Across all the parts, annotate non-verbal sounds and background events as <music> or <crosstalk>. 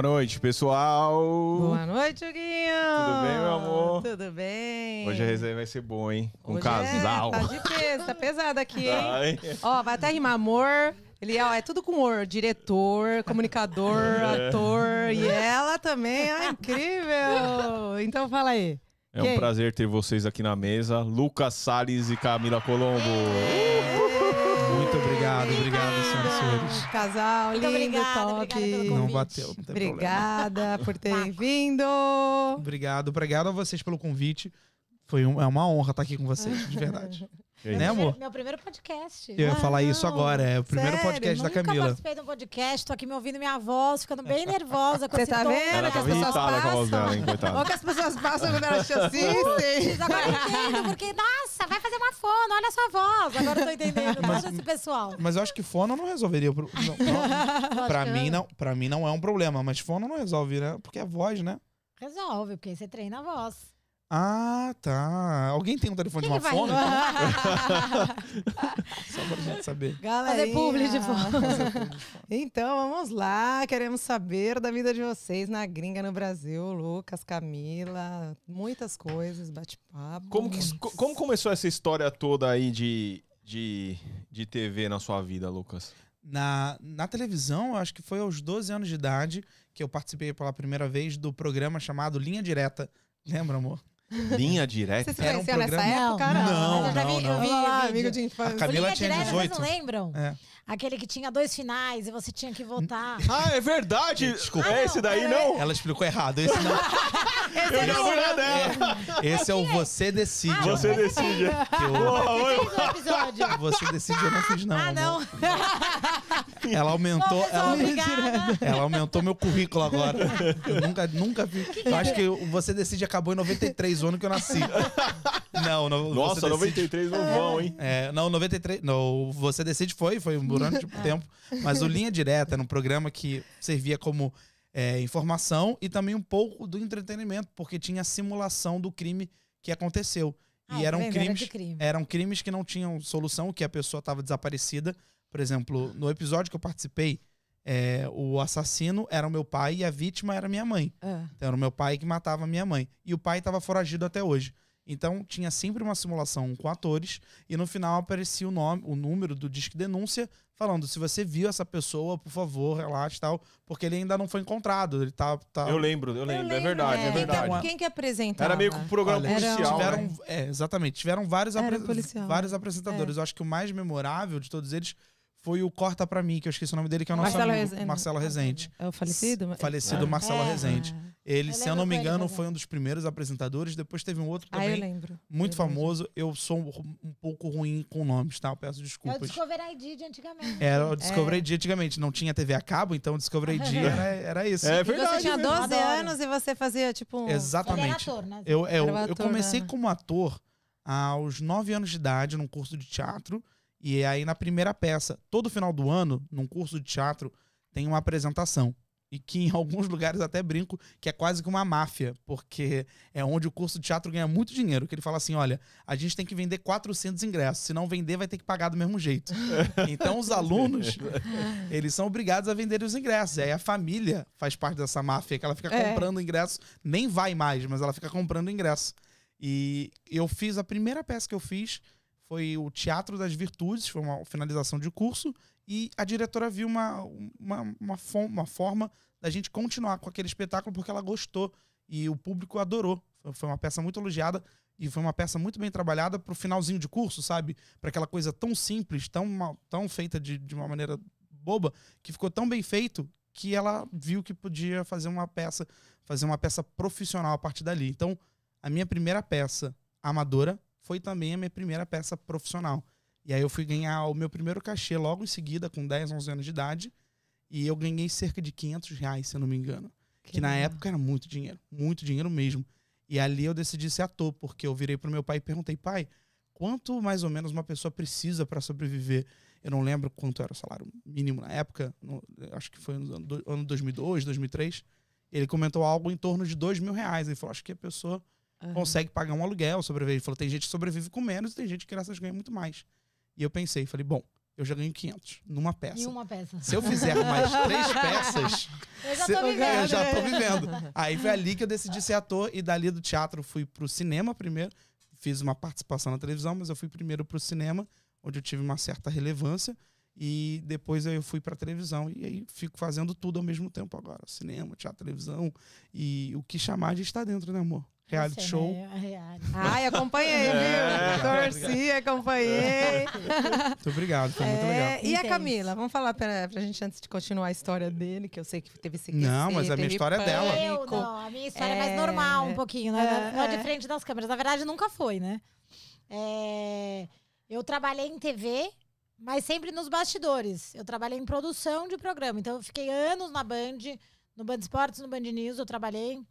Boa noite, pessoal. Boa noite, Huguinho. Tudo bem, meu amor? Tudo bem. Hoje a resenha vai ser boa, hein? Com um casal. É, tá de peso, tá pesado aqui, hein? Ó, vai até rimar amor. Ele é, ó, é tudo com or, diretor, comunicador, é. ator. E ela também é incrível. Então fala aí. É Quem? um prazer ter vocês aqui na mesa. Lucas Salles e Camila Colombo. É. Um casal lindo, obrigada, top. Obrigada não bateu, não Obrigada problema. por terem vindo. Obrigado, obrigado a vocês pelo convite. Foi um, é uma honra estar aqui com vocês, de verdade. <laughs> É né, amor? Meu primeiro podcast. Eu ia ah, falar não. isso agora, é o primeiro Sério? podcast da Camila. Eu participei de um podcast, tô aqui me ouvindo minha voz, ficando bem nervosa. Você tá vendo? Né, que as tá pessoas com a voz dela, hein, Olha que as pessoas passam quando elas te assistem. agora entendo, porque, nossa, vai fazer uma fono, olha a sua voz. Agora eu tô entendendo mas, esse pessoal. Mas eu acho que fono não resolveria. Pro... Não, não, <laughs> pra, mim, não, pra mim não é um problema, mas fono não resolve, né? Porque é voz, né? Resolve, porque você treina a voz. Ah, tá. Alguém tem um telefone Quem de uma fome? <laughs> Só pra gente saber. Galera, publi de fome. então, vamos lá. Queremos saber da vida de vocês na gringa, no Brasil. Lucas, Camila, muitas coisas, bate-papo. Como, como começou essa história toda aí de, de, de TV na sua vida, Lucas? na, na televisão, acho que foi aos 12 anos de idade que eu participei pela primeira vez do programa chamado Linha Direta. Lembra, amor? Linha Direta? Vocês era um programa... nessa época? Não, não, não. não, não. Eu vi, eu vi, vi, vi, amigo de infância. A Camila tinha direta, 18. Vocês não lembram? É. Aquele que tinha dois finais e você tinha que votar. <laughs> Ah, é verdade! Desculpa. Ah, é esse daí, não? Ela explicou errado. Esse não. <laughs> esse eu é já fui dela. É. Esse é, o Você Decide. Ah, você Decide. Eu... Boa, eu... <laughs> Você Decide, eu não fiz, não. Ah, não. Ela aumentou... ela... ela aumentou meu currículo agora. Eu nunca, nunca vi. Eu é? acho que Você Decide acabou em 93, o ano que eu nasci. Não, não Nossa, 93 não vão, é. hein? É, não, 93... Não, Você Decide foi, foi durante o <laughs> é. tempo. Mas o Linha Direta era um programa que servia como é, informação e também um pouco do entretenimento, porque tinha a simulação do crime que aconteceu. Ah, e eram crimes, crime. eram crimes que não tinham solução, que a pessoa estava desaparecida. Por exemplo, no episódio que eu participei, é, o assassino era o meu pai e a vítima era minha mãe. Ah. Então era o meu pai que matava a minha mãe. E o pai estava foragido até hoje. Então tinha sempre uma simulação com atores e no final aparecia o nome, o número do disque denúncia falando se você viu essa pessoa, por favor, relate tal, porque ele ainda não foi encontrado, ele tá, tá... Eu lembro, eu lembro, eu lembro é verdade, é, é verdade. Então, quem que apresentava? Era meio que um programa Olha, policial. Tiveram, né? é, exatamente, tiveram vários, apre... vários né? apresentadores. É. Eu acho que o mais memorável de todos eles foi o Corta Pra Mim, que eu esqueci o nome dele, que é o nosso Marcelo amigo, Rezende. Marcelo Rezende. É o falecido? Falecido ah. Marcelo é. Rezende. Ele, eu se eu não me engano, foi um dos primeiros apresentadores. Depois teve um outro também. Ah, eu lembro. Muito eu famoso. Lembro. Eu sou um, pouco ruim com nomes, tá? Eu peço desculpas. É o Discovery ID de antigamente. Era o é. Discovery é. ID antigamente. Não tinha TV a cabo, então o Discovery ID <laughs> era, era isso. É verdade. E você tinha 12 mesmo. anos e você fazia, tipo... Um... Exatamente. Ele era ator, né? Eu, eu, ator, eu comecei né? como ator aos 9 anos de idade, num curso de teatro. E aí, na primeira peça, todo final do ano, num curso de teatro, tem uma apresentação. E que em <laughs> alguns lugares até brinco que é quase que uma máfia, porque é onde o curso de teatro ganha muito dinheiro. Que ele fala assim: olha, a gente tem que vender 400 ingressos, se não vender, vai ter que pagar do mesmo jeito. <laughs> então os alunos, <laughs> eles são obrigados a vender os ingressos. E aí a família faz parte dessa máfia, que ela fica é. comprando ingressos, nem vai mais, mas ela fica comprando ingresso. E eu fiz a primeira peça que eu fiz foi o Teatro das Virtudes, foi uma finalização de curso, e a diretora viu uma, uma, uma, uma forma da gente continuar com aquele espetáculo porque ela gostou e o público adorou. Foi uma peça muito elogiada e foi uma peça muito bem trabalhada para o finalzinho de curso, sabe? Para aquela coisa tão simples, tão, mal, tão feita de, de uma maneira boba, que ficou tão bem feito que ela viu que podia fazer uma peça, fazer uma peça profissional a partir dali. Então, a minha primeira peça amadora foi também a minha primeira peça profissional. E aí eu fui ganhar o meu primeiro cachê logo em seguida, com 10, 11 anos de idade. E eu ganhei cerca de 500 reais, se eu não me engano. Que, que na época era muito dinheiro, muito dinheiro mesmo. E ali eu decidi ser ator, porque eu virei pro meu pai e perguntei, pai, quanto mais ou menos uma pessoa precisa para sobreviver? Eu não lembro quanto era o salário mínimo na época, no, acho que foi no ano, ano 2002, 2003. Ele comentou algo em torno de 2 mil reais. Ele falou, acho que a pessoa uhum. consegue pagar um aluguel, sobrevive. Ele falou, tem gente que sobrevive com menos, tem gente que graças ganha muito mais. E eu pensei, falei, bom, eu já ganho 500 numa peça. Em uma peça. Se eu fizer mais três <laughs> peças, eu já, tô vivendo. eu já tô vivendo. <laughs> Aí foi ali que eu decidi ser ator e dali do teatro fui pro cinema primeiro. Fiz uma participação na televisão, mas eu fui primeiro pro cinema, onde eu tive uma certa relevância. E depois eu fui para televisão e aí fico fazendo tudo ao mesmo tempo agora, cinema, teatro, televisão e o que chamar de estar dentro, né, amor? Reality Você show. É <laughs> Ai, acompanhei, é. viu? Torci, <laughs> acompanhei. Muito obrigado, foi muito é, legal. E a Camila? Vamos falar pra, pra gente antes de continuar a história dele, que eu sei que teve esse Não, mas a minha história é dela. Eu, não, a minha história é, mais normal um pouquinho, né? Não é de frente das câmeras. Na verdade, nunca foi, né? É, eu trabalhei em TV, mas sempre nos bastidores. Eu trabalhei em produção de programa. Então, eu fiquei anos na Band, no Band Esportes, no Band News, eu trabalhei.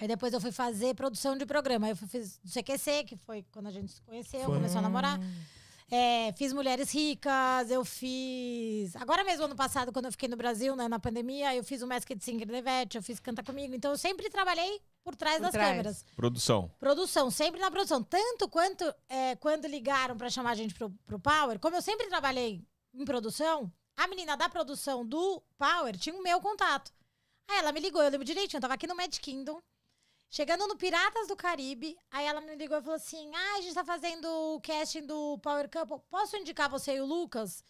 Aí depois eu fui fazer produção de programa. Aí eu fiz do CQC, que foi quando a gente se conheceu, foi. começou a namorar. Hum. É, fiz Mulheres Ricas, eu fiz. Agora mesmo, ano passado, quando eu fiquei no Brasil, né, na pandemia, eu fiz o Masked Singer da eu fiz Canta Comigo. Então eu sempre trabalhei por trás por das trás. câmeras. Produção. Produção, sempre na produção. Tanto quanto é, quando ligaram para chamar a gente pro, pro Power, como eu sempre trabalhei em produção, a menina da produção do Power tinha o meu contato. Aí ela me ligou, eu lembro direitinho, eu tava aqui no Mad Kingdom. Chegando no Piratas do Caribe, aí ela me ligou e falou assim: Ah, a gente tá fazendo o casting do Power Couple. Posso indicar você e o Lucas?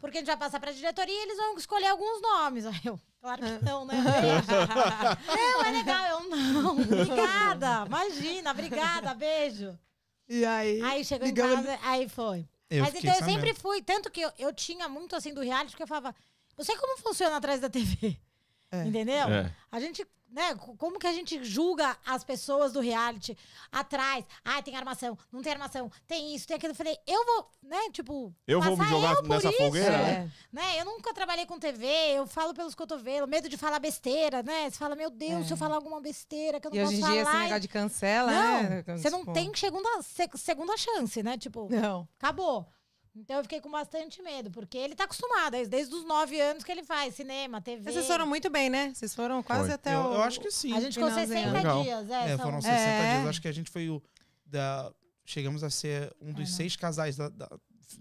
Porque a gente vai passar pra diretoria e eles vão escolher alguns nomes. <laughs> Aí eu, claro que não, né? <laughs> não, é legal. Eu, não. <laughs> Obrigada. Imagina, obrigada, beijo. E aí? Aí chegou em casa, aí foi. Eu Mas então sabendo. eu sempre fui, tanto que eu, eu tinha muito assim do reality, porque eu falava, eu sei como funciona atrás da TV. É. Entendeu? É. A gente né? Como que a gente julga as pessoas do reality atrás? Ah, tem armação, não tem armação, tem isso, tem aquilo. Eu falei, eu vou, né? Tipo, eu vou me jogar nessa isso, fogueira, é. né? né? Eu nunca trabalhei com TV, eu falo pelos cotovelos, medo de falar besteira, né? Você fala, meu Deus, é. se eu é. falar alguma besteira que eu não e posso falar. E hoje em dia falar, esse negócio de cancela, né? não, né? Você não tipo... tem segunda, segunda chance, né? Tipo, não. acabou. Então eu fiquei com bastante medo, porque ele tá acostumado, desde os 9 anos que ele faz cinema, TV. vocês foram muito bem, né? Vocês foram quase foi. até eu, o. Eu acho que sim. A gente ficou 60 Legal. dias, é. é foram 60 é. dias. Acho que a gente foi o. Da, chegamos a ser um dos é, seis casais da, da,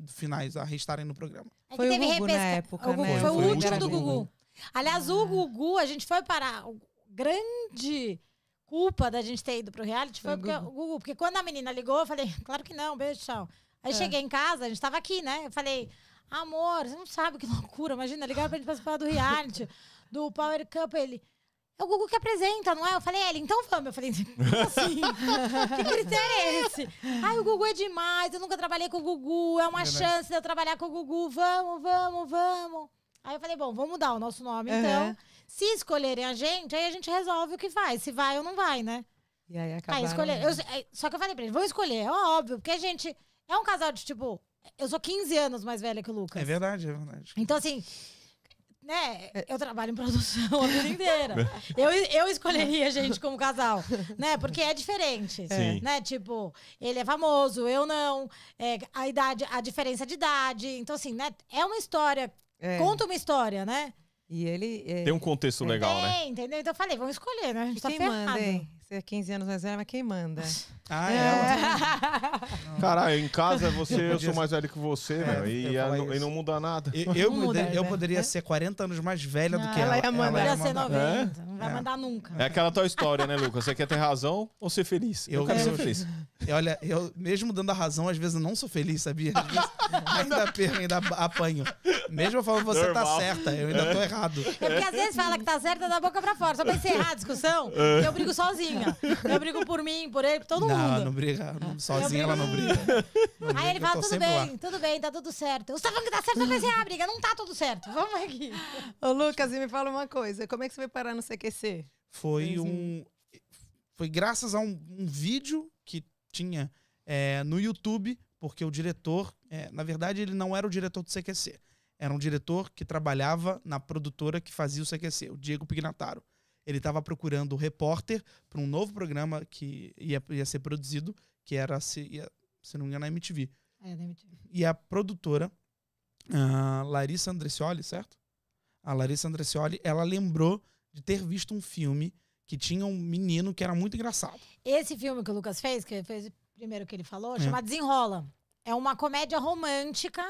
finais a restarem no programa. É foi teve o Gugu na época, o Gugu, né? Foi, o último do Gugu. Gugu. Aliás, ah. o Gugu, a gente foi parar. Grande culpa da gente ter ido pro reality foi, foi o Gugu. porque quando a menina ligou, eu falei, claro que não, beijo, tchau. Aí é. cheguei em casa, a gente tava aqui, né? Eu falei, amor, você não sabe que loucura. Imagina, ligar pra gente participar do reality, do Power Cup. Ele, é o Gugu que apresenta, não é? Eu falei, é, ele, então vamos. Eu falei, assim? que critério é esse? Ai, o Gugu é demais, eu nunca trabalhei com o Gugu, é uma é, chance né? de eu trabalhar com o Gugu, vamos, vamos, vamos. Aí eu falei, bom, vamos mudar o nosso nome, uhum. então. Se escolherem a gente, aí a gente resolve o que vai, se vai ou não vai, né? E aí acabaram... Aí escolher, né? só que eu falei pra ele, vão escolher, é óbvio, porque a gente é um casal de tipo. Eu sou 15 anos mais velha que o Lucas. É verdade, é verdade. Então, assim, né? Eu trabalho em produção a vida inteira. <laughs> Eu, eu escolheria a gente como casal, né? Porque é diferente, é. Sim. né? Tipo, ele é famoso, eu não. É, a idade, a diferença de idade. Então, assim, né? É uma história. É. Conta uma história, né? E ele... É, tem um contexto legal, né? entendeu? Então eu falei, vamos escolher, né? A gente e tá ferrado. Manda, você 15 anos mais velha mas quem manda? Ah, é. ela. <laughs> Caralho, em casa você, eu, eu sou mais velho que você, é, e, e, não muda nada. Eu, eu, não né? muda, eu poderia ser 40 anos mais velha não, do que ela. Ela ia mandar. Ela ia ser 90, não vai é? mandar nunca. É aquela tua história, né, Lucas? Você quer ter razão ou ser feliz? Eu, eu quero ser feliz. olha, eu mesmo dando a razão, às vezes eu não sou feliz, sabia? <laughs> ainda perco, ainda apanho. Mesmo eu que você tá Normal. tá certa, eu ainda tô é. errado. É porque às vezes fala que tá certa da boca pra fora, só pra encerrar a discussão, é. eu brigo sozinho sozinha. Assim, eu brigo por mim, por ele, por todo não, mundo. Não, não briga. Sozinha ela não briga. não briga. Aí ele fala, tudo bem, lá. tudo bem, tá tudo certo. Você tá falando que tá certo, eu pensei, a assim, ah, briga, não tá tudo certo. Vamos aqui. Ô, Lucas, e me fala uma coisa. Como é que você foi parar no CQC? Foi um... Foi graças a um, um vídeo que tinha é, no YouTube, porque o diretor... É, na verdade, ele não era o diretor do CQC. Era um diretor que trabalhava na produtora que fazia o CQC, o Diego Pignataro ele estava procurando repórter para um novo programa que ia, ia ser produzido, que era, se, ia, se não me engano, na MTV. Ah, é, na MTV. E a produtora, a Larissa Andressioli, certo? A Larissa Andressioli, ela lembrou de ter visto um filme que tinha um menino que era muito engraçado. Esse filme que o Lucas fez, que fez primeiro que ele falou, é. chama Desenrola. É uma comédia romântica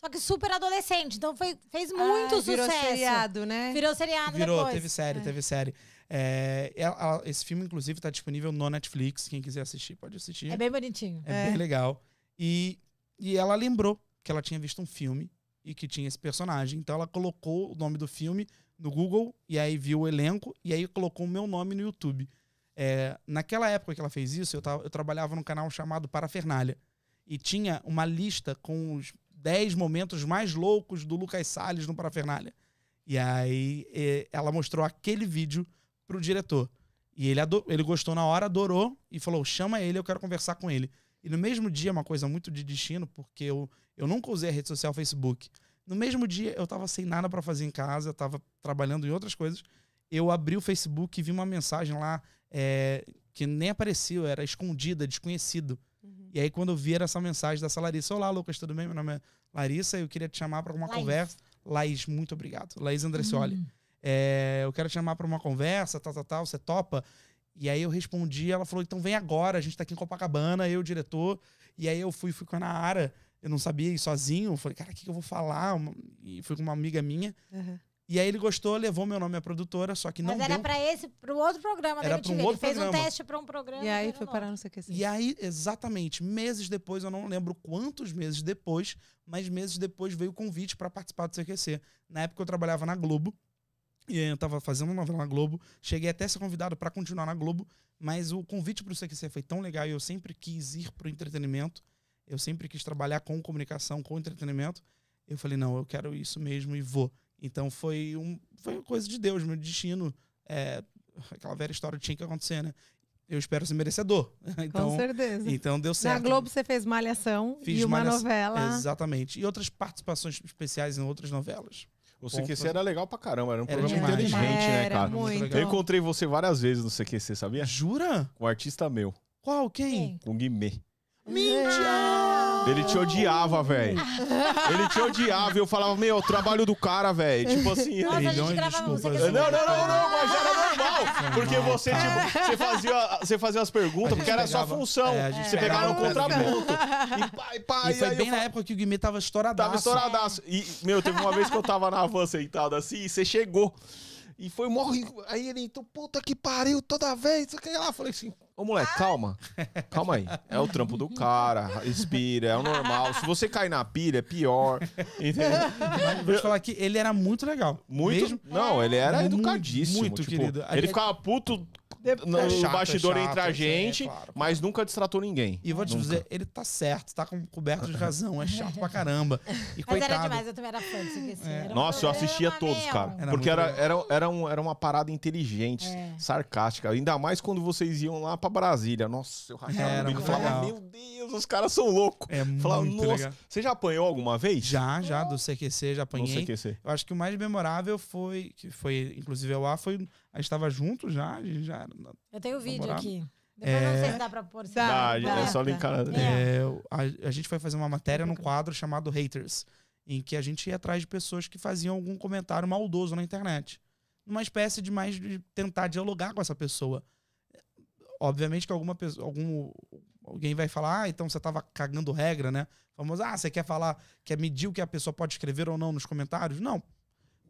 só que super adolescente, então foi, fez ah, muito virou sucesso. Virou seriado, né? Virou seriado virou, depois. Teve série, é. teve série. É, ela, esse filme, inclusive, está disponível no Netflix. Quem quiser assistir, pode assistir. É bem bonitinho. É, é, bem legal. E, e ela lembrou que ela tinha visto um filme e que tinha esse personagem. Então ela colocou o nome do filme no Google e aí viu o elenco e aí colocou o meu nome no YouTube. É, naquela época que ela fez isso, eu, tava, eu trabalhava num canal chamado Parafernália. E tinha uma lista com os 10 momentos mais loucos do Lucas Salles no Parafernália. E aí ela mostrou aquele vídeo pro diretor. E ele, ele gostou na hora, adorou e falou: chama ele, eu quero conversar com ele. E no mesmo dia, uma coisa muito de destino, porque eu, eu nunca usei a rede social Facebook. No mesmo dia, eu tava sem nada para fazer em casa, eu tava trabalhando em outras coisas. Eu abri o Facebook e vi uma mensagem lá é, que nem apareceu, era escondida, desconhecido. Uhum. E aí, quando eu vi, era essa mensagem dessa Larissa. Olá, Lucas, tudo bem? Meu nome é Larissa. Eu queria te chamar para uma Laís. conversa. Laís, muito obrigado. Laís Andressioli. Uhum. É, eu quero te chamar para uma conversa, tal, tal, tal. Você topa? E aí eu respondi, ela falou, então vem agora, a gente tá aqui em Copacabana, eu, diretor. E aí eu fui, fui com a Nara, eu não sabia ir sozinho. falei, cara, o que, que eu vou falar? E fui com uma amiga minha. Uhum. E aí ele gostou, levou meu nome à produtora, só que não Mas era deu... para esse, para o outro programa era né, para um outro ele fez um teste para um programa. E aí foi parar não CQC. Assim. E aí, exatamente, meses depois, eu não lembro quantos meses depois, mas meses depois veio o convite para participar do CQC. Na época eu trabalhava na Globo, e eu estava fazendo uma novela na Globo, cheguei até a ser convidado para continuar na Globo, mas o convite para o CQC foi tão legal e eu sempre quis ir para o entretenimento, eu sempre quis trabalhar com comunicação, com entretenimento. Eu falei, não, eu quero isso mesmo e vou. Então foi, um, foi uma coisa de Deus, meu destino. É, aquela velha história tinha que acontecer, né? Eu espero ser merecedor. <laughs> Então, Com certeza. Então deu certo. Na Globo você fez Malhação Fiz e uma malhação, novela. Exatamente. E outras participações especiais em outras novelas. O CQC era legal pra caramba, era um era programa demais. inteligente, né, era, né, cara? Muito. Eu encontrei você várias vezes no CQC, sabia? Jura? Com um artista meu. Qual? Quem? Com o Guimê. Mídia! Ele te odiava, velho. Ele te odiava e eu falava, meu, o trabalho do cara, velho. Tipo assim. Nossa, a gente música. Não, né? não, não, não, mas era normal. Porque você, tipo, você fazia, você fazia as perguntas, porque era só função. É, você pegava um contraponto. E pai, pai. E foi bem na época que o Guimê tava estouradaço. Tava estouradaço. E, meu, teve uma vez que eu tava na van sentado assim e você chegou. E foi morre. Aí ele entrou, puta que pariu toda vez. Sei lá. Falei assim, Ô, moleque, calma. Calma aí. É o trampo do cara, Respira, é o normal. Se você cair na pilha, é pior. Entendeu? vou te falar que ele era muito legal. Muito? Mesmo? Não, ele era educadíssimo. Muito, tipo, querido. Ele ficava puto no é chato, bastidor é chato, entre a gente, é, claro, mas nunca distratou ninguém. E vou te nunca. dizer, ele tá certo, tá com, coberto de razão, é chato pra caramba. <laughs> E, mas coitado, era demais, eu também era fã disso assim, é. Nossa, eu assistia todos, cara. Era porque era, era, era, um, era uma parada inteligente, é. sarcástica. Ainda mais quando vocês iam lá pra Brasília. Nossa, eu rachava o meu Deus, os caras são loucos. É falava, muito nossa, legal. você já apanhou alguma vez? Já, já, do CQC, já apanhei. Do CQC. Eu acho que o mais memorável foi, que foi, inclusive eu lá, foi a gente estava junto já, já. Eu tenho o vídeo aqui. Depois é, não sei se dá pra pôr. tá é só linkar. É, é a, a gente foi fazer uma matéria num quadro chamado Haters, em que a gente ia atrás de pessoas que faziam algum comentário maldoso na internet. Uma espécie de mais de tentar dialogar com essa pessoa. Obviamente que alguma pessoa, algum, alguém vai falar, ah, então você estava cagando regra, né? Famoso, ah, você quer falar, quer medir o que a pessoa pode escrever ou não nos comentários? Não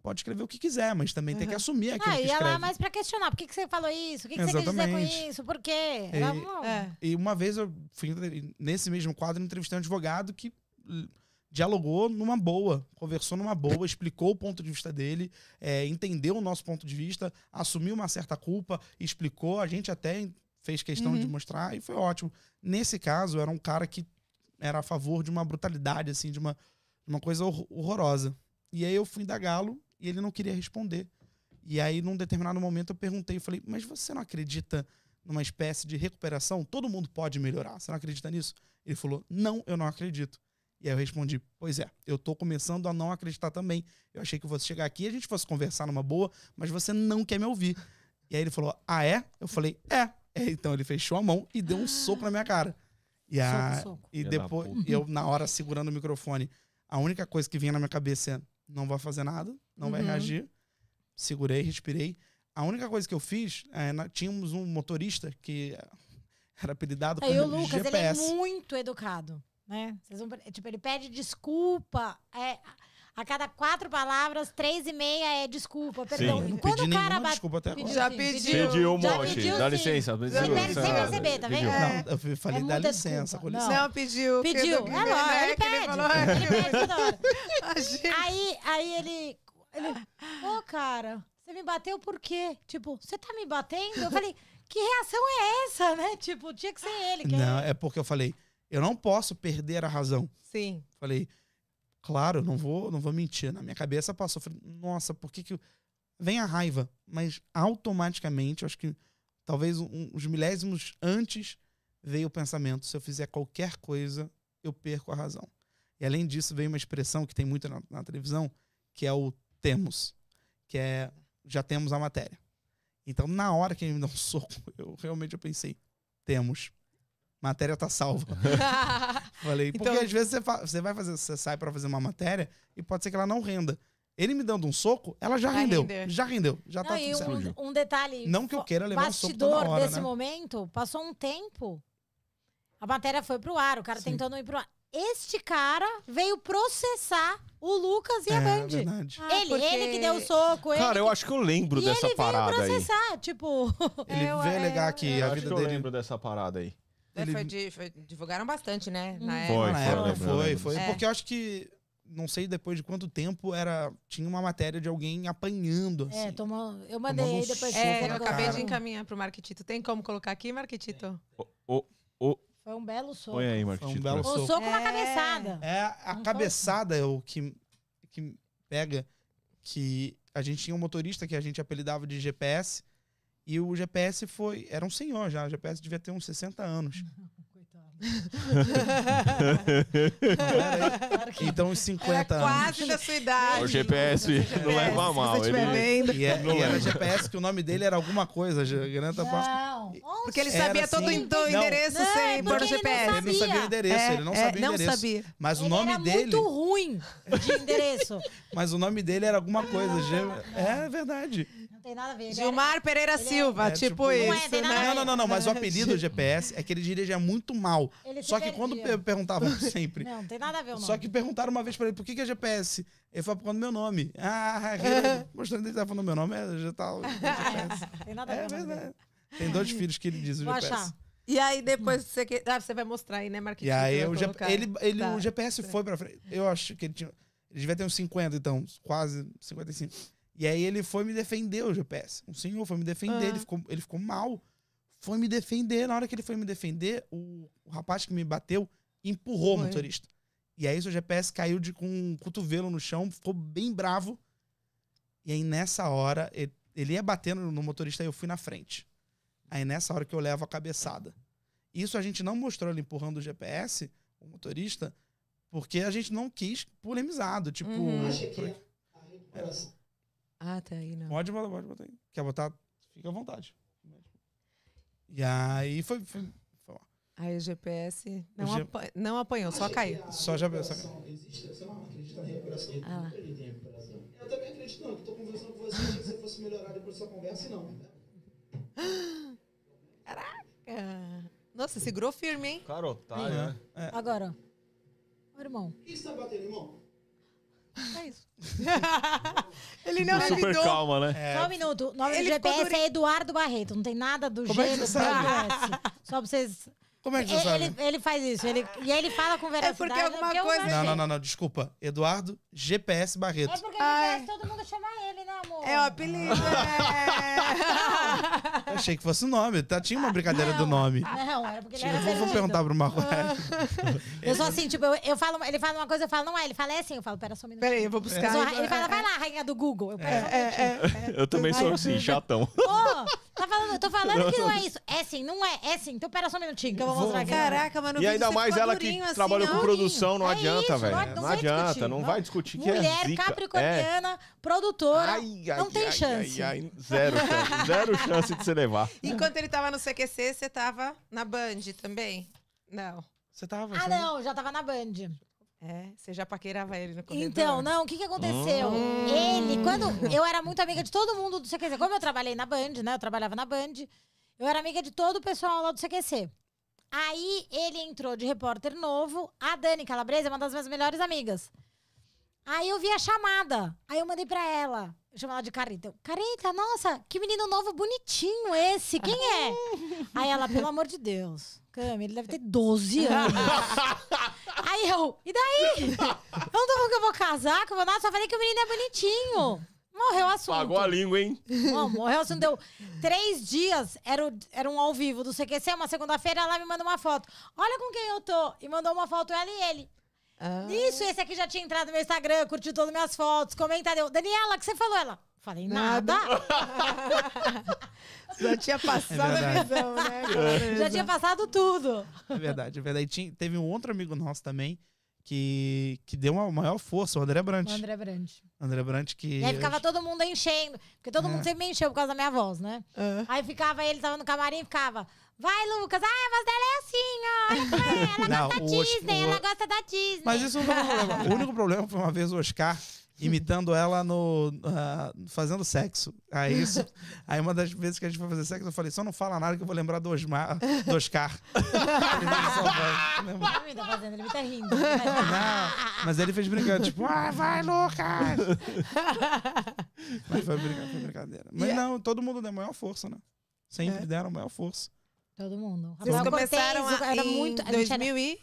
pode escrever o que quiser, mas também uhum. tem que assumir aquilo ah, que escreve. Ah, ia lá mais pra questionar. Por que, que você falou isso? O que, que você quer dizer com isso? Por quê? E, é. e uma vez eu fui nesse mesmo quadro entrevistei um advogado que hum, dialogou numa boa, conversou numa boa, explicou o ponto de vista dele, é, entendeu o nosso ponto de vista, assumiu uma certa culpa, explicou, a gente até fez questão uhum. de mostrar e foi ótimo. Nesse caso, era um cara que era a favor de uma brutalidade, assim, de uma, uma coisa horrorosa. E aí eu fui indagá-lo e ele não queria responder. E aí, num determinado momento, eu perguntei, eu falei, mas você não acredita numa espécie de recuperação? Todo mundo pode melhorar, você não acredita nisso? Ele falou, não, eu não acredito. E aí eu respondi, pois é, eu tô começando a não acreditar também. Eu achei que você chegar aqui e a gente fosse conversar numa boa, mas você não quer me ouvir. E aí ele falou, ah, é? Eu falei, é. é então ele fechou a mão e deu um ah. soco na minha cara. E, a, soco, soco. e depois, eu na hora segurando o microfone, a única coisa que vinha na minha cabeça é, não vai fazer nada, não uhum. vai reagir. Segurei, respirei. A única coisa que eu fiz, é, nós tínhamos um motorista que eh, era apelidado como Lucas, GPS. Ele é muito educado, né? Vão, tipo, ele pede desculpa. É, a cada quatro palavras, três e meia é desculpa, perdão. Sim. Quando o cara bate. Desculpa até agora. Já pediu. Pediu Pediu, dá licença. Pediu, sem perceber, tá vendo? É. Não, eu falei, é dá licença, com licença. Não, pediu. Pediu. É né? lógico, ele pede. Ele, falou, ele pede toda hora. aí, aí ele. Ele. oh, cara, você me bateu por quê? Tipo, você tá me batendo? Eu falei, que reação é essa, né? Tipo, tinha que ser ele. Que não, é, é porque eu falei, eu não posso perder a razão. Sim. Falei, Claro, não vou, não vou mentir. Na minha cabeça passou, falei, nossa, por que que vem a raiva? Mas automaticamente, acho que talvez uns milésimos antes veio o pensamento: se eu fizer qualquer coisa, eu perco a razão. E além disso, veio uma expressão que tem muito na, na televisão, que é o temos, que é já temos a matéria. Então, na hora que ele me deu um <laughs> soco, eu realmente eu pensei: temos matéria tá salva. <laughs> Falei, então, porque às vezes você, você vai fazer, você sai para fazer uma matéria e pode ser que ela não renda. Ele me dando um soco, ela já, rendeu, Já rendeu. Já tá não, tá tudo certo. Um, um, detalhe. Não que eu queira levar um soco toda hora, desse né? momento, passou um tempo. A matéria foi pro ar, o cara Sim. tentou não ir pro ar. Este cara veio processar o Lucas e é, a Band. Ah, ele, porque... ele que deu o soco. Cara, eu que... acho que eu lembro e dessa parada aí. Ele veio processar, aí. tipo. Ele veio alegar aqui a vida dele. Eu lembro dessa parada aí. Né, Ele... Foi, de, foi, divulgaram bastante, né? Uhum. Na foi, época. Foi, foi, foi, é. Porque eu acho que não sei depois de quanto tempo era tinha uma matéria de alguém apanhando é, assim. É, tomou, eu mandei um depois. É, eu acabei cara. de encaminhar pro Marquitito. Tem como colocar aqui, Marquitito? O, o, o, Foi um belo soco. Põe aí, Marquitito. Foi um belo soco. O soco é. uma cabeçada. É, a cabeçada é o que que pega que a gente tinha um motorista que a gente apelidava de GPS e o GPS foi. Era um senhor já, o GPS devia ter uns 60 anos. <laughs> então, uns 50 era quase anos. Quase da sua idade. O GPS, não leva mal. Ele... E, é, e era GPS que o nome dele era alguma coisa. Garanta não. Porque ele sabia assim, todo o endereço não, sem pôr no GPS. Ele não sabia o endereço. É, ele não é, sabia é, não o endereço. Sabia. Mas ele o nome dele. muito ruim de endereço. <laughs> Mas o nome dele era alguma coisa. É verdade. Não tem nada a ver. Gilmar era... Pereira ele Silva, é, tipo, tipo, isso. Não, é, né? não, não, não, não, mas o <laughs> apelido do GPS é que ele é muito mal. Ele Só que quando perguntavam <laughs> sempre. Não, não tem nada a ver, não. Só que perguntaram uma vez pra ele por que, que é GPS? Ele falou por causa do meu nome. <laughs> Ah, mostrando ele tava tá falando meu nome, é, já tá. É tem nada a ver. É verdade. Tem dois filhos que ele diz o Vou GPS. Achar. E aí depois você, que... ah, você vai mostrar aí, né, Marquinhos? E aí o, G... ele, ele, tá. o GPS tá. foi pra frente. Eu acho que ele tinha. Ele devia ter uns 50, então, quase 55. E aí ele foi me defender, o GPS. O senhor foi me defender, ele, ah. ficou, ele ficou mal. Foi me defender. Na hora que ele foi me defender, o, o rapaz que me bateu empurrou foi. o motorista. E aí seu GPS caiu de, com um cotovelo no chão, ficou bem bravo. E aí nessa hora, ele, ele ia batendo no motorista e eu fui na frente. Aí nessa hora que eu levo a cabeçada. Isso a gente não mostrou ele empurrando o GPS, o motorista, porque a gente não quis polemizado. Tipo. Uhum. Acho que... É. Ah, tá aí, não. Pode botar, pode botar aí. Quer botar? Fica à vontade. E aí foi. foi, foi Aí o GPS não, o apa não apanhou, só caiu. Só já Só você não acredita na recuperação. Eu ah. acredito em recuperação. Eu também acredito, não. Estou conversando com você, se você fosse melhorar depois da sua conversa, não. <gasps> Caraca! Nossa, segurou firme, hein? Cara, é, né? É. Agora, meu irmão. O que você tá batendo, irmão? É isso. <laughs> ele não Super validou. calma, né? É. Só um minuto. O nome ele do GPS é Eduardo Barreto. Não tem nada do Como gênero é do GPS. Ah, é, Só pra vocês como é que você é, sabe? Ele, faz isso. Ele, e aí ele fala com é veracidade. É porque alguma porque coisa... Não, não, não, não, desculpa. Eduardo GPS Barreto. É porque Ai. todo mundo chama ele, né, amor? É o apelido, é... achei que fosse o nome. Tá, tinha uma brincadeira não, do nome. Não, era porque tinha, ele era vou, perguntar pro Marco <laughs> Eu sou assim, tipo, eu, eu, falo, ele fala uma coisa, eu falo, não é. Ele fala, é assim. Eu falo, pera só um minuto. Peraí, eu vou buscar. Eu sou, ele fala, vai lá, rainha do Google. Eu, é, é, é. eu também sou assim, chatão. Pô, Tá falando, eu tô falando que não é isso. É sim, não é. É sim. Então pera só um minutinho que eu vou mostrar aqui. Caraca, mano. E ainda mais ela que assim, não. com produção, não É adianta, velho. não- não Não adianta, discutir, não vai discutir que é Mulher zica. É. capricorniana, produtora. Ai, ai, não tem ai, chance. ai, ai, zero chance. <laughs> Zero chance de você levar. Enquanto ele tava no CQC, você tava na Band também? Não. Você tava. Ah, não, já tava na Band. É, você já paquerava ele no corredor? Então, não, o que que aconteceu? Hum. Ele, quando eu era muito amiga de todo mundo do CQC, como eu trabalhei na Band, né? Eu trabalhava na Band, eu era amiga de todo o pessoal lá do CQC. Aí ele entrou de repórter novo, a Dani Calabresa é uma das minhas melhores amigas. Aí eu vi a chamada, aí eu mandei pra ela. Eu chamo ela de Carita. Carita, nossa, que menino novo bonitinho esse, quem é? <laughs> aí ela, pelo amor de Deus, Cami, ele deve ter 12 anos. <laughs> Aí eu, e daí? Eu não tô falando que eu vou casar, que eu vou nada, só falei que o menino é bonitinho. Morreu o assunto. Pagou a língua, hein? Bom, <laughs> morreu o assunto. Deu três dias, era, o, era um ao vivo do CQC, uma segunda-feira, ela me manda uma foto. Olha com quem eu tô. E mandou uma foto ela e ele. Ah. Isso, esse aqui já tinha entrado no meu Instagram, curtiu todas as minhas fotos, comentado. Daniela, o que você falou? Ela, falei nada. <laughs> já tinha passado é a visão, né? É. Já tinha passado tudo. É verdade, é verdade. Tinha, teve um outro amigo nosso também que, que deu uma maior força, o André Brandt. O André Brandt. André Brandt que. E aí ficava eu... todo mundo enchendo, porque todo é. mundo sempre me encheu por causa da minha voz, né? É. Aí ficava, ele tava no camarim e ficava. Vai, Lucas. Ah, a voz dela é assim, ó. é. Ela não, gosta da Disney, o... ela gosta da Disney. Mas isso não foi um problema. o único problema foi uma vez o Oscar <laughs> imitando ela no uh, fazendo sexo. Aí isso, aí uma das vezes que a gente foi fazer sexo, eu falei: "Só não fala nada que eu vou lembrar do Osmar, do Oscar". <laughs> ele tá fazendo, ele tá rindo. Mas... Não, mas ele fez brincando, tipo: "Ah, vai, Lucas". <laughs> mas foi, brincadeira, foi brincadeira. Mas yeah. É não, todo mundo deu maior força, né? Sempre é. deram maior força. Todo mundo. Vocês Rafael começaram Cortez, a, era em muito, a 2000 e...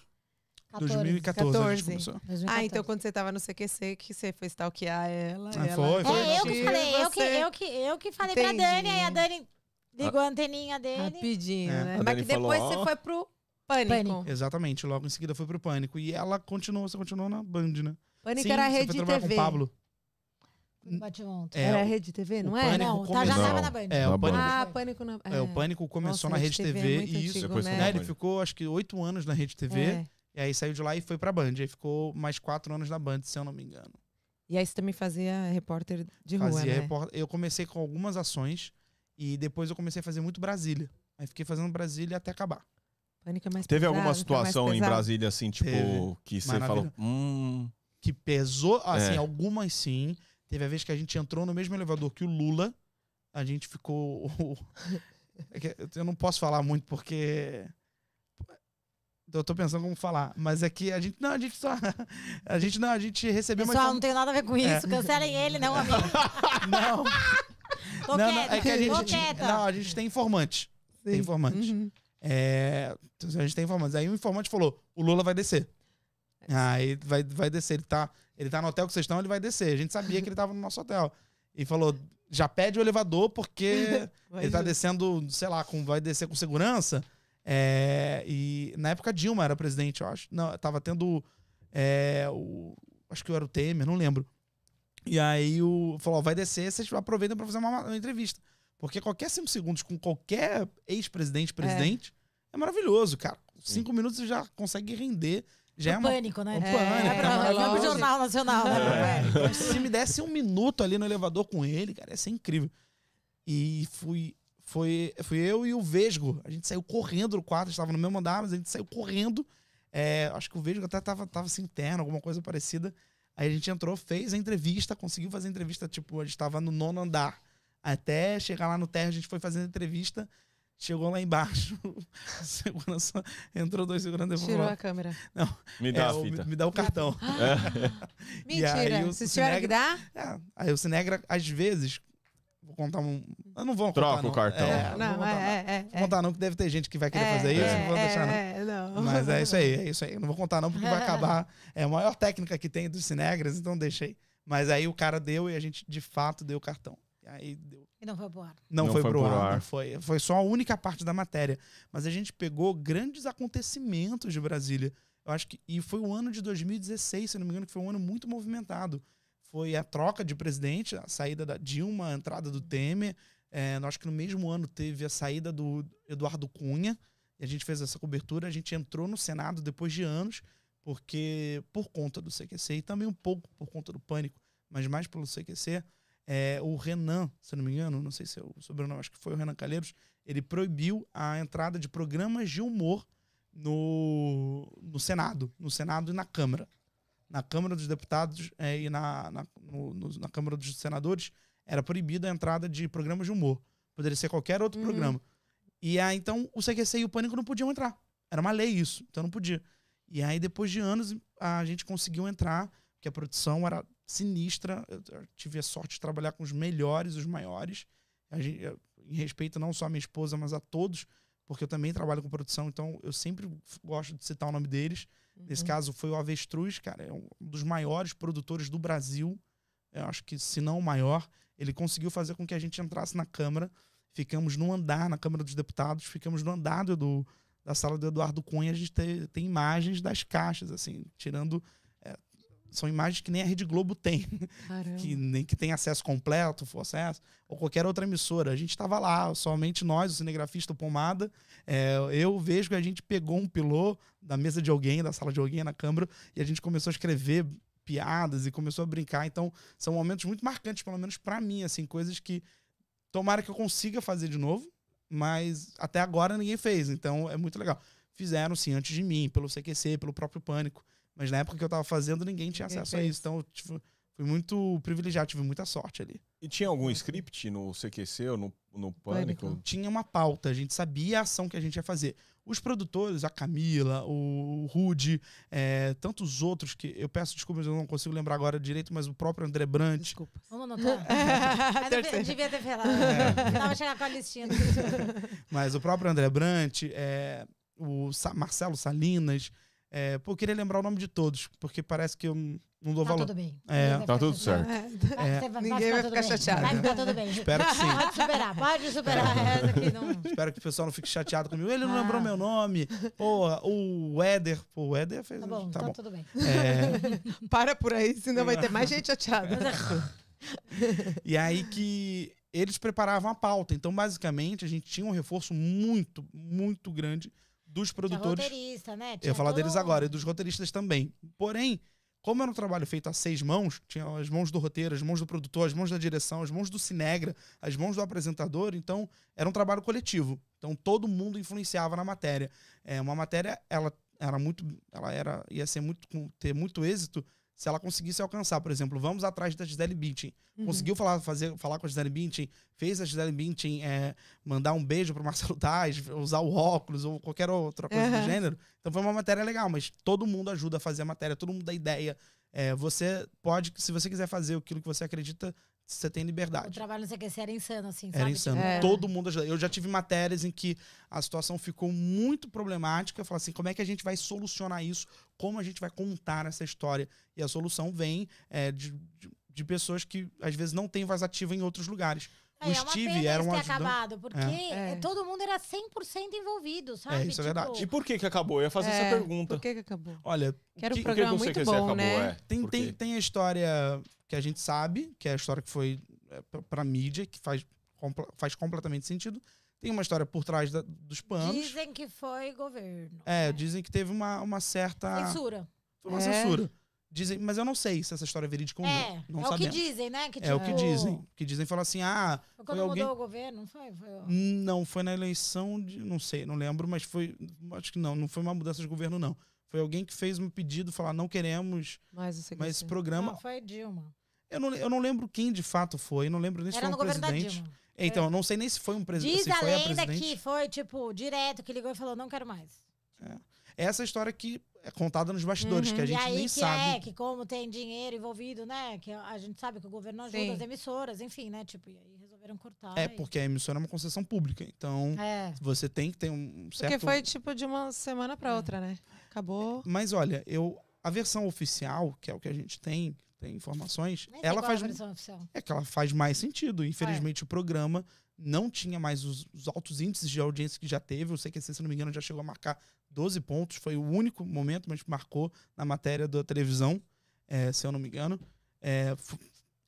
2014. 2014 Ah, então quando você tava no CQC, que você foi stalkear ela. Ah, ela foi, foi. É, eu que falei, eu que, eu que, eu que falei Entendi. pra Dani, aí a Dani ligou a ah. anteninha dele. Rapidinho, é, né? Mas que depois falou, você foi pro pânico. pânico. Exatamente, logo em seguida foi pro Pânico. E ela continuou, você continuou na Band, né? Pânico Sim, era a rede você foi TV. Com o Pablo. Hum. Bate ontem. É, Era a Rede TV, não é? Não, tá, já estava na Band. É, o tá Pânico, ah, Pânico na é, o é. Pânico começou Nossa, na Rede TV, é e é isso. Antigo, né? Ele é. ficou, acho que, oito anos na Rede TV. É. E aí saiu de lá e foi pra Band. Aí ficou mais quatro anos na Band, se eu não me engano. E aí você também fazia repórter de fazia rua, né? Eu comecei com algumas ações e depois eu comecei a fazer muito Brasília. Aí fiquei fazendo Brasília até acabar. Pânico é mais Teve pesado, alguma situação em Brasília, assim, tipo, Teve. que você falou... Hum... Que pesou, assim, algumas sim Teve a vez que a gente entrou no mesmo elevador que o Lula. A gente ficou. <laughs> É eu não posso falar muito porque. Eu tô pensando como falar, mas é que a gente. Não, a gente só. <laughs> A gente não, a gente recebeu Pessoal, só não tem nada a ver com isso. É. Cancelem ele, não, amigo. <laughs> Não. não, não, é que a gente. Não, a gente tem informante. Sim. Tem informante. Uhum. É, a gente tem informante. Aí o informante falou: o Lula vai descer. Aí vai, vai descer. Ele tá, ele tá no hotel que vocês estão, ele vai descer. A gente sabia que ele tava no nosso hotel. E falou: já pede o elevador, porque <laughs> ele tá descendo, sei lá, com, vai descer com segurança. É, e na época Dilma era presidente, eu acho. Não, tava tendo. É, o, acho que eu era o Temer, não lembro. E aí o falou: ó, vai descer, vocês aproveitam para fazer uma, uma, entrevista. Porque qualquer cinco segundos com qualquer ex-presidente, presidente, presidente é. é. maravilhoso, cara. Cinco Sim. minutos você já consegue render já o é uma... pânico, né? O é, pânico. É, pra, é o Jornal Nacional, é. né? É. se me desse um minuto ali no elevador com ele, cara, ia ser incrível. E fui, foi, fui eu e o Vesgo. A gente saiu correndo do quarto, estava no mesmo andar, mas a gente saiu correndo. É, acho que o Vesgo até tava tava assim, interno, alguma coisa parecida. Aí a gente entrou, fez a entrevista, conseguiu fazer a entrevista, tipo, a gente estava no nono andar. Até chegar lá no terra a gente foi fazendo a entrevista. Chegou lá embaixo, <laughs> segurança, entrou dois seguranças. Tirou falou, a câmera. Não, me dá é, a fita. Me, me, dá o cartão. <laughs> Ah, <laughs> mentira. Aí, o Se tiver que dá? É, aí o Cinegra, às vezes, vou contar um... Eu não vou Troca o cartão. É, não, não vou contar, é, não. É, é vou é. contar não, que deve ter gente que vai querer é, fazer isso, não vou deixar não. Mas é isso aí, é isso aí. não vou contar não, porque vai acabar... É a maior técnica que tem dos Cinegras, então deixei. Mas aí o cara deu e a gente, de fato, deu o cartão. E aí deu e não foi pro ar. Não, não foi, foi pro, ar. ar. Foi, foi só a única parte da matéria. Mas a gente pegou grandes acontecimentos de Brasília. Eu acho que. E foi o ano de 2016, se não me engano, que foi um ano muito movimentado. Foi a troca de presidente, a saída da Dilma, a entrada do Temer. É, acho que no mesmo ano teve a saída do Eduardo Cunha. E a gente fez essa cobertura. A gente entrou no Senado depois de anos, porque por conta do CQC e também um pouco por conta do pânico, mas mais pelo CQC, é, o Renan, se não me engano, não sei se é o sobrenome, acho que foi o Renan Calheiros, ele proibiu a entrada de programas de humor no, no Senado, no Senado e na Câmara. Na Câmara dos Deputados é, e na, na, no, no, na Câmara dos Senadores era proibida a entrada de programas de humor. Poderia ser qualquer outro uhum. programa. E aí, então, o CQC e o Pânico não podiam entrar. Era uma lei isso, então não podia. E aí, depois de anos, a gente conseguiu entrar, porque a produção era sinistra. Eu, tive a sorte de trabalhar com os melhores, os maiores. Gente, em respeito não só à minha esposa, mas a todos, porque eu também trabalho com produção, então eu sempre gosto de citar o nome deles. Uhum. Nesse caso foi o Avestruz, cara, é um dos maiores produtores do Brasil. Eu acho que, se não o maior, ele conseguiu fazer com que a gente entrasse na Câmara. Ficamos no andar, na Câmara dos Deputados, ficamos no andar do, da sala do Eduardo Cunha, a gente tem, tem imagens das caixas, assim, tirando são imagens que nem a Rede Globo tem, <laughs> que nem que tem acesso completo, for acesso, ou qualquer outra emissora. A gente estava lá, somente nós, o cinegrafista Pomada. É, eu vejo que a gente pegou um pilô da mesa de alguém, da sala de alguém, na câmara, e a gente começou a escrever piadas e começou a brincar. Então, são momentos muito marcantes, pelo menos para mim, assim, coisas que tomara que eu consiga fazer de novo, mas até agora ninguém fez. Então, é muito legal. Fizeram, sim, antes de mim, pelo CQC, pelo próprio Pânico. Mas na época que eu tava fazendo, ninguém tinha acesso a isso. Então, tipo, fui muito privilegiado, tive muita sorte ali. E tinha algum script no CQC ou no, no Pânico? Pânico? Tinha uma pauta, a gente sabia a ação que a gente ia fazer. Os produtores, a Camila, o Rude, é, tantos outros que eu peço desculpas, eu não consigo lembrar agora direito, mas o próprio André Brant. Desculpa. Vamos anotar. <laughs> É, devia, devia ter falado. É. Tava vou com a listinha. <laughs> mas o próprio André Brant, é, o Sa Marcelo Salinas, é, pô, eu queria lembrar o nome de todos, porque parece que eu não dou tá valor. Tá tudo bem. É. Tá tudo certo. É. Ninguém vai ficar chateado. Vai ficar tudo bem. Espero que <laughs> sim. Pode superar, pode superar. É. Não... Espero que o pessoal não fique chateado comigo. Ele não ah. lembrou meu nome. Pô, o Éder. Pô, o Éder fez... Tá bom, tá então bom. tudo bem. É. <laughs> Para por aí, senão vai ter mais gente chateada. <laughs> e aí que eles preparavam a pauta. Então, basicamente, a gente tinha um reforço muito, muito grande dos é produtores. roteirista, né? Tinha eu ia falar deles agora, e dos roteiristas também. Porém, como era um trabalho feito a seis mãos, tinha as mãos do roteiro, as mãos do produtor, as mãos da direção, as mãos do cinegra, as mãos do apresentador, então era um trabalho coletivo. Então todo mundo influenciava na matéria. É, uma matéria, ela era muito, ela era ia ser muito ter muito êxito se ela conseguisse alcançar, por exemplo, vamos atrás da Gisele Bündchen. Uhum. Conseguiu falar, fazer, falar com a Gisele Bündchen, fez a Gisele Bündchen é, mandar um beijo pro Marcelo <laughs> Tais, usar o óculos ou qualquer outra coisa uhum. do gênero. Então foi uma matéria legal, mas todo mundo ajuda a fazer a matéria, todo mundo dá ideia. É, você pode, se você quiser fazer aquilo que você acredita, você tem liberdade. O trabalho no CQC era insano, assim, Era insano. Tipo, é. Todo mundo ajuda. Eu já tive matérias em que a situação ficou muito problemática. Eu falo assim, como é que a gente vai solucionar isso? como a gente vai contar essa história. E a solução vem é, de, de, pessoas que às vezes não têm voz ativa em outros lugares. É, o é Steve era um ajudante. acabado, porque é. é. é todo mundo era 100% envolvido, sabe? É, isso tipo... é verdade. Tipo e por que que acabou? Eu ia fazer essa pergunta. Por que que acabou? Olha, que um que, programa que muito bom, acabou, né? Tem, tem, tem a história que a gente sabe, que é a história que foi para mídia, que faz, faz completamente sentido. Tem uma história por trás da, dos panos. Dizem que foi governo. É, né? dizem que teve uma, uma certa. Censura. Foi uma é. censura. Dizem, mas eu não sei se essa história é verídica ou é, não. Não é sabemos. o que dizem, né? Que, é o que dizem. Que dizem, fala assim, ah... Foi quando foi alguém... mudou o governo, não foi? foi? Não, foi na eleição de... Não sei, não lembro, mas foi... Acho que não, não foi uma mudança de governo, não. Foi alguém que fez um pedido, falar, não queremos mais, mais esse programa. Não, foi Dilma. Eu não, eu não lembro quem de fato foi, não lembro nem se foi um presidente. Dilma. É. Então, eu não sei nem se foi um presidente. Diz a foi lenda a que foi, tipo, direto, que ligou e falou, não quero mais. É. é essa história que é contada nos bastidores, uhum. que a uhum. gente e aí nem que é, sabe. É, que como tem dinheiro envolvido, né? Que a gente sabe que o governo ajuda Sim. as emissoras, enfim, né? Tipo, e aí resolveram cortar. É, e... porque a emissora é uma concessão pública. Então, é. você tem que ter um certo. Porque foi tipo de uma semana para outra, né? Acabou. Mas olha, eu. A versão oficial, que é o que a gente tem, tem informações. Mas é ela é faz. É que ela faz mais sentido. Infelizmente, é. o programa não tinha mais os, os, altos índices de audiência que já teve. Eu sei que, se não me engano, já chegou a marcar 12 pontos. Foi o único momento, mas marcou na matéria da televisão, é, se eu não me engano. É,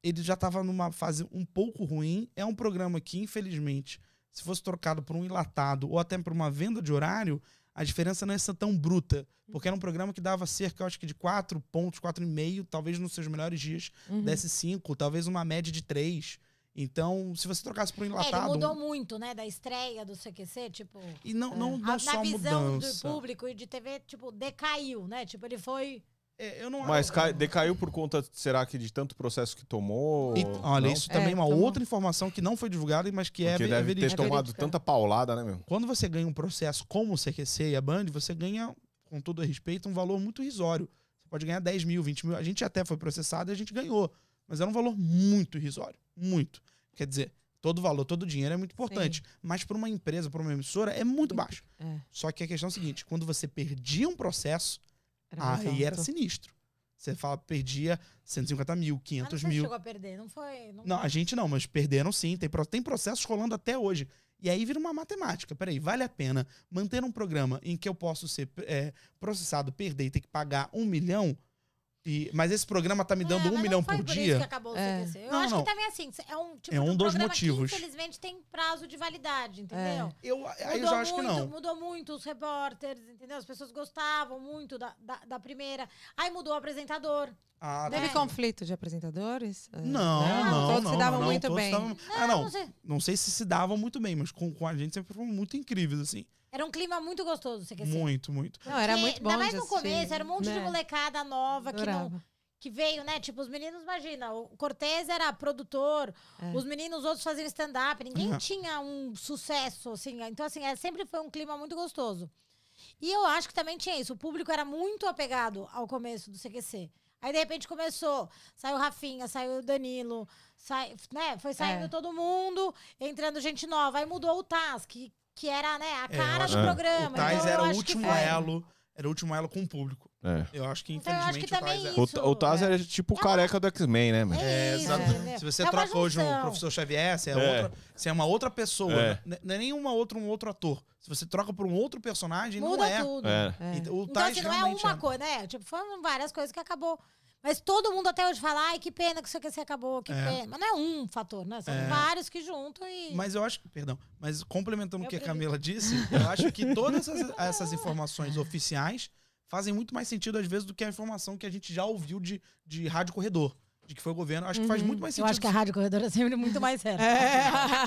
ele já estava numa fase um pouco ruim. É um programa que, infelizmente, se fosse trocado por um enlatado ou até por uma venda de horário, a diferença não é tão bruta. Porque era um uhum. programa que dava cerca, eu acho que de 4 pontos, 4,5, talvez nos seus melhores dias uhum. desse 5, talvez uma média de 3. Então, se você trocasse por um é, enlatado... É, mudou muito, né? Da estreia do CQC, tipo... E não, não, é. não a, só na visão mudança. do público e de TV, tipo, decaiu, né? Tipo, ele foi é, eu não Mas cai, decaiu por conta, será que de tanto processo que tomou? E, olha, não? isso também é uma é, tomou. outra informação que não foi divulgada, mas que é Porque é deve ter tomado tanta paulada, né, meu? Quando você ganha um processo como o CQC e a Band, você ganha, com todo respeito, um valor muito irrisório. Você pode ganhar 10 mil, 20 mil. A gente até foi processado e a gente ganhou. Mas era um valor muito irrisório. Muito. Quer dizer, todo valor, todo dinheiro é muito importante. Sim. Mas para uma empresa, para uma emissora, é muito, muito baixo. É. Só que a questão é a seguinte: quando você perdia um processo, era aí ah, era sinistro. Você fala, perdia 150 mil, 500 ah, mil. chegou a perder, não foi? Não... não, a gente não, mas perderam sim. Tem, tem processos rolando até hoje. E aí vira uma matemática. Peraí, vale a pena manter um programa em que eu posso ser é, processado, perder e ter que pagar um milhão? E, mas esse programa tá me dando é, um milhão por, por dia. Isso que acabou é. o CDC. Eu não, acho não. que também é assim, é um, tipo, é um, um dos motivos. Que, infelizmente tem prazo de validade, é. entendeu? É. Eu, aí mudou eu já acho muito, que não. Mudou muito os repórteres, entendeu? As pessoas gostavam muito da, da, da primeira. Aí mudou o apresentador. Ah, né? Teve conflito de apresentadores? Não, não, ah, não. Todos não, se davam não, muito bem. Davam... Ah, não. Não sei. não sei. se se davam muito bem, mas com, com a gente sempre foram muito incríveis, assim. Era um clima muito gostoso, você quer dizer? Muito, muito. Não, era muito bom. Ainda mais no começo, era um monte né? de molecada nova Adorava. que não, que veio, né? Tipo, os meninos, imagina, o Cortez era produtor, é. os meninos, os outros faziam stand-up, ninguém uhum. tinha um sucesso, assim. Então, assim, é, sempre foi um clima muito gostoso. E eu acho que também tinha isso. O público era muito apegado ao começo do CQC. Aí, de repente, começou. Saiu o Rafinha, saiu o Danilo, sai, né? Foi saindo é. todo mundo, entrando gente nova. Aí mudou o Task, que, que era, né, a é, cara do programa. O Taz então, era o último elo era o último elo com o público. É. Eu acho que, Então, acho que infelizmente, o Taz é. isso. O, o Taz era tipo o é careca do X-Men, né? mano? É, é exato. Se você É troca hoje um professor Xavier, você é, É. Outra, você é uma outra pessoa. É. Né? Não é nem outra, um outro ator. Se você troca por um outro personagem, Muda não é. tudo. É. Então, o Então, assim, não é realmente uma é. coisa, né? Tipo, foram várias coisas que acabou mas todo mundo até hoje fala, ai, que pena que isso aqui acabou, que é. pena. Mas não é um fator, né? São é. vários que juntam e. Mas eu acho, perdão, mas complementando eu o que a Camila disse, eu acho que todas essas, essas, informações <laughs> é. oficiais fazem muito mais sentido, às vezes, do que a informação que a gente já ouviu de, de rádio corredor de que foi o governo, acho que faz uhum. muito mais sentido. Eu acho que a Rádio Corredora é sempre muito mais séria. É. <laughs>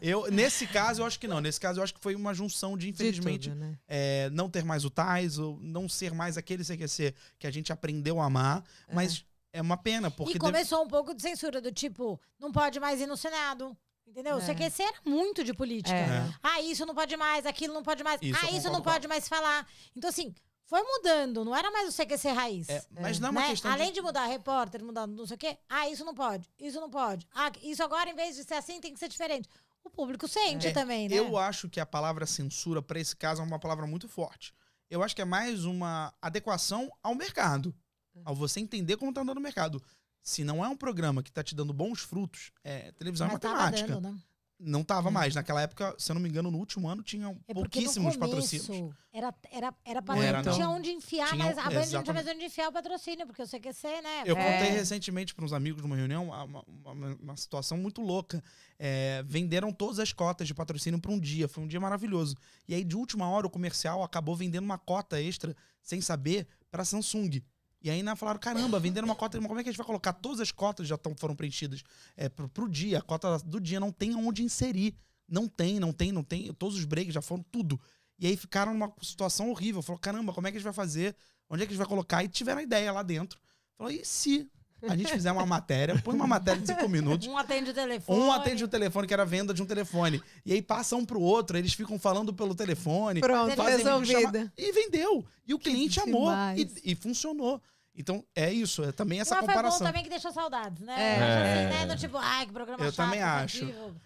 Eu, eu, nesse caso, eu acho que não. Nesse caso, eu acho que foi uma junção de, infelizmente, de tudo, né? é, não ter mais o Tais, ou não ser mais aquele CQC que a gente aprendeu a amar, é. mas é, é uma pena, porque... E começou deve... um pouco de censura, do tipo, não pode mais ir no Senado, Entendeu? É. CQC era muito de política. É. Ah, isso não pode mais, aquilo não pode mais, isso ah, isso não pode mais falar. Então, assim, foi mudando, não era mais o CQC raiz. É, mas não é uma né? questão. Além de... de... mudar repórter, mudar não sei o quê, ah, isso não pode, isso não pode. Ah, isso agora, em vez de ser assim, tem que ser diferente. O público sente é, também, né? Eu acho que a palavra censura, para esse caso, é uma palavra muito forte. Eu acho que é mais uma adequação ao mercado. Uhum. Ao você entender como tá andando o mercado. Se não é um programa que tá te dando bons frutos, é, televisão é mas é matemática. Dando, né? não tava é. mais. Naquela época, se eu não me engano, no último ano tinha é pouquíssimos patrocínios. Era, era, era para era, não tinha onde enfiar, tinha, mas a gente não tinha mais onde enfiar o patrocínio, porque o ser, né? Eu é. contei recentemente para uns amigos numa reunião uma, uma, uma situação muito louca. É, venderam todas as cotas de patrocínio para um dia, foi um dia maravilhoso. E aí, de última hora, o comercial acabou vendendo uma cota extra, sem saber, para Samsung. E ainda falaram, caramba, vendendo uma cota, como é que a gente vai colocar? Todas as cotas já tão, foram preenchidas é, pro, pro dia, a cota do dia não tem onde inserir. Não tem, não tem, não tem. Todos os breaks já foram, tudo. E aí ficaram numa situação horrível. Falou, caramba, como é que a gente vai fazer? Onde é que a gente vai colocar? E tiveram a ideia lá dentro. Falou, e se a gente fizer uma matéria, põe uma matéria de cinco minutos. Um atende o telefone. Um atende o telefone, que era a venda de um telefone. E aí passa um pro outro, eles ficam falando pelo telefone. Pronto, resolvida. E vendeu. E o cliente amou. E, e funcionou. Então, é isso, é também essa Mas comparação. Foi bom também que deixou saudades, né? É. Assim, é. Né? tipo, ai, que programa Eu chato. Eu também acho.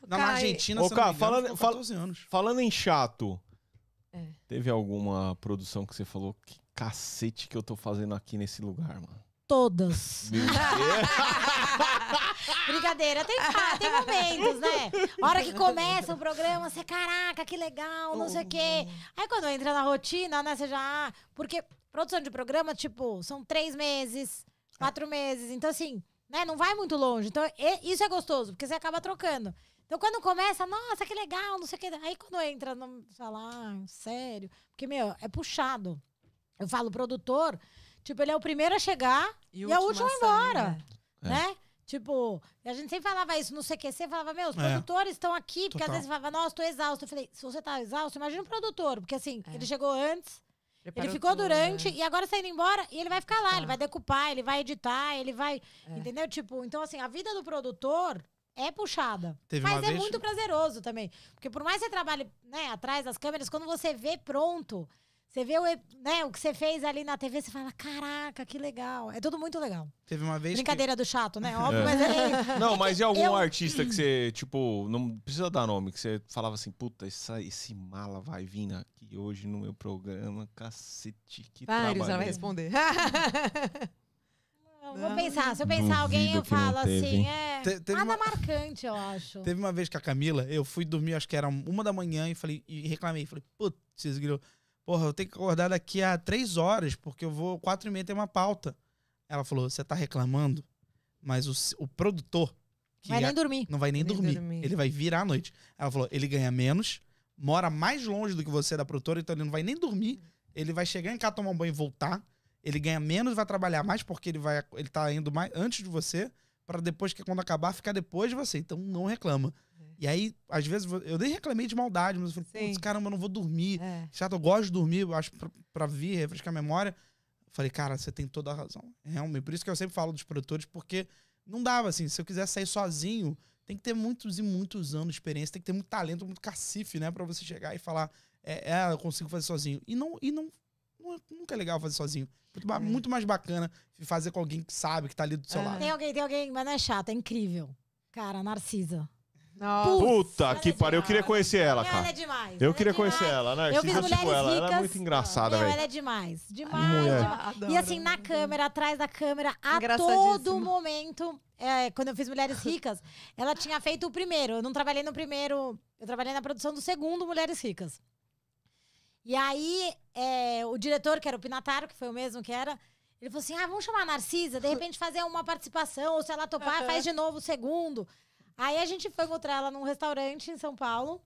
Na, Argentina, Ô, cara, falando, fala, anos. falando em chato, é. teve alguma produção que você falou que cacete que eu tô fazendo aqui nesse lugar, mano? todas. <laughs> Brincadeira, tem, tem momentos, né? Hora que começa o programa, você, caraca, que legal, não sei o quê. Oh. Aí quando entra na rotina, né, você já. Ah, porque produção de programa, tipo, são três meses, é. quatro meses. Então, assim, né, não vai muito longe. Então, isso é gostoso, porque você acaba trocando. Então, quando começa, nossa, que legal, não sei o quê. Aí quando entra, não fala, ah, sério. Porque, meu, é puxado. Eu falo, produtor. Tipo, ele é o primeiro a chegar e, e é o último a ir embora. Né? Né? É. Né? Tipo, a gente sempre falava isso no CQC, falava, meu, os é. produtores estão aqui, porque Total. às vezes falava, nossa, tô exausto. Eu falei, se você tá exausto, imagina o produtor, porque assim, é. ele chegou antes, Preparou ele ficou tudo, né? durante né? e agora está indo embora e ele vai ficar lá, ele vai decupar, ele vai editar, ele vai. É. Entendeu? Tipo, então assim, a vida do produtor é puxada. Teve mas é vez... muito prazeroso também. Porque por mais que você trabalhe né, atrás das câmeras, quando você vê pronto, você vê o, né, o que você fez ali na TV, você fala, caraca, que legal. É tudo muito legal. Teve uma vez. Brincadeira que... do chato, né? É. Óbvio, é, <laughs> é. mas é Não, mas e algum eu... artista que você, tipo, não precisa dar nome, que você falava assim, puta, essa, esse mala vai vir aqui hoje no meu programa, cacete que Vários, ela vai responder. <laughs> Não, vou pensar. Se eu pensar Duvido alguém, eu falo assim. É. Te, teve Nada uma... marcante, eu acho. Teve uma vez que a Camila, eu fui dormir, acho que era uma da manhã, e falei, e reclamei. Falei, putz, grilo porra, eu tenho que acordar daqui a três horas, porque eu vou, quatro e meia tem uma pauta. Ela falou, você tá reclamando, mas o, o produtor... vai nem dormir. Não vai nem, nem dormir. dormir. Ele vai virar à noite. Ela falou, ele ganha menos, mora mais longe do que você da produtora, então ele não vai nem dormir. Ele vai chegar em casa, tomar um banho e voltar. Ele ganha menos, e vai trabalhar mais, porque ele, vai, ele tá indo mais antes de você, para depois que quando acabar, ficar depois de você. Então não reclama. E aí, às vezes, eu nem reclamei de maldade, mas eu falei, putz, caramba, eu não vou dormir. É. Chato, eu gosto de dormir, eu acho, pra, pra vir, refrescar a memória. falei, cara, você tem toda a razão. Realmente. Por isso que eu sempre falo dos produtores, porque não dava, assim, se eu quiser sair sozinho, tem que ter muitos e muitos anos de experiência, tem que ter muito talento, muito cacife, né? Pra você chegar e falar, é, é eu consigo fazer sozinho. E não, e não é, nunca é legal fazer sozinho. Muito, é. muito, mais bacana fazer com alguém que sabe, que tá ali do seu é. lado. Tem alguém, tem alguém, mas não é chato, é incrível. Cara, Narcisa. Nossa. Puta ela que é pariu, eu queria conhecer ela, cara. Ela é demais. Eu ela é queria é demais. conhecer ela, né? Eu fiz mulheres ela. Ricas. Ela é muito engraçada, velho. Ela é demais. Demais, demais. E assim, na câmera, atrás da câmera, a todo momento. É, quando eu fiz Mulheres Ricas, ela tinha feito o primeiro. Eu não trabalhei no primeiro. Eu trabalhei na produção do segundo Mulheres Ricas. E aí, é, o diretor, que era o Pinataro, que foi o mesmo que era, ele falou assim: ah, vamos chamar a Narcisa, de repente fazer uma participação, ou se ela topar, uhum. faz de novo o segundo. Aí a gente foi encontrar ela num restaurante em São Paulo.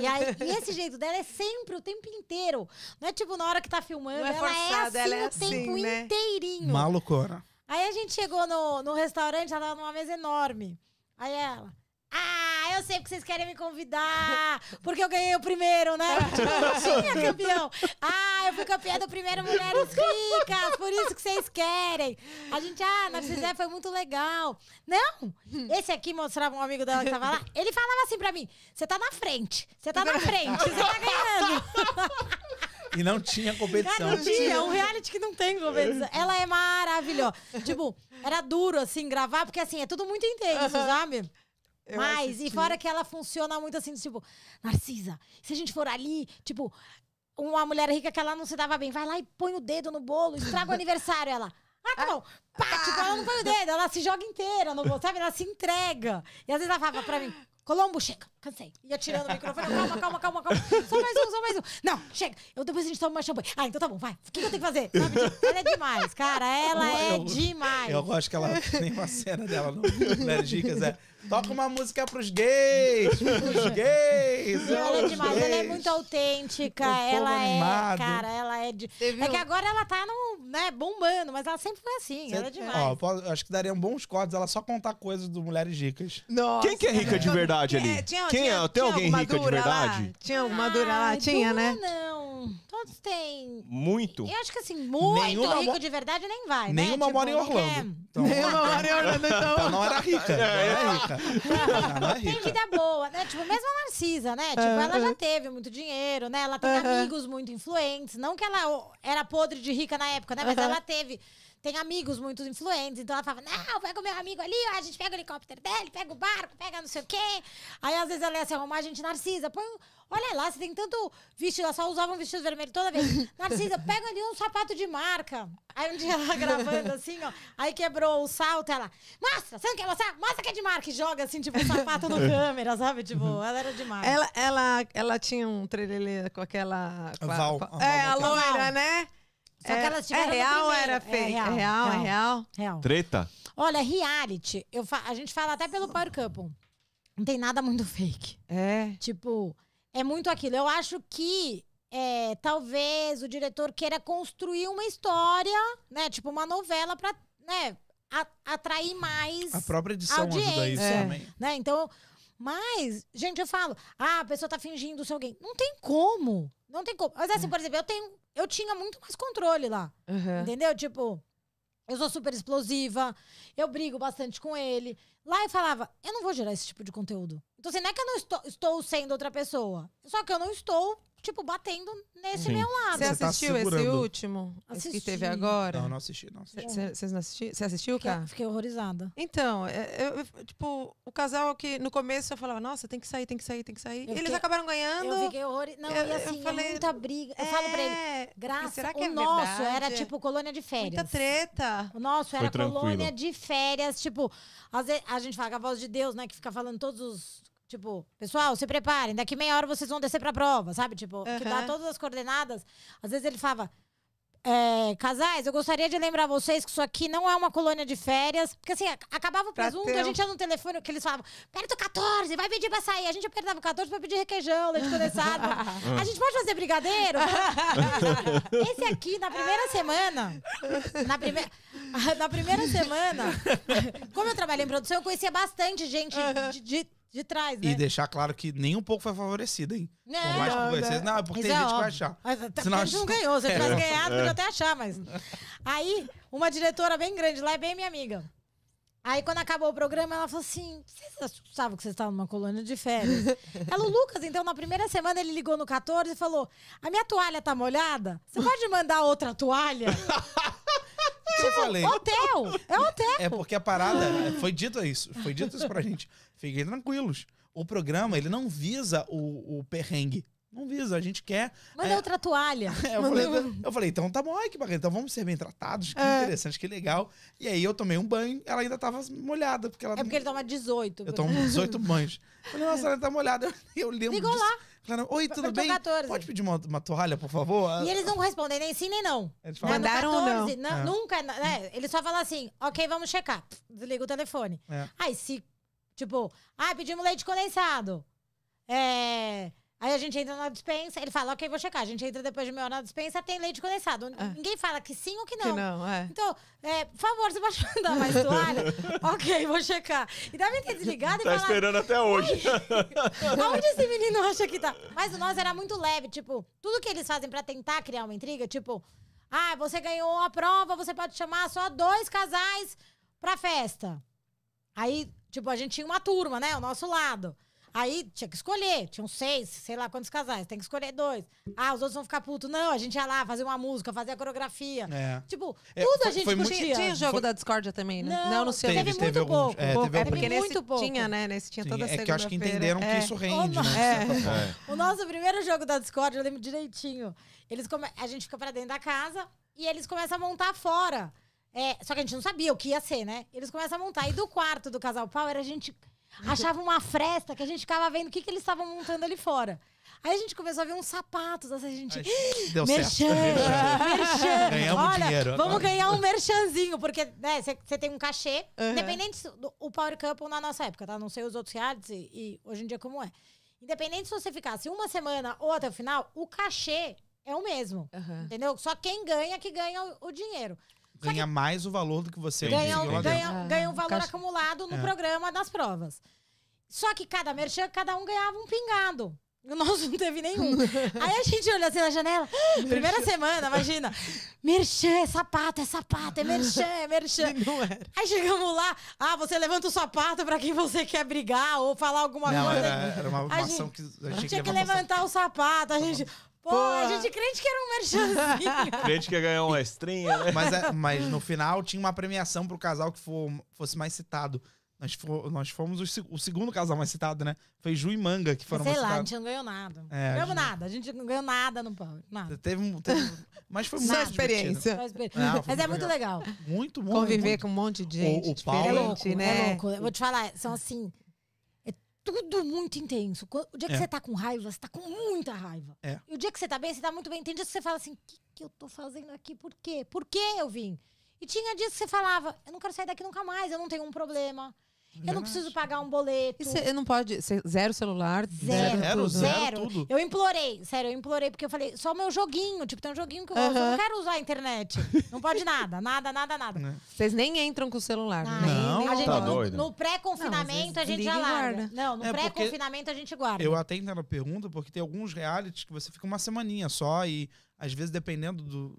e, aí, e esse jeito dela é sempre o tempo inteiro. Não é tipo na hora que tá filmando, é ela, é assim, ela é assim o assim, tempo né? inteirinho. Malucora. Aí a gente chegou no, no restaurante, ela tava numa mesa enorme. Aí ela, ah, eu sei que vocês querem me convidar. Porque eu ganhei o primeiro, né? Não <laughs> tinha é campeão. Ah, eu fui campeã do primeiro Mulheres Ricas. Por isso que vocês querem. A gente, ah, na Cisé foi muito legal. Não! Esse aqui mostrava um amigo dela que tava lá. Ele falava assim pra mim: você tá na frente. Você tá na frente. Você tá ganhando. E não tinha competição. Cara, não tinha, um reality que não tem competição. Ela é maravilhosa. Tipo, era duro, assim, gravar, porque assim, é tudo muito intenso, uh -huh. sabe? Eu Mas, assisti... e fora que ela funciona muito assim, tipo, Narcisa, se a gente for ali, tipo, uma mulher rica que ela não se dava bem, vai lá e põe o dedo no bolo, estraga o <laughs> aniversário, ela. Ah, tá ah, bom. Pá, ah. tipo, ela não põe o dedo, ela se joga inteira no bolo, sabe? Ela se entrega. E às vezes ela fala pra mim, Colombo, chega, cansei. Ia tirando o microfone, calma, calma, calma, calma. Só mais um, só mais um. Não, chega. Eu, depois a gente toma uma champanhe. Ah, então tá bom, vai. O que, eu tenho que fazer? Sabe? Tipo, ela é demais, cara. Ela eu, é eu, demais. Eu gosto que ela tem uma cena dela no Mulheres dicas é. Toca uma música pros gays! Pros <laughs> gays! E é ela é demais, gays. ela é muito autêntica, ela animado. é. Cara, ela é de. É que agora ela tá no, né, bombando, mas ela sempre foi assim, Cê... ela é demais. Ó, acho que daria bons cortes ela só contar coisas do Mulheres Ricas. Nossa, Quem que é rica de verdade ali? É, tinha, Quem tinha, é? Tem alguém rica de verdade? Lá? Tinha alguma ah, dura lá? Tinha, né? Não. Todos têm. Muito? Eu acho que assim, muito Nenhuma rico de verdade nem vai. Né? Nenhuma né? mora tipo, em Orlando. É. Então, Nenhuma mora em Orlando, <laughs> então, então. então não era rica. É, não era rica. Não, não é rica. Tem vida boa, né? Tipo, mesmo a Narcisa, né? Tipo, é. ela já teve muito dinheiro, né? Ela tem amigos muito influentes. Não que ela era podre de rica na época, né? Mas ela teve tem amigos muito influentes, então ela falava, não, pega o meu amigo ali, a gente pega o helicóptero dele, pega o barco, pega não sei o quê. Aí às vezes ela ia se arrumar, a gente, Narcisa, põe Olha lá, você tem tanto vestido, ela só usava um vestido vermelho toda vez. <laughs> Narcisa, pega ali um sapato de marca. Aí um dia ela gravando <laughs> assim, ó, aí quebrou o salto, ela, mostra, você não quer mostrar? Mostra que é de marca. E joga assim, tipo, o um sapato no <laughs> câmera, sabe? Tipo, ela era de marca. Ela, ela, ela tinha um trelele com aquela... Com a, Val. é, a loira, né? Só é, que elas é tiveram. É real ou era é fake? É real, é real, real. real. real. Treta? Olha, reality. Eu fa... A gente fala até pelo Power Couple. Não tem nada muito fake. É. Tipo, é muito aquilo. Eu acho que é, talvez o diretor queira construir uma história, né? Tipo, uma novela pra né, a, atrair mais. A própria edição audiência, ajuda isso é. também. Né? Então. Mas, gente, eu falo, ah, a pessoa tá fingindo ser alguém. Não tem como. Não tem como. Mas assim, é. por exemplo, eu tenho eu tinha muito mais controle lá. Uhum. Entendeu? Tipo, eu sou super explosiva, eu brigo bastante com ele. Lá eu falava, eu não vou gerar esse tipo de conteúdo. Então, assim, não é que eu não estou, estou sendo outra pessoa. Só que eu não estou tipo, batendo nesse Sim. meu lado. Você tá assistiu esse último? Assisti. Esse que teve agora? Não, não assisti, não Vocês não assistiram? Você assistiu, fiquei, cara? Fiquei horrorizada. Então, é, eu, eu, tipo, o casal que no começo eu falava, nossa, tem que sair, tem que sair, tem que sair. Fiquei, eles acabaram ganhando. Eu fiquei horrorizada. Não, eu, e assim, eu é falei, é muita briga. Eu é, falo pra ele, é, graças será que o nosso verdade? era tipo colônia de férias. Muita treta. O nosso era colônia de férias. Tipo, às vezes, a gente fala com a voz de Deus, né, que fica falando todos os Tipo, pessoal, se preparem, daqui meia hora vocês vão descer pra prova, sabe? Tipo, uhum. que dá todas as coordenadas. Às vezes ele falava, é, casais, eu gostaria de lembrar vocês que isso aqui não é uma colônia de férias. Porque assim, acabava o presunto, a gente ia no telefone que eles falavam, perto 14, vai pedir pra sair. A gente apertava o 14 pra pedir requeijão, leite condensado. <laughs> a gente pode fazer brigadeiro? <laughs> Esse aqui, na primeira semana, na, prime... <laughs> na primeira semana, como eu trabalhei em produção, eu conhecia bastante gente de, de de trás, né? E deixar claro que nem um pouco foi favorecida, hein? Não, né, Por mais que vocês, né? não, é porque tem é gente óbvio. que vai achar. Mas, Senão, a gente não ganhou, se eu tivesse ganhado, eu até achar, mas... Aí, uma diretora bem grande lá, é bem minha amiga. Aí, quando acabou o programa, ela falou assim: vocês achavam que vocês estavam numa colônia de férias? <laughs> ela, o Lucas, então, na primeira semana, ele ligou no 14 e falou: A minha toalha tá molhada? Você <laughs> pode mandar outra toalha? <laughs> que eu tipo, falei. Hotel! É hotel! É porque a parada. Foi dito isso. Foi dito isso pra gente. Fiquem tranquilos. O programa, ele não visa o, o perrengue. Não visa, a gente quer. Manda é, outra toalha. <laughs> É, eu, falei, eu, falei, então tá bom, ai, que bacana, então vamos ser bem tratados, que é. interessante, que legal. E aí eu tomei um banho, ela ainda tava molhada. Porque ela é porque ele toma 18. Eu tomo 18 <laughs> banhos. Falei, nossa, ela tá molhada. <laughs> Eu, lembro. Ligou disso. lá. Falaram, oi, tudo bem? 14. Pode pedir uma, uma toalha, por favor? E eles não respondem nem sim nem não. Eles falam, Mandaram 14, não. não é. Nunca, né? Eles só falam assim, ok, vamos checar. Desliga o telefone. É. Aí se, tipo, ah, pedimos leite condensado. É Aí a gente entra na dispensa, ele fala, ok, vou checar. A gente entra depois de meia hora na dispensa, tem leite condensado. É. Ninguém fala que sim ou que não. Que não é. Então, é, por favor, você pode <laughs> mandar mais toalha? <laughs> ok, vou checar. E devem ter desligado tá e falar... Tá esperando até hoje. <laughs> Aonde esse menino acha que tá? Mas o nosso era muito leve, tipo, tudo que eles fazem pra tentar criar uma intriga, tipo, ah, você ganhou a prova, você pode chamar só dois casais pra festa. Aí, tipo, a gente tinha uma turma, né, o nosso lado. Aí tinha que escolher, tinham seis, sei lá quantos casais, tem que escolher dois. Ah, os outros vão ficar putos. Não, a gente ia lá fazer uma música, fazer a coreografia. É. Tipo, é, tudo foi, a gente foi Muito... Tinha o jogo foi... da discórdia também, né? Não, não tinha seu. Teve, teve, teve muito alguns, pouco. É, teve, é, porque nesse muito pouco. tinha, né? Nesse tinha a toda É que eu acho que entenderam que é. isso rende, o, né? <laughs> É. o nosso primeiro jogo da discórdia, eu lembro direitinho. Eles come... A gente fica pra dentro da casa e eles começam a montar fora. É, só que a gente não sabia o que ia ser, né? Eles começam a montar. E do quarto do casal Power, a gente Achava uma fresta que a gente ficava vendo o que, que eles estavam montando ali fora. Aí a gente começou a ver uns sapatos, assim, a gente. deu merchan, certo. merchan. Ganhamos Olha, dinheiro. Vamos agora. ganhar um merchanzinho, porque você né, tem um cachê, uhum. independente do o Power Couple na nossa época, tá? Não sei os outros reais e, e hoje em dia como é. Independente se você ficasse uma semana ou até o final, o cachê é o mesmo. Uhum. Entendeu? Só quem ganha que ganha o, o dinheiro ganha mais o valor do que você ganha, ganha, ganha, ganha um valor Caixa... acumulado no é. programa das provas. Só que cada merchan, cada um ganhava um pingado. O nosso não teve nenhum. <laughs> Aí a gente olhou assim na janela, primeira semana, imagina. Merchan, é sapato, é sapato, é merchan, é merchan. <laughs> não era. Aí chegamos lá, ah, você levanta o sapato pra quem você quer brigar ou falar alguma não, coisa. Era, era uma, uma gente, ação que a gente Tinha que levantar o sapato, a gente. Pô, a gente crente que era um merchanzinho. <laughs> crente que ia ganhar uma estrinha, né? Mas, é, mas no final tinha uma premiação pro casal que for, fosse mais citado. Nós, for, nós fomos o, o, segundo casal mais citado, né? Foi Ju e Manga que foram Sei mais lá, citados. a gente não ganhou nada. É, não ganhamos nada. A gente não ganhou nada no pão. Nada. Teve, teve, mas foi <laughs> muito experiência. Só experiência. É, <laughs> mas é muito é muito legal. legal. Muito, muito. Conviver muito. com um monte de gente o, o Paulo, é louco, né? É louco. Eu vou te falar, são assim tudo muito intenso. O dia que é. você tá com raiva, você tá com muita raiva. É. E o dia que você tá bem, você tá muito bem. Tem dias que você fala assim: o que, que eu tô fazendo aqui? Por quê? Por que eu vim? E tinha dias que você falava: eu não quero sair daqui nunca mais, eu não tenho um problema. Eu não preciso pagar um boleto. E você não pode. Cê, zero celular, zero. Zero, zero. Tudo. Eu implorei, sério, eu implorei, porque eu falei, só meu joguinho. Tipo, tem um joguinho que eu, uh -huh. eu não quero usar a internet. Não pode nada, nada, nada, nada. Né? Vocês nem entram com o celular. Né? não, A tá gente, tá no, no pré-confinamento a gente já larga. Não, no é pré-confinamento a gente guarda. Eu até entendo a pergunta, porque tem alguns realities que você fica uma semaninha só e às vezes dependendo do,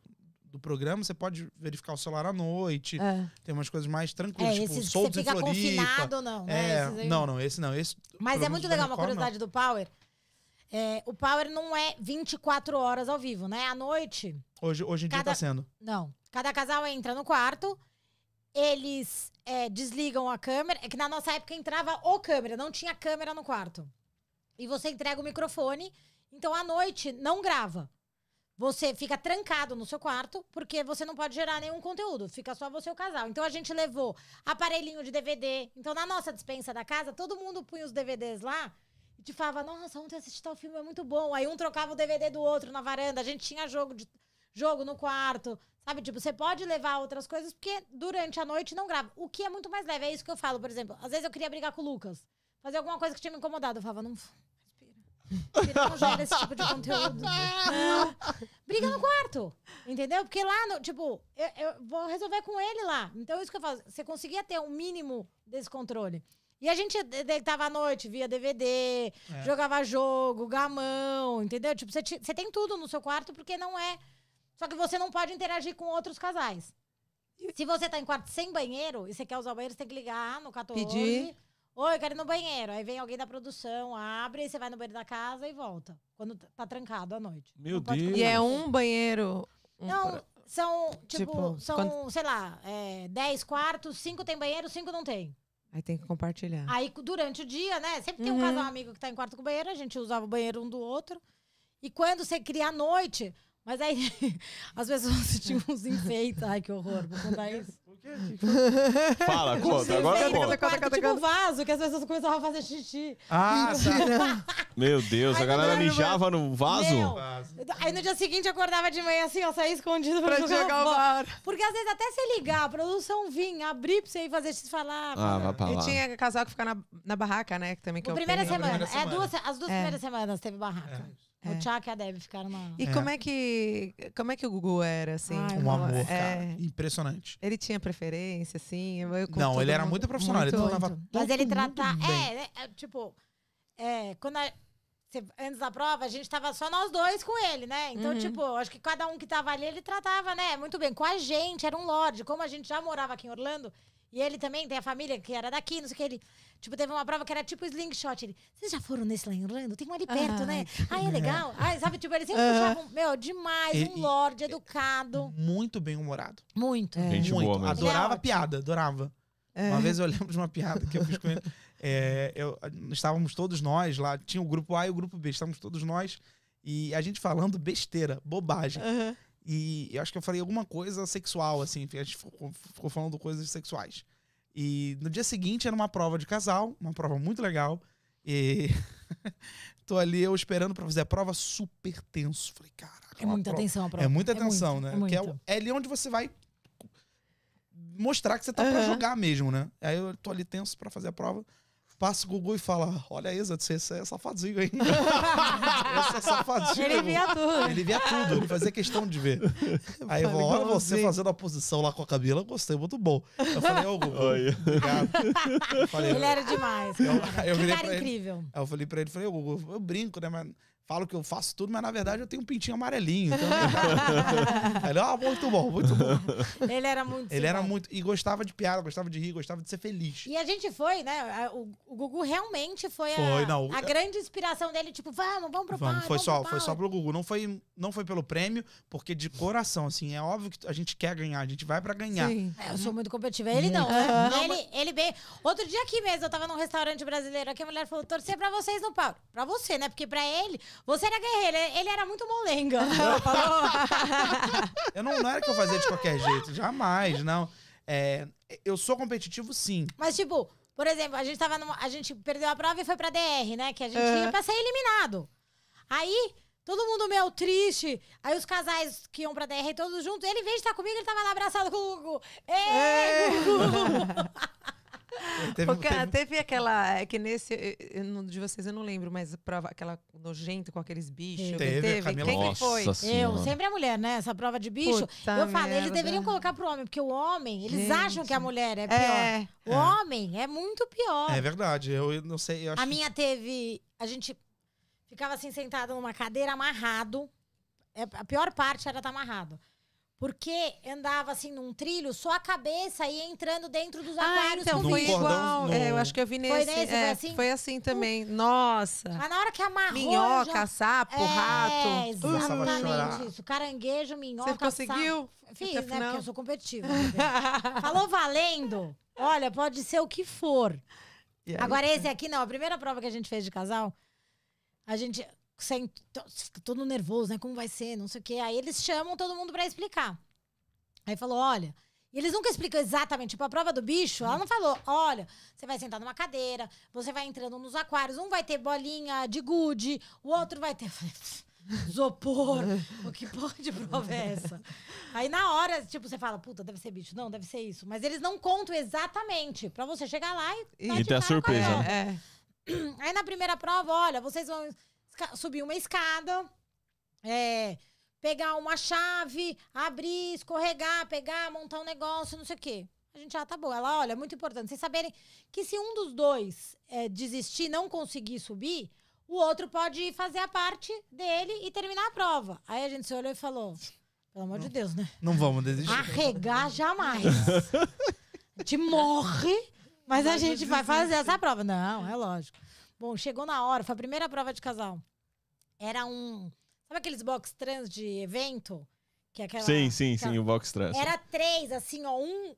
do programa, você pode verificar o celular à noite. É. Tem umas coisas mais tranquilas, é, tipo, esses Souls em Floripa. Confinado, não, né? é, né? Não, não, esse não. Esse, Mas é muito legal uma curiosidade não. do Power. É, o Power não é 24 horas ao vivo, né? À noite. Hoje, hoje em cada, dia tá sendo. Não. Cada casal entra no quarto, eles é, desligam a câmera. É que na nossa época entrava o câmera, não tinha câmera no quarto. E você entrega o microfone. Então à noite não grava. Você fica trancado no seu quarto, porque você não pode gerar nenhum conteúdo, fica só você e o casal. Então a gente levou aparelhinho de DVD. Então na nossa dispensa da casa, todo mundo punha os DVDs lá e te falava: "Nossa, ontem assisti tal filme, é muito bom". Aí um trocava o DVD do outro na varanda. A gente tinha jogo de jogo no quarto. Sabe, tipo, você pode levar outras coisas porque durante a noite não grava. O que é muito mais leve. É isso que eu falo, por exemplo. Às vezes eu queria brigar com o Lucas. Fazer alguma coisa que tinha me incomodado. Eu falava, não, porque não gera esse tipo de conteúdo. Né? Briga no quarto. Entendeu? Porque lá, no, tipo, eu, eu, vou resolver com ele lá. Então, isso que eu falo. Você conseguia ter um mínimo desse controle. E a gente deitava à noite, via DVD, é. jogava jogo, gamão, entendeu? Tipo, você, você tem tudo no seu quarto porque não é. Só que você não pode interagir com outros casais. Se você tá em quarto sem banheiro e você quer usar o banheiro, você tem que ligar no 14. Pedir. Oi, eu quero ir no banheiro. Aí vem alguém da produção, abre, você vai no banheiro da casa e volta. Quando tá trancado à noite. Meu Deus. E é um banheiro. Um não, para... são, tipo, tipo são, quando... sei lá, é, quartos, 5 tem banheiro, 5 não tem. Aí tem que compartilhar. Aí durante o dia, né? Sempre tem uhum. um casal amigo que tá em quarto com banheiro, a gente usava o banheiro um do outro. E quando você cria à noite, mas aí as <laughs> pessoas tinham uns enfeites. Ai, que horror, vou contar isso quê? <laughs> agora que Fala, conta, agora conta. Quarto, conta, conta, tipo conta. vaso, que as pessoas começavam a fazer xixi. Ah, tá. <laughs> Meu Deus, aí a galera mijava no vaso? Meu, Aí no dia seguinte eu acordava de manhã assim, ó, saía escondido pra, pra jogar o bar. Porque às vezes até você ligar, a produção vinha, abrir pra você ir fazer xixi, falar. Ah, vai pra lá. E tinha casal que ficava na, na barraca, né? Que também que é primeira, né? semana. primeira semana. É duas, as duas é. primeiras semanas teve barraca. É. É. O Tchak e a Deb ficaram uma. E é. como, é que, como é que o Gugu era, assim? Ai, um amor, é. cara. Impressionante. Ele tinha preferência, assim? Eu, eu, não, ele era muito profissional. Muito, ele tratava tudo Mas ele tratava. É, é, tipo, é, quando a, antes da prova, a gente tava só nós dois com ele, né? Então, uhum. tipo, acho que cada um que tava ali, ele tratava, né? Muito bem. Com a gente, era um lorde. Como a gente já morava aqui em Orlando, e ele também tem a família que era daqui, não sei o que. Ele, tipo, teve uma prova que era tipo slingshot. Ele, vocês já foram nesse lá em Orlando? Tem um ali perto, ah, né? Ai, ah, é legal. <laughs> Ai, sabe, tipo, ele sempre puxava, meu, demais, ele, um lorde educado. Muito bem humorado. Muito. É. Gente muito. Boa, Adorava é piada, adorava. É. Uma vez eu <laughs> lembro de uma piada que eu fiz com ele. É, eu, estávamos todos nós lá, tinha o grupo A e o grupo B, estávamos todos nós e a gente falando besteira, bobagem. Uhum. E eu acho que eu falei alguma coisa sexual, assim, a gente ficou, ficou falando coisas sexuais. E no dia seguinte era uma prova de casal, uma prova muito legal. E <laughs> tô ali eu esperando para fazer a prova, super tenso. Falei, caraca. É muita prova... atenção a prova. É muita é atenção, muito, né? É, Que é, é, ali onde você vai mostrar que você tá uhum. pra jogar mesmo, né? Aí eu tô ali tenso para fazer a prova passa o Gugu e fala: Olha, a Exa, você é safadinho ainda. <laughs> Essa é safadinho. Ele via tudo. Ele via tudo, ele fazia questão de ver. <laughs> Aí eu olha você assim? fazendo a posição lá com a Camila, eu gostei, muito bom. Eu falei, ô Gugu, Oi. obrigado. falei, ele era demais. Eu, eu que cara incrível. aí eu falei pra ele, falei, Gugu, eu brinco, né? Mas falo que eu faço tudo, mas na verdade eu tenho um pintinho amarelinho. Então... <laughs> ele, ah, muito bom, muito bom. Ele era muito. Ele era muito. E gostava de piada, gostava de rir, gostava de ser feliz. E a gente foi, né? O, Gugu realmente foi, foi a, não, a é grande inspiração dele, tipo, vamos, vamos pro vamos, foi vamos só, Foi só pro Gugu. Não foi, não foi pelo prêmio, porque de coração, assim, é óbvio que a gente quer ganhar, a gente vai pra ganhar. Sim. É, eu sou uhum. muito competitiva. Ele não. Né? não ele, mas... ele bem. Outro dia aqui mesmo, eu tava num restaurante brasileiro aqui, a mulher falou: torcer pra vocês no pau. Pra você, né? Porque pra ele. Você era guerreiro, ele era muito molenga. <laughs> eu não, não era que eu fazia de qualquer jeito, jamais, não. É, eu sou competitivo, sim. Mas, tipo, por exemplo, a gente tava numa, A gente perdeu a prova e foi pra DR, né? Que a gente uhum. ia pra ser eliminado. Aí, todo mundo meio triste. Aí os casais que iam pra DR todos juntos, ele, veio de estar tá comigo, ele tava lá abraçado com o Gugu. Ei, é. Gugu! <laughs> <laughs> Teve, teve... teve... aquela. É que nesse. Eu, de vocês eu não lembro, mas prova, aquela nojenta com aqueles bichos. Teve, teve. Camila... Quem que foi? Senhora. Eu, sempre a mulher, né? Essa prova de bicho. Puta eu falo, eles deveriam é. colocar pro homem, porque o homem, eles Gente. acham que a mulher é pior. É, o é. homem é muito pior. É verdade. Eu, eu não sei. Eu acho... A minha teve. A gente ficava assim sentado numa cadeira amarrado. É, a pior parte era estar tá amarrado. Porque andava assim num trilho, só a cabeça ia entrando dentro dos ah, aquários. Ah, então foi igual. No... É, eu acho que eu vi nesse. Foi, nesse, é, foi, assim? foi assim? Uh. também. Nossa. Mas na hora que amarrou. Minhoca, já... sapo, é, rato. Exatamente isso. Caranguejo, minhoca. Você conseguiu? Sapo. Fiz, Até né? Final. Porque eu sou competitiva. <laughs> Né? Falou valendo. Olha, pode ser o que for. Agora, esse né? aqui, não. A primeira prova que a gente fez de casal, a gente sem, todo nervoso, né? Como vai ser, não sei o quê. Aí eles chamam todo mundo para explicar. Aí falou: olha. E eles nunca explicam exatamente. Tipo, a prova do bicho, ela não falou: olha, você vai sentar numa cadeira, você vai entrando nos aquários, um vai ter bolinha de gude, o outro vai ter. zopor <laughs> o que pode <laughs> prova é essa? Aí na hora, tipo, você fala, puta, deve ser bicho. Não, deve ser isso. Mas eles não contam exatamente, pra você chegar lá e... e ter a surpresa. É. Aí na primeira prova, olha, vocês vão subir uma escada, é, pegar uma chave, abrir, escorregar, pegar, montar um negócio, não sei o quê. A gente, ah, tá boa, Ela, olha, é muito importante vocês saberem que se um dos dois é, desistir, não conseguir subir, o outro pode fazer a parte dele e terminar a prova. Aí a gente se olhou e falou: pelo amor não, de Deus, né? Não vamos desistir. Arregar jamais. a gente morre, mas a gente vai fazer essa prova. Não, é lógico. Bom, chegou na hora, foi a primeira prova de casal. Era um. Sabe aqueles box trans de evento? Que é aquela, sim, sim, aquela... sim, o box trans. Era três, assim, ó, um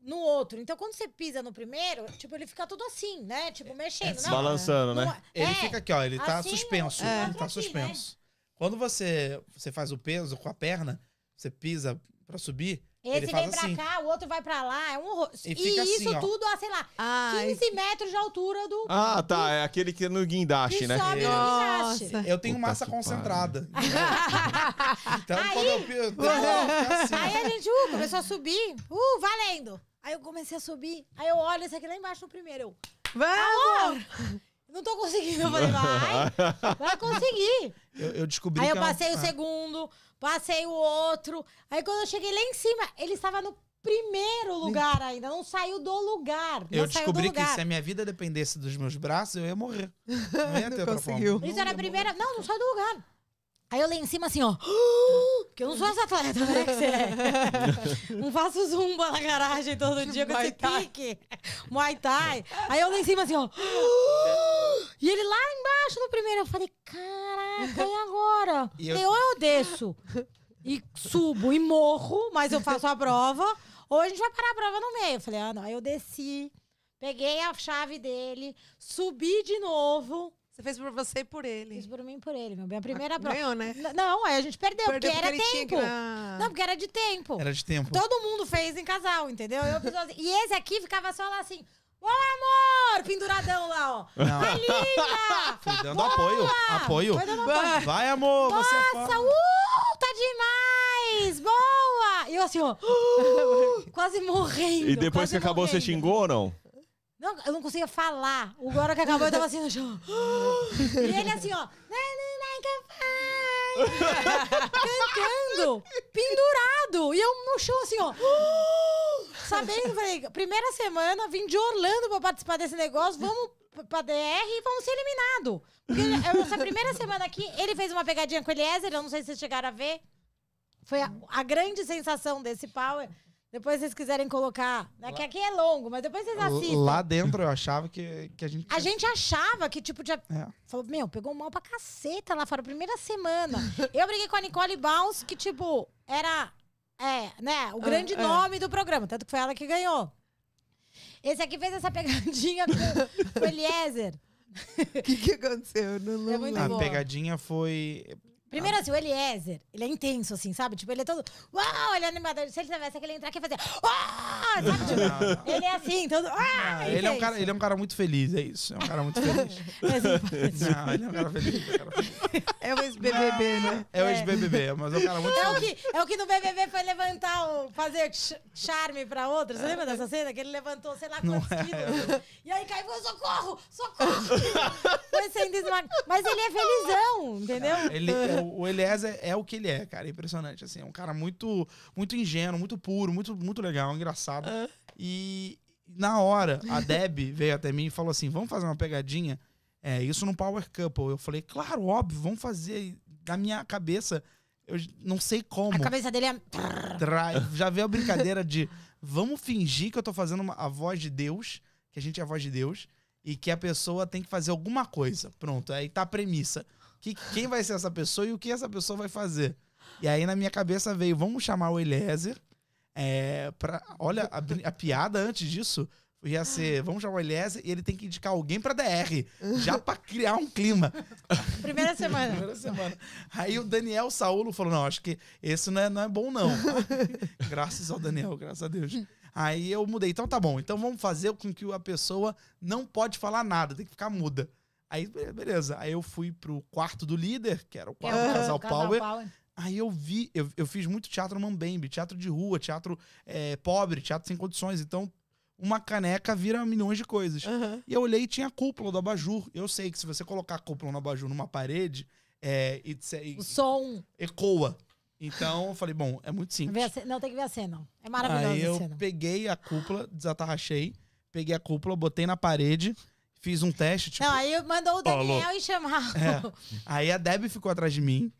no outro. Então, quando você pisa no primeiro, tipo, ele fica tudo assim, né? Tipo, mexendo. É, se né? balançando, né? É- ele é, fica aqui, ó, ele tá assim, suspenso. É, ele tá né? suspenso. Né? Quando você, você faz o peso com a perna, você pisa pra subir. Esse vem pra assim. cá, o outro vai pra lá. É um horror. E, e isso assim, tudo a, sei lá, Ai. Ah, 15 metros de altura do. Ah, tá. É aquele que é no guindaste, que né? Sobe no guindaste. Eu tenho Puta massa concentrada. Né? <laughs> então, aí, quando eu. eu, eu assim. Aí a gente uh, começou a subir. Uh, valendo. Aí eu comecei a subir. Aí eu olho esse aqui lá embaixo no primeiro. Eu. Vamos! Amor! Não tô conseguindo. Eu falei, vai, vai conseguir. <laughs> Eu, eu descobri. Aí eu é passei ela... o ah. segundo, passei o outro. Aí quando eu cheguei lá em cima, ele estava no primeiro lugar ainda, não saiu do lugar. Eu descobri lugar. que se a minha vida dependesse dos meus braços, eu ia morrer. <laughs> Não ia ter não outra conseguiu. forma. Isso não, era a primeira. Morrer. Não, não saiu do lugar. Aí eu lá em cima assim, ó. Porque <gasps> eu não sou essa atleta, né? Que você é. <laughs> Não faço zumba na garagem todo dia com esse pique. Muay Thai. Aí eu lá em cima assim, ó. <gasps> E ele lá embaixo no primeiro. Eu falei, caraca, e agora? E eu... ou eu desço e subo e morro, mas eu faço a prova. Ou a gente vai parar a prova no meio. Eu falei, ah, não. Aí eu desci, peguei a chave dele, subi de novo. Você fez por você e por ele. Fiz por mim e por ele, meu bem. A ah, primeira prova. Ganhou, né? não, aí a gente perdeu, perdeu porque, porque era tempo. Que... Não, porque era de tempo. Era de tempo. Todo mundo fez em casal, entendeu? Eu fiz assim. E esse aqui ficava só lá assim. Ô, amor! Penduradão lá, ó. Não. Alinha! Fui dando Boa! apoio. Apoio. Dando apoio. Vai, amor! Nossa, você é uh, tá demais! Boa! E eu assim, ó. Uh, <gasps> quase morrendo. E depois que acabou, morrendo. você xingou ou não? Não, eu não conseguia falar. O hora que acabou, eu tava assim no chão. <gasps> e ele assim, ó. É <laughs> cantando, pendurado. E eu no chão assim, ó. <gasps> Sabendo, falei, primeira semana, vim de Orlando pra participar desse negócio, vamos pra DR e vamos ser eliminados. Porque essa primeira semana aqui, ele fez uma pegadinha com o Eliezer, eu não sei se vocês chegaram a ver. Foi a, a grande sensação desse Power. Depois vocês quiserem colocar. Né? Que aqui é longo, mas depois vocês assistem. Lá dentro eu achava que, que a gente. A gente achava que, tipo, já. É. Falou, meu, pegou mal pra caceta lá fora, primeira semana. <laughs> eu briguei com a Nicole Baus, que, tipo, era. É, né? O ah, grande é. nome do programa. Tanto que foi ela que ganhou. Esse aqui fez essa pegadinha com, com o Eliezer. O <laughs> que, que aconteceu? Não, não. É muito a pegadinha foi. Primeiro, assim, o Eliezer, ele é intenso, assim, sabe? Tipo, ele é todo. Uau, ele é animador. Se ele tivesse aquele entrar aqui e fazer. Uau! Sabe? <laughs> Tipo, ele é assim, todo. Ah, ele, é um cara, ele é um cara muito feliz, é isso. É um cara muito <laughs> feliz. é <laughs> não, ele é um cara feliz. É, um é o ex-BBB, ah, né? É o é. ex-BBB, mas é um cara muito é feliz. O que, é o que no BBB foi levantar, o, fazer charme pra outro. Você lembra dessa cena? Que ele levantou, sei lá quantos não é. quilos. E aí caiu, socorro, socorro! foi Mas ele é felizão, entendeu? Ele o, o Eliezer é, é o que ele é, cara. É impressionante, assim. É um cara muito, muito ingênuo, muito puro, muito, muito legal, engraçado. E na hora, a Deb <laughs> veio até mim e falou assim, vamos fazer uma pegadinha? É, isso no Power Couple. Eu falei, claro, óbvio, vamos fazer. Da minha cabeça, eu não sei como. A cabeça dele é... Já veio a brincadeira de, vamos fingir que eu tô fazendo uma, a voz de Deus, que a gente é a voz de Deus, e que a pessoa tem que fazer alguma coisa. Pronto, aí tá a premissa que, quem vai ser essa pessoa e o que essa pessoa vai fazer. E aí na minha cabeça veio, vamos chamar o Eliezer. É, pra, olha, a, a piada antes disso ia ser, vamos chamar o Eliezer e ele tem que indicar alguém pra DR, já pra criar um clima. Primeira semana. Primeira semana. Aí o Daniel Saulo falou, não, acho que esse não é, não é bom não. <laughs> graças ao Daniel, graças a Deus. Aí eu mudei, então tá bom, então vamos fazer com que a pessoa não pode falar nada, tem que ficar muda. Aí, beleza. Aí eu fui pro quarto do líder, que era o quarto do Casal Power. Power. Aí eu vi, eu, eu fiz muito teatro no Mambembe, teatro de rua, teatro é, pobre, teatro sem condições. Então, uma caneca vira milhões de coisas. Uhum. E eu olhei e tinha a cúpula do abajur. Eu sei que se você colocar a cúpula no abajur numa parede, é, o som ecoa. Então eu falei, bom, é muito simples. não, tem que ver a cena. É maravilhoso Aí eu cena. peguei a cúpula, desatarrachei, peguei a cúpula, botei na parede Fiz um teste, tipo. Não, aí mandou o Daniel e chamar. É. Aí a Deb ficou atrás de mim.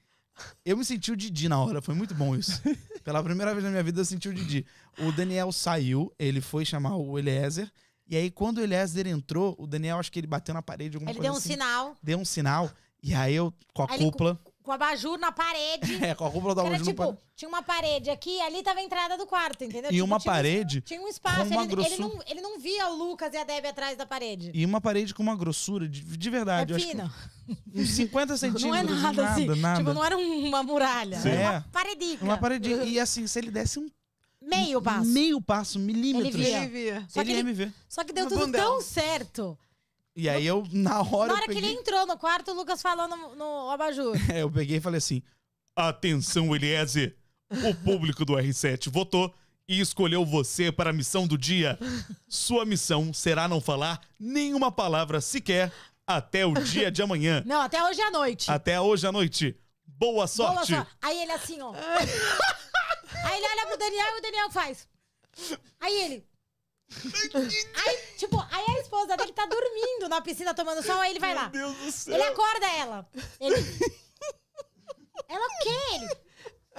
Eu me senti o Didi na hora, foi muito bom isso. <laughs> Pela primeira vez na minha vida eu senti o Didi. O Daniel saiu, ele foi chamar o Eliezer. E aí, quando o Eliezer entrou, o Daniel, acho que ele bateu na parede, alguma ele coisa Ele deu um assim, sinal. Deu um sinal. E aí eu, com a aí cúpula... Ele com a abajur na parede. <laughs> É, com a cúpula da abajur tipo, na parede. Tinha uma parede aqui e ali tava a entrada do quarto, entendeu? E tipo, uma tinha, parede. Tinha um espaço. Ele, grossura... ele, não, ele não via o Lucas e a Debbie atrás da parede. E uma parede com uma grossura de, de verdade. É fina. Uns 50 centímetros. <laughs> Não é nada, nada, assim. nada. Tipo, não era uma muralha. Sim. Era uma é. paredica. Uma paredica. E assim, se ele desse um Meio passo. Meio passo, milímetros. Ele via. Ele via. Só, que ele, ver. só que deu no tudo bundão. tão certo e aí eu, <laughs> na hora. Na hora peguei... que ele entrou no quarto, o Lucas falou no, no abajur. <laughs> É, eu peguei e falei assim: Atenção, Eliese! O público do R7 votou e escolheu você para a missão do dia. Sua missão será não falar nenhuma palavra sequer até o dia de amanhã. <laughs> Não, até hoje à noite. Até hoje à noite. Boa sorte. Boa Aí ele assim, ó. Aí ele olha pro Daniel e o Daniel faz. Aí ele aí, tipo, aí a esposa dele tá dormindo na piscina tomando sol, aí ele vai Meu lá. Meu Deus do céu. Ele acorda ela. Ele... Ela o quê? Ele...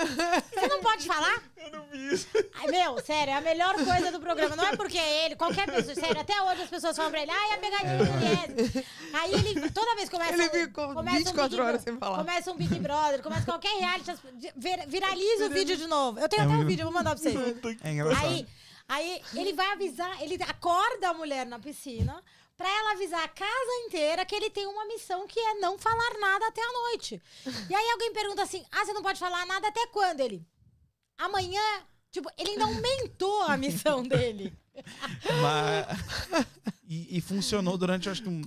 Você não pode falar? Eu não vi isso. Ai, meu, sério, é a melhor coisa do programa. Não é porque é ele, qualquer pessoa. Sério, até hoje as pessoas falam pra ele, ai, a pegadinha do é. Eliezer. Aí ele, toda vez começa. Ele começa 24 um Big horas sem falar. Começa um Big Brother, começa qualquer reality, viraliza o vídeo de novo. Eu tenho é até um vídeo, vou mandar pra vocês. É engraçado. Aí, Aí ele vai avisar, ele acorda a mulher na piscina para ela avisar a casa inteira que ele tem uma missão que é não falar nada até a noite. E aí alguém pergunta assim: "Ah, você não pode falar nada até quando?" Ele: "Amanhã". Tipo, ele ainda aumentou a missão <laughs> dele. Mas... E, e, funcionou durante acho que uns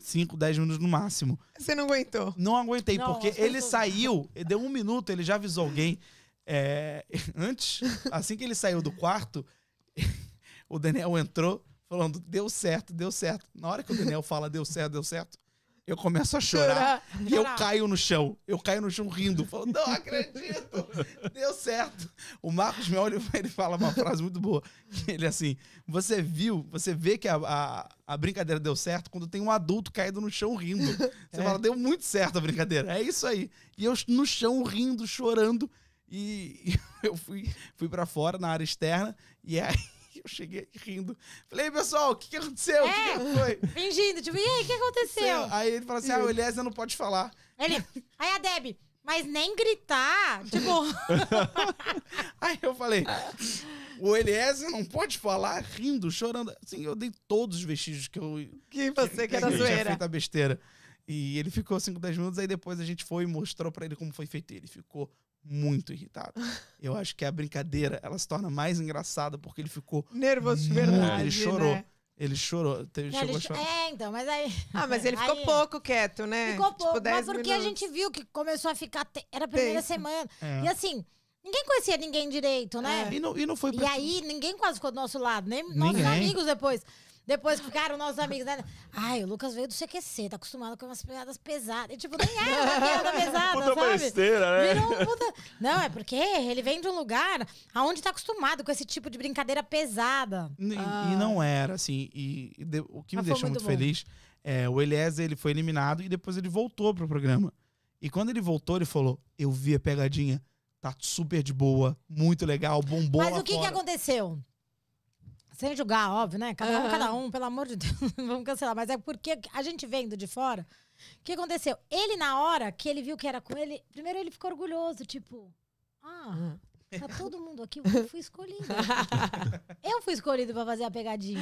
5, 10 minutos no máximo. Você não aguentou? Não aguentei, não, porque ele saiu, deu um minuto, ele já avisou alguém. É, <laughs> antes, assim que ele saiu do quarto, <laughs> o Daniel entrou falando, deu certo, deu certo. Na hora que o Daniel fala, deu certo, deu certo, eu começo a chorar, chorar e eu chorar. caio no chão. Eu caio no chão rindo, falando, não acredito, deu certo. O Marcos me olha <laughs> ele fala uma frase muito boa. Ele é assim, você viu, você vê que a, a, a brincadeira deu certo quando tem um adulto caído no chão rindo. Você é. fala, deu muito certo a brincadeira. É isso aí. E eu no chão rindo, chorando. <laughs> E, eu fui, fui para fora, na área externa, e aí <laughs> eu cheguei rindo. Falei, pessoal, o que, que aconteceu? É, que que é, <laughs> fingindo, tipo, e aí, o que aconteceu? Aí ele falou assim, ah, o Eliezer não pode falar. Ele, aí a Deb, mas nem gritar, tipo... aí eu falei, o Eliezer não pode falar rindo, chorando. Assim, eu dei todos os vestígios que eu... Que você que era zoeira. Tinha feito a besteira. E ele ficou 5, 10 minutos, aí depois a gente foi e mostrou para ele como foi feito. Ele ficou muito irritado. Eu acho que a brincadeira, ela se torna mais engraçada porque ele ficou nervoso, de verdade, ele né? chorou. Né? Ele chorou, teve, chegou a chorar. É, então, mas aí. Ah, mas ele <laughs> ficou aí, pouco quieto, né? Ficou tipo, pouco, mas porque minutos. a gente viu que começou a ficar. Te... Era a primeira Tem. semana. É. E assim, ninguém conhecia ninguém direito, né? É. E, não, e não foi. E aí, ninguém quase ficou do nosso lado, nem ninguém. nossos amigos depois. Depois ficaram nossos amigos, né? Ai, o Lucas veio do CQC, tá acostumado com umas piadas pesadas. E, tipo, nem era uma piada <laughs> pesada, puta sabe? Besteira, né? Virou um puta... Não, é porque ele vem de um lugar aonde tá acostumado com esse tipo de brincadeira pesada. E, ah. e não era, assim. E, e de, o que me deixou muito, muito feliz é o Eliezer, ele foi eliminado e depois ele voltou pro programa. E quando ele voltou, ele falou: Eu vi a pegadinha, tá super de boa, muito legal, bombou. Mas o que, fora. que aconteceu? Sem julgar, óbvio, né? Cada um, uhum. cada um, pelo amor de Deus, <laughs> vamos cancelar. Mas é porque a gente vendo de fora, o que aconteceu? Ele, na hora que ele viu que era com ele, primeiro ele ficou orgulhoso, tipo, ah, tá todo mundo aqui, eu fui escolhido. <laughs> eu fui escolhido para fazer a pegadinha.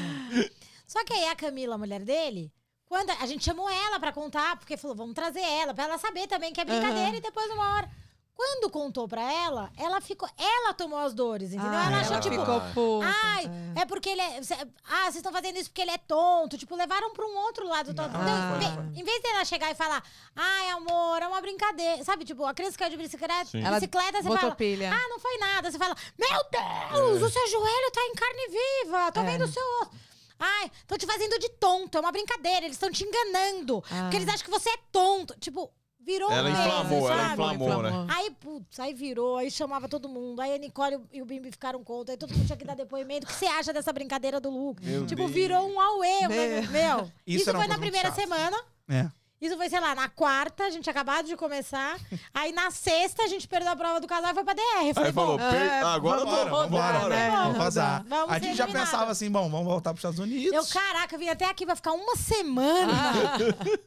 Só que aí a Camila, a mulher dele, quando a gente chamou ela para contar, porque falou, vamos trazer ela, para ela saber também que é brincadeira uhum. e depois uma hora. Quando contou pra ela, ela ficou. Ela tomou as dores, entendeu? Ah, ela achou, ela tipo. Ficou puta, Ai, é. é. porque ele é. Cê, ah, vocês estão fazendo isso porque ele é tonto. Tipo, levaram pra um outro lado. Não, então, em, em vez dela chegar e falar, ai, amor, é uma brincadeira. Sabe, tipo, a criança caiu de bicicleta, Sim. bicicleta ela você fala. Ah, não foi nada. Você fala, meu Deus, é. o seu joelho tá em carne viva, tô é. vendo o seu osso. Ai, estão te fazendo de tonto, é uma brincadeira, eles estão te enganando. Ah. Porque eles acham que você é tonto. Tipo, Virou ela um inflamou, sabe? ela inflamou, inflamou, né? Aí, putz, aí virou, aí chamava todo mundo. Aí a Nicole e o Bimbi ficaram contra. Aí todo mundo tinha que dar depoimento. O que você acha dessa brincadeira do Luke? Meu tipo, Deus. virou um auê, meu. meu. Isso, Isso foi na primeira chato. semana. É. Isso foi, sei lá, na quarta, a gente acabado de começar. <laughs> Aí na sexta a gente perdeu a prova do casal e foi pra DR. foi falei, falou, per... É, ah, agora vamos bora, vamos bora. Né? Vamos vazar. a gente já pensava assim, bom, vamos voltar pros Estados Unidos. Eu, caraca, eu vim até aqui pra ficar uma semana.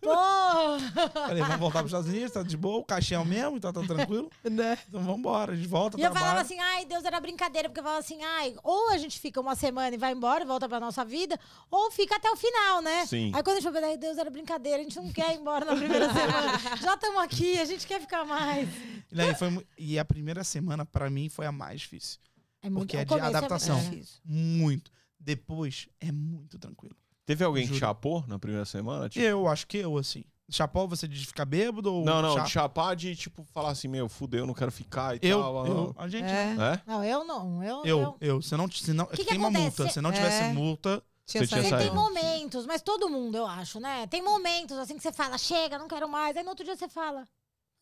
Ah. <laughs> Falei, vamos voltar pros Estados Unidos, tá de boa, o caixão mesmo, então tá tranquilo. <laughs> né? Então vamos embora, a gente volta, E trabalha. eu falava assim, ai, Deus, era brincadeira, porque eu falava assim, ai, ou a gente fica uma semana e vai embora, volta pra nossa vida, ou fica até o final, né? Sim. Aí quando a gente foi, ai, Deus, era brincadeira, a gente não quer ir embora na primeira semana. Já estamos aqui, a gente quer ficar mais. e, foi, e a primeira semana, para mim, foi a mais difícil. É muito, porque é de é adaptação. É muito. Depois, é muito tranquilo. Teve alguém que chapou na primeira semana? Tipo? Eu acho que eu, assim. Chapou você de ficar bêbado ou. Não, não, chapa? de chapar de tipo falar assim, meu, fudeu, não quero ficar e eu, tal. Eu, a gente. É. É? Não, eu não. Eu, eu, eu. eu. Se não, se não, que tem que uma acontece? multa. Se não tivesse é. multa, tinha você saído. tem momentos, mas todo mundo, eu acho, né? Tem momentos assim que você fala, chega, não quero mais. Aí no outro dia você fala,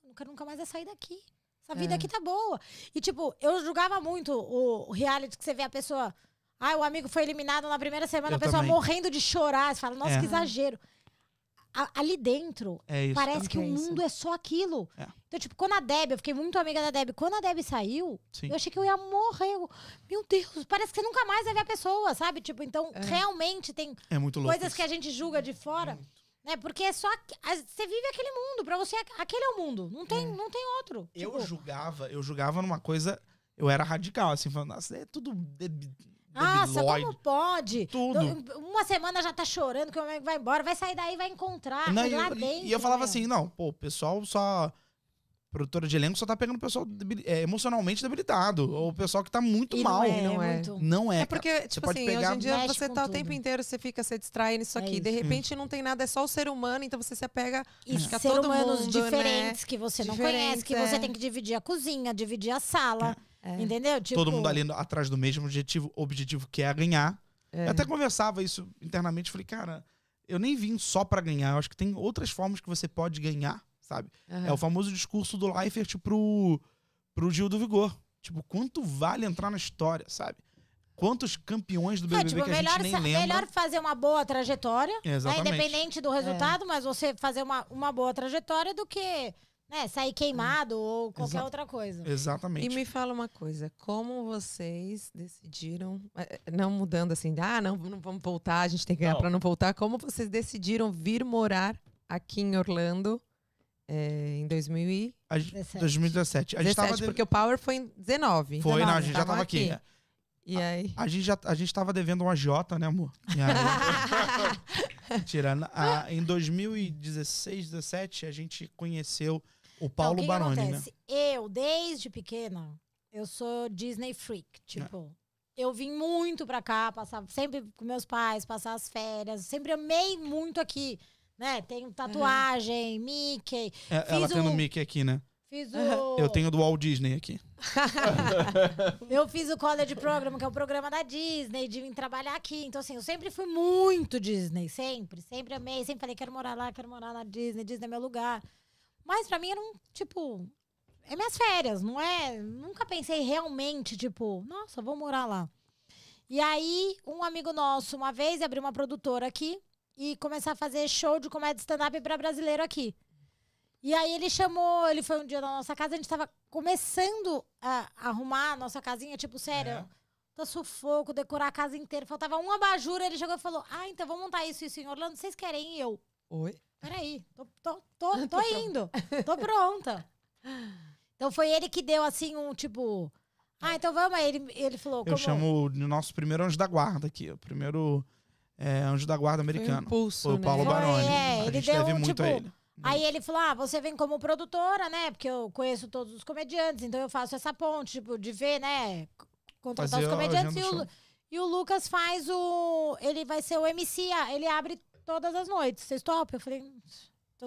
não quero nunca mais é sair daqui. Essa vida é. aqui tá boa. E, tipo, eu julgava muito o reality que você vê a pessoa. Ah, o amigo foi eliminado na primeira semana, eu a pessoa também. morrendo de chorar. Você fala, nossa, é. que exagero ali dentro. É isso, parece que o mundo é, só aquilo. É. Então, tipo, quando a Deb, eu fiquei muito amiga da Deb, quando a Deb saiu, Sim. eu achei que eu ia morrer. Eu, meu Deus, parece que você nunca mais vai ver a pessoa, sabe? Tipo, então, é. realmente tem é coisas isso. que a gente julga de fora. Né? Porque é só. Você vive aquele mundo. para você, é, aquele é o mundo. Não tem, não tem outro. Eu tipo, julgava, eu julgava numa coisa. Eu era radical, assim, falando, nossa, é tudo nossa, debilóide. como pode? Tudo. Então, uma semana já tá chorando que o homem vai embora, vai sair daí, vai encontrar não, lá eu, dentro. E eu falava né? assim, não, pô, o pessoal só... Produtora de elenco só tá pegando o pessoal é, emocionalmente debilitado. Ou o pessoal que tá muito e mal. Não é, não é. Não é, é porque, tipo você assim, pegar... hoje em dia você tá tudo. o tempo inteiro, você fica se distraindo nisso é aqui. Isso. De repente hum. não tem nada, é só o ser humano, então você se apega e fica ser todo humanos mundo, né? diferentes né? que você não conhece, que você é. tem que dividir a cozinha, dividir a sala. É é. Entendeu? Tipo... Todo mundo ali atrás do mesmo objetivo, objetivo que é ganhar. É. Eu até conversava isso internamente, falei, cara, eu nem vim só para ganhar, eu acho que tem outras formas que você pode ganhar, sabe? Uhum. É o famoso discurso do Leifert pro, pro Gil do Vigor. Tipo, quanto vale entrar na história, sabe? Quantos campeões do BBB é, tipo, que a melhor, gente nem lembra. Melhor fazer uma boa trajetória, é, né? independente do é. resultado, mas você fazer uma, uma boa trajetória do que é, sair queimado ou qualquer Exa outra coisa. Exatamente. E me fala uma coisa, como vocês decidiram, é, é, não mudando assim, ah, não, não vamos voltar, a gente tem que ganhar para não voltar, como vocês decidiram vir morar aqui em Orlando é, em 2000 2017. A gente 17, tava porque de... o Power foi em 19. Foi, 19, não, a gente já tava aqui. aqui. E aí? A, gente já a gente tava devendo uma Jota, né, amor? E aí... <laughs> Tirando. em 2016, 17, a gente conheceu o então, Paulo então, Baroni, né? acontece? né? Eu, desde pequena, eu sou Disney freak, é. tipo... É. Eu vim muito pra cá, passava sempre com meus pais, passar as férias. Sempre amei muito aqui, né? Tenho tatuagem, uhum. Mickey. É, ela tendo um... Mickey aqui, né? O... Eu tenho do Walt Disney aqui. <laughs> eu fiz o College Program, que é o programa da Disney, de vir trabalhar aqui. Então, assim, eu sempre fui muito Disney, sempre. Sempre amei, sempre falei, quero morar lá, quero morar na Disney, Disney é meu lugar. Mas para mim era um, tipo, é minhas férias, não é? Nunca pensei realmente, tipo, nossa, vou morar lá. E aí, um amigo nosso, uma vez, abriu uma produtora aqui e começar a fazer show de comédia stand-up para brasileiro aqui. E aí ele chamou, ele foi um dia na nossa casa, a gente tava começando a arrumar a nossa casinha, tipo, sério, é. tá sufoco, decorar a casa inteira, faltava uma bajura, ele chegou e falou, ah, então vamos montar isso, e isso em Orlando, vocês querem? E eu. Oi? peraí, tô, tô, tô, <laughs> tô indo, tô pronta. Então foi ele que deu assim um tipo. Ah, então vamos aí. Ele, ele falou. Eu chamo o nosso primeiro anjo da guarda aqui, o primeiro é, anjo da guarda americano. Foi, impulso, foi o né? Paulo né? Baroni. É, a ele gente deve um, muito tipo, a ele. Aí ele falou: Ah, você vem como produtora, né? Porque eu conheço todos os comediantes, então eu faço essa ponte, tipo, de ver, né? Contratar Fazia os comediantes e o, e o, Lucas faz o. Ele vai ser o MC, ele abre todas as noites. Vocês topam? Eu falei,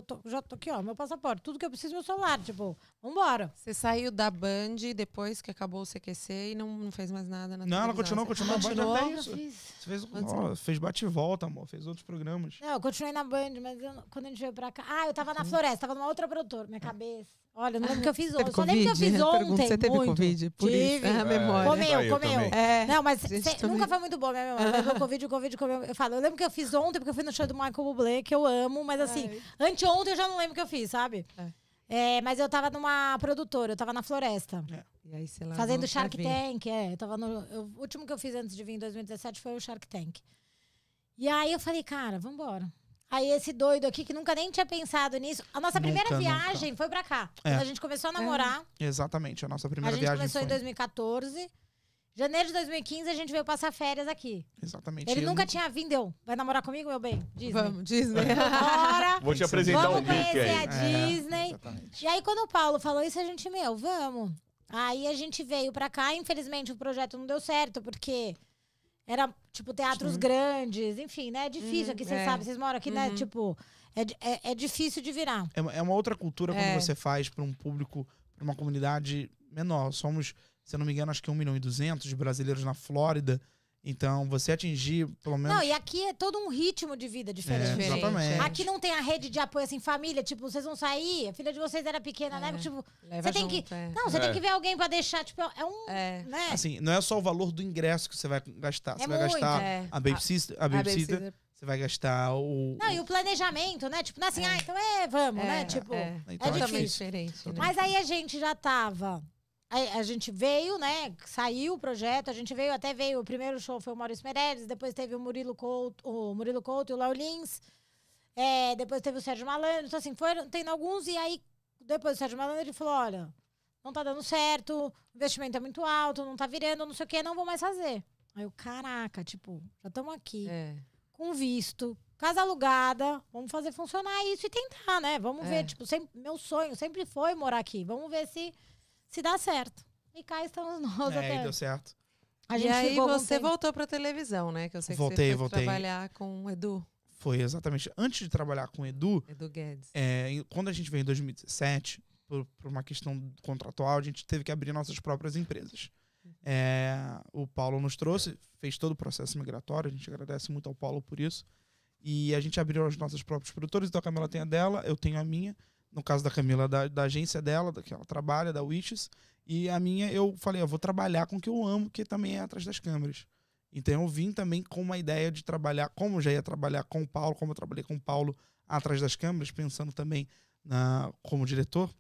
tô, já tô aqui, ó, meu passaporte, tudo que eu preciso, meu celular, tipo, vambora. Você saiu da Band depois que acabou o CQC e não, não fez mais nada na Não, ela continuou, continuou, continuou na Band até isso. Fiz. Você fez, fez bate volta, amor, fez outros programas. Não, eu continuei na Band, mas eu, quando a gente veio pra cá. Ah, eu tava na uhum. floresta, tava numa outra produtora, minha é. cabeça. Olha, não lembro que eu fiz ontem. Só lembro que eu fiz né? ontem. você teve muito. Covid? Por Tive. isso. É, a memória. Comeu, comeu. É. Não, mas cê, nunca foi muito bom, minha memória. Pegou <laughs> Covid, o Covid comeu. Eu falo, eu lembro que eu fiz ontem, porque eu fui no show do Michael Bublé, que eu amo, mas assim, Ai. anteontem eu já não lembro o que eu fiz, sabe? É. é. mas eu tava numa produtora, eu tava na floresta. É. E aí, sei lá, fazendo Shark Tank, é. Eu tava no, eu, o último que eu fiz antes de vir em 2017 foi o Shark Tank. E aí eu falei, cara, vambora. embora Aí esse doido aqui que nunca nem tinha pensado nisso. A nossa primeira nunca, viagem nunca. foi pra cá. É. Quando a gente começou a é. namorar. É. Exatamente, a nossa primeira viagem. A gente viagem começou foi... em 2014. Janeiro de 2015 a gente veio passar férias aqui. Exatamente. Ele eu nunca não... tinha vindo, eu. Vai namorar comigo, meu bem? Disney. Vamos, Disney. Bora. Vou te apresentar vamos o Mickey. conhecer a é, Disney. E aí quando o Paulo falou isso, a gente, meu, vamos. Aí a gente veio pra cá. Infelizmente o projeto não deu certo, porque era, tipo, teatros Sim. grandes, enfim, né? É difícil uhum, aqui, vocês uhum. é. sabem, vocês moram aqui, né? uhum. né? Tipo, é, é, é, difícil de virar. É, é uma outra cultura quando é. você faz para um público, para uma comunidade menor. Somos, se eu não me engano, acho que 1 milhão e 200 de brasileiros na Flórida. Então, você atingir, pelo menos. Não, e aqui é todo um ritmo de vida é, diferente. É, Exatamente. Aqui não tem a rede de apoio assim, família, tipo, vocês vão sair, a filha de vocês era pequena, né? é. né? Tipo, Leva você tem junto, que. É. Não, você é. tem que ver alguém pra deixar, tipo, é um. É. Né? Assim, não é só o valor do ingresso que você vai gastar. É você vai gastar a babysitter. A babysitter. Você vai gastar o. Não, e o planejamento, né? Tipo, não assim, ah, então é, vamos, né? Tipo, é, então, difícil. diferente. Né? Mas aí a gente já tava a, a gente veio, né? Saiu o projeto, a gente veio, até veio. O primeiro show foi o Maurício Meirelles, depois teve o Murilo Couto, o Murilo Couto e o Laulins. É, depois teve o Sérgio Malandro. Então, assim, foram tendo alguns, e aí, depois o Sérgio Malandro, ele falou: olha, não tá dando certo, o investimento é muito alto, não tá virando, não sei o quê não vou mais fazer. Aí eu, caraca, tipo, já estamos aqui, é. com visto, casa alugada, vamos fazer funcionar isso e tentar, né? Vamos é. ver, tipo, sempre, meu sonho sempre foi morar aqui. Vamos ver se se dá certo. E cá estamos nós é, até. E deu certo. A gente e aí você voltou para televisão, né? Que eu sei que voltei, você foi voltei. trabalhar com o Edu. Foi exatamente antes de trabalhar com o Edu. Edu Guedes. É, quando a gente veio em 2017, por, por, uma questão contratual, a gente teve que abrir nossas próprias empresas. Uhum. É, o Paulo nos trouxe, fez todo o processo migratório, a gente agradece muito ao Paulo por isso. E a gente abriu as nossas próprias produtoras, então a Camila tem a dela, eu tenho a minha no caso da Camila, da, da agência dela, da, que ela trabalha, da Wishes, e a minha, eu falei, eu vou trabalhar com o que eu amo, que também é atrás das câmeras. Então eu vim também com uma ideia de trabalhar, como já ia trabalhar com o Paulo, como eu trabalhei com o Paulo atrás das câmeras, pensando também na, como diretor,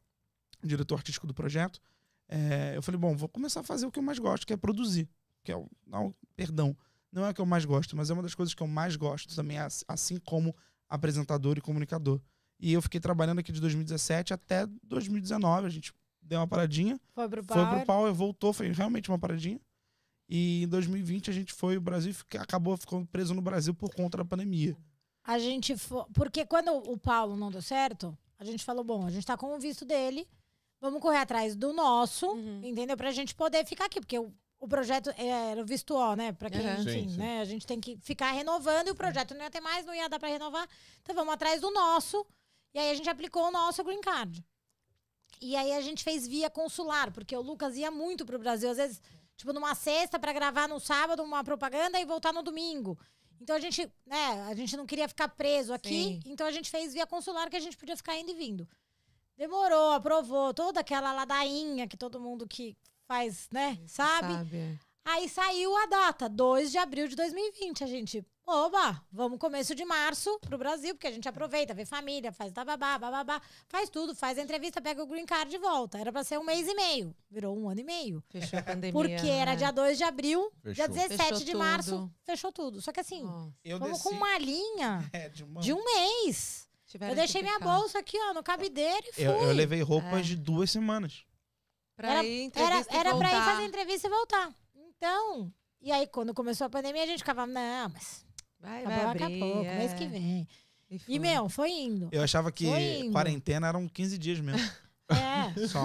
diretor artístico do projeto. É, eu falei, bom, vou começar a fazer o que eu mais gosto, que é produzir. Que é o, não, perdão, não é o que eu mais gosto, mas é uma das coisas que eu mais gosto também, assim como apresentador e comunicador. E eu fiquei trabalhando aqui de 2017 até 2019. A gente deu uma paradinha. Foi pro Power. Foi pro Power, voltou, foi realmente uma paradinha. E em 2020 a gente foi, o Brasil acabou ficando preso no Brasil por conta da pandemia. A gente foi. Porque quando o Paulo não deu certo, a gente falou: bom, a gente tá com o visto dele, vamos correr atrás do nosso, uhum. entendeu? Pra gente poder ficar aqui, porque o, o projeto é, era o visto O, né? Pra quem, uhum. enfim, sim, sim. né? A gente tem que ficar renovando e o projeto não ia ter mais, não ia dar pra renovar. Então vamos atrás do nosso e aí a gente aplicou o nosso green card. E aí a gente fez via consular, porque o Lucas ia muito pro Brasil, às vezes, tipo, numa sexta para gravar no sábado uma propaganda e voltar no domingo. Então a gente, né, a gente não queria ficar preso aqui, Sim. então a gente fez via consular que a gente podia ficar indo e vindo. Demorou, aprovou, toda aquela ladainha que todo mundo que faz, né, sabe. sabe. Aí saiu a data, 2 de abril de 2020. A gente, oba, vamos começo de março pro Brasil, porque a gente aproveita, vê família, faz babá, bababá, faz tudo, faz a entrevista, pega o green card de volta. Era pra ser um mês e meio, virou um ano e meio. Fechou a pandemia. Porque era né? dia 2 de abril, fechou. dia 17 fechou de março, fechou tudo. Só que assim, vamos com uma linha <laughs> é, de, uma... de um mês. Tiveram eu deixei minha bolsa aqui, ó, no cabideiro e fui. Eu, eu levei roupas é. de duas semanas. Pra era, ir, entrevista era, e era voltar. pra ir fazer entrevista e voltar. Então, e aí quando começou a pandemia, a gente ficava, não, mas vai, vai abrir, daqui é. mês que vem. E, e, meu, foi indo. Eu achava que quarentena eram 15 dias mesmo. <laughs> É. Só.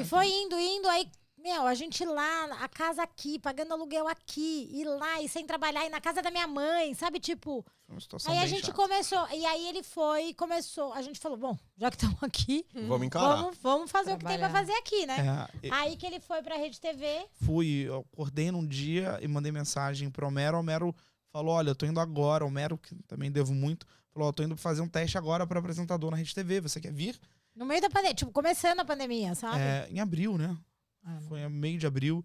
E foi indo, indo, aí meu, a gente lá, a casa aqui, pagando aluguel aqui, e lá, e sem trabalhar, e na casa da minha mãe, sabe? Tipo. Aí a gente chata. começou, e aí ele foi, começou. A gente falou: bom, já que estamos aqui, uhum. vamos encarar. Vamos, vamos fazer Trabalhar. o que tem para fazer aqui, né? É, aí que ele foi para a Rede TV. Fui, eu acordei num dia e mandei mensagem pro Homero. Homero falou: olha, eu tô indo agora. Homero, que também devo muito, falou: oh, tô indo fazer um teste agora para apresentador na Rede TV. Você quer vir? No meio da pandemia, tipo, começando a pandemia, sabe? É, em abril, né? Ah, foi a meio de abril.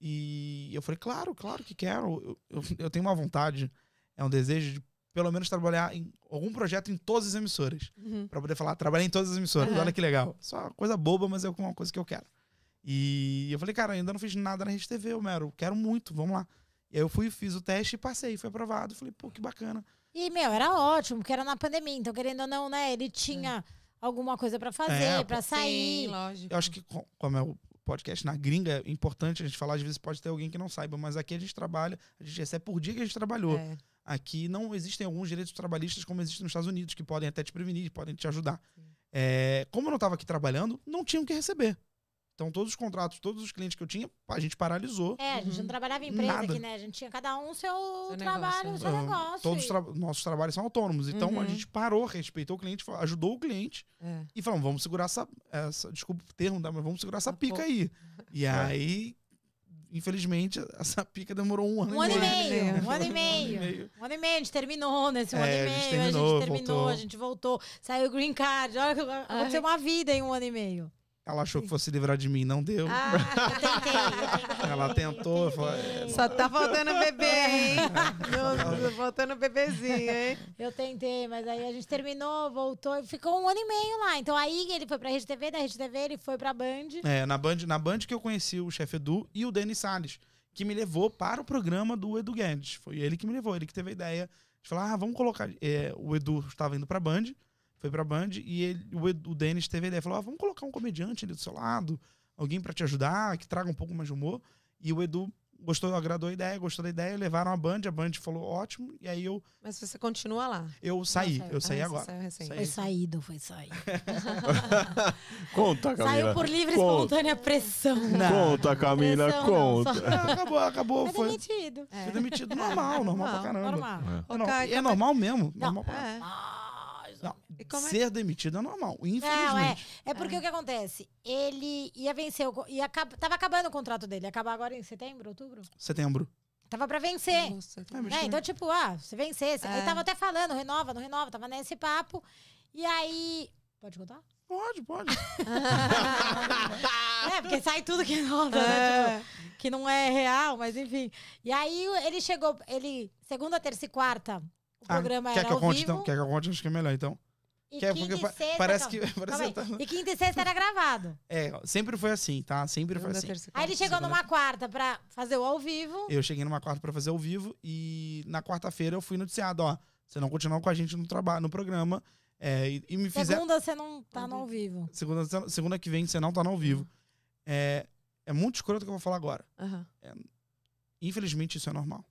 E eu falei, claro, claro que quero. Eu, eu, eu, tenho uma vontade, é um desejo de pelo menos trabalhar em algum projeto em todas as emissoras. Uhum. para poder falar, trabalhei em todas as emissoras. Uhum. Olha que legal. Só coisa boba, mas é uma coisa que eu quero. E eu falei, cara, ainda não fiz nada na Rede TV, Homero. Quero muito, vamos lá. E aí eu fui, fiz o teste e passei, foi aprovado. Falei, pô, que bacana. E, meu, era ótimo, porque era na pandemia, então querendo ou não, né? Ele é. tinha é. alguma coisa para fazer, é, para sair. Sim, lógico. Eu acho que, como é o podcast na gringa, é importante a gente falar, às vezes pode ter alguém que não saiba, mas aqui a gente trabalha, a gente recebe é por dia que a gente trabalhou. É. Aqui não existem alguns direitos trabalhistas como existem nos Estados Unidos, que podem até te prevenir, podem te ajudar. É, como eu não estava aqui trabalhando, não tinha o que receber. Então, todos os contratos, todos os clientes que eu tinha, a gente paralisou. É, a gente uhum. não trabalhava em empresa Nada. aqui, né? A gente tinha cada um seu, seu trabalho, negócio. Né? seu negócio. Todos os tra nossos trabalhos são autônomos. Então, uhum. a gente parou, respeitou o cliente, ajudou o cliente. É. E falamos, vamos segurar essa, essa... Desculpa o termo, né, mas vamos segurar essa tá pica pô. aí. E é. aí, infelizmente, essa pica demorou um ano, um ano e meio. meio. Um ano e meio. Né, um é, ano e meio. Um ano e meio. A gente terminou nesse um é, ano e meio. A gente terminou, a gente, terminou, voltou. a gente voltou. Saiu o green card. Olha, aconteceu Ai. uma vida em um ano e meio. Ela achou que fosse livrar de mim, não deu. Ah, <laughs> Ela tentou. É, só tá faltando bebê, hein? voltando é. tá faltando bebezinho, hein? Eu tentei, mas aí a gente terminou, voltou, ficou um ano e meio lá. Então aí ele foi pra RedeTV, da RedeTV ele foi pra Band. É, na Band, na Band que eu conheci o chefe Edu e o Denis Salles, que me levou para o programa do Edu Guedes. Foi ele que me levou, ele que teve a ideia de falar, ah, vamos colocar... É, o Edu estava indo pra Band, foi pra Band e ele, o, o Denis teve a ideia. Falou: ah, vamos colocar um comediante ali do seu lado, alguém para te ajudar, que traga um pouco mais de humor. E o Edu gostou, agradou a ideia, gostou da ideia, levaram a Band, a Band falou ótimo, e aí eu. Mas você continua lá? Eu saí, eu saí ah, agora. Saiu, Foi saído, foi saído. <laughs> conta, Camila. Saiu por livre e espontânea pressão. Não. Conta, Camila, pressão, conta. Não, acabou, acabou. Foi, foi demitido. Foi demitido, normal, é. normal, normal pra caramba. Normal. É, é normal mesmo. Não, normal pra é. caramba. É. É ser é? demitido é normal, infelizmente. Não, é. É porque é. o que acontece? Ele ia vencer, o, ia, tava acabando o contrato dele. Ia acabar agora em setembro, outubro? Setembro. Tava pra vencer. Nossa, é, é Então, tipo, ah, se vencesse. É. Ele tava até falando, renova, não renova, tava nesse papo. E aí. Pode contar? Pode, pode. <laughs> é, porque sai tudo que renova, né? é. né? Tipo, que não é real, mas enfim. E aí ele chegou, ele, segunda, terça e quarta, o ah, programa quer era que eu conte, então? vivo. Então? Quer que eu conte? Acho que é melhor, então. E que é quinta sexta, parece que. <laughs> Parece que tá... E quinta e sexta era gravado. É, sempre foi assim, tá? Sempre Segunda, foi assim. Terça, aí ele chegou Segunda... numa quarta pra fazer o ao vivo. Eu cheguei numa quarta pra fazer ao vivo e na quarta-feira eu fui noticiado, ó. Você não continua com a gente no trabalho, no programa. É, e, e, me fizer... Segunda você não tá no ao vivo. Segunda, segunda que vem você não tá no ao vivo. Uhum. É, é muito escroto o que eu vou falar agora. Uhum. É, infelizmente isso é normal.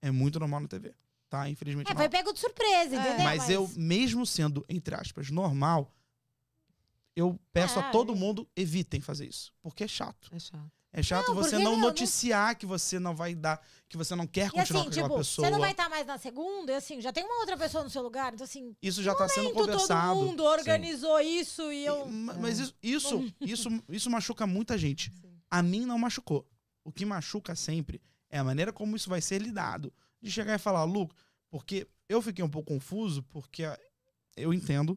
É muito normal na TV tá? Infelizmente. É, não. foi pego de surpresa, é. entendeu? Mas, mas, eu, mesmo sendo, entre aspas, normal, eu peço a todo mundo, evitem fazer isso. Porque é chato. É chato. É chato não, você não, noticiar não... que você não vai dar, que você não quer continuar assim, com aquela tipo, pessoa. Você não vai estar tá mais na segunda, e assim, já tem uma outra pessoa no seu lugar, então assim. Isso já está sendo conversado. Todo mundo organizou Sim. isso e eu. E, é. mas é. isso, isso, <laughs> isso, isso machuca muita gente. Sim. A mim não machucou. O que machuca sempre é a maneira como isso vai ser lidado de chegar e falar, Lu, porque eu fiquei um pouco confuso, porque eu entendo,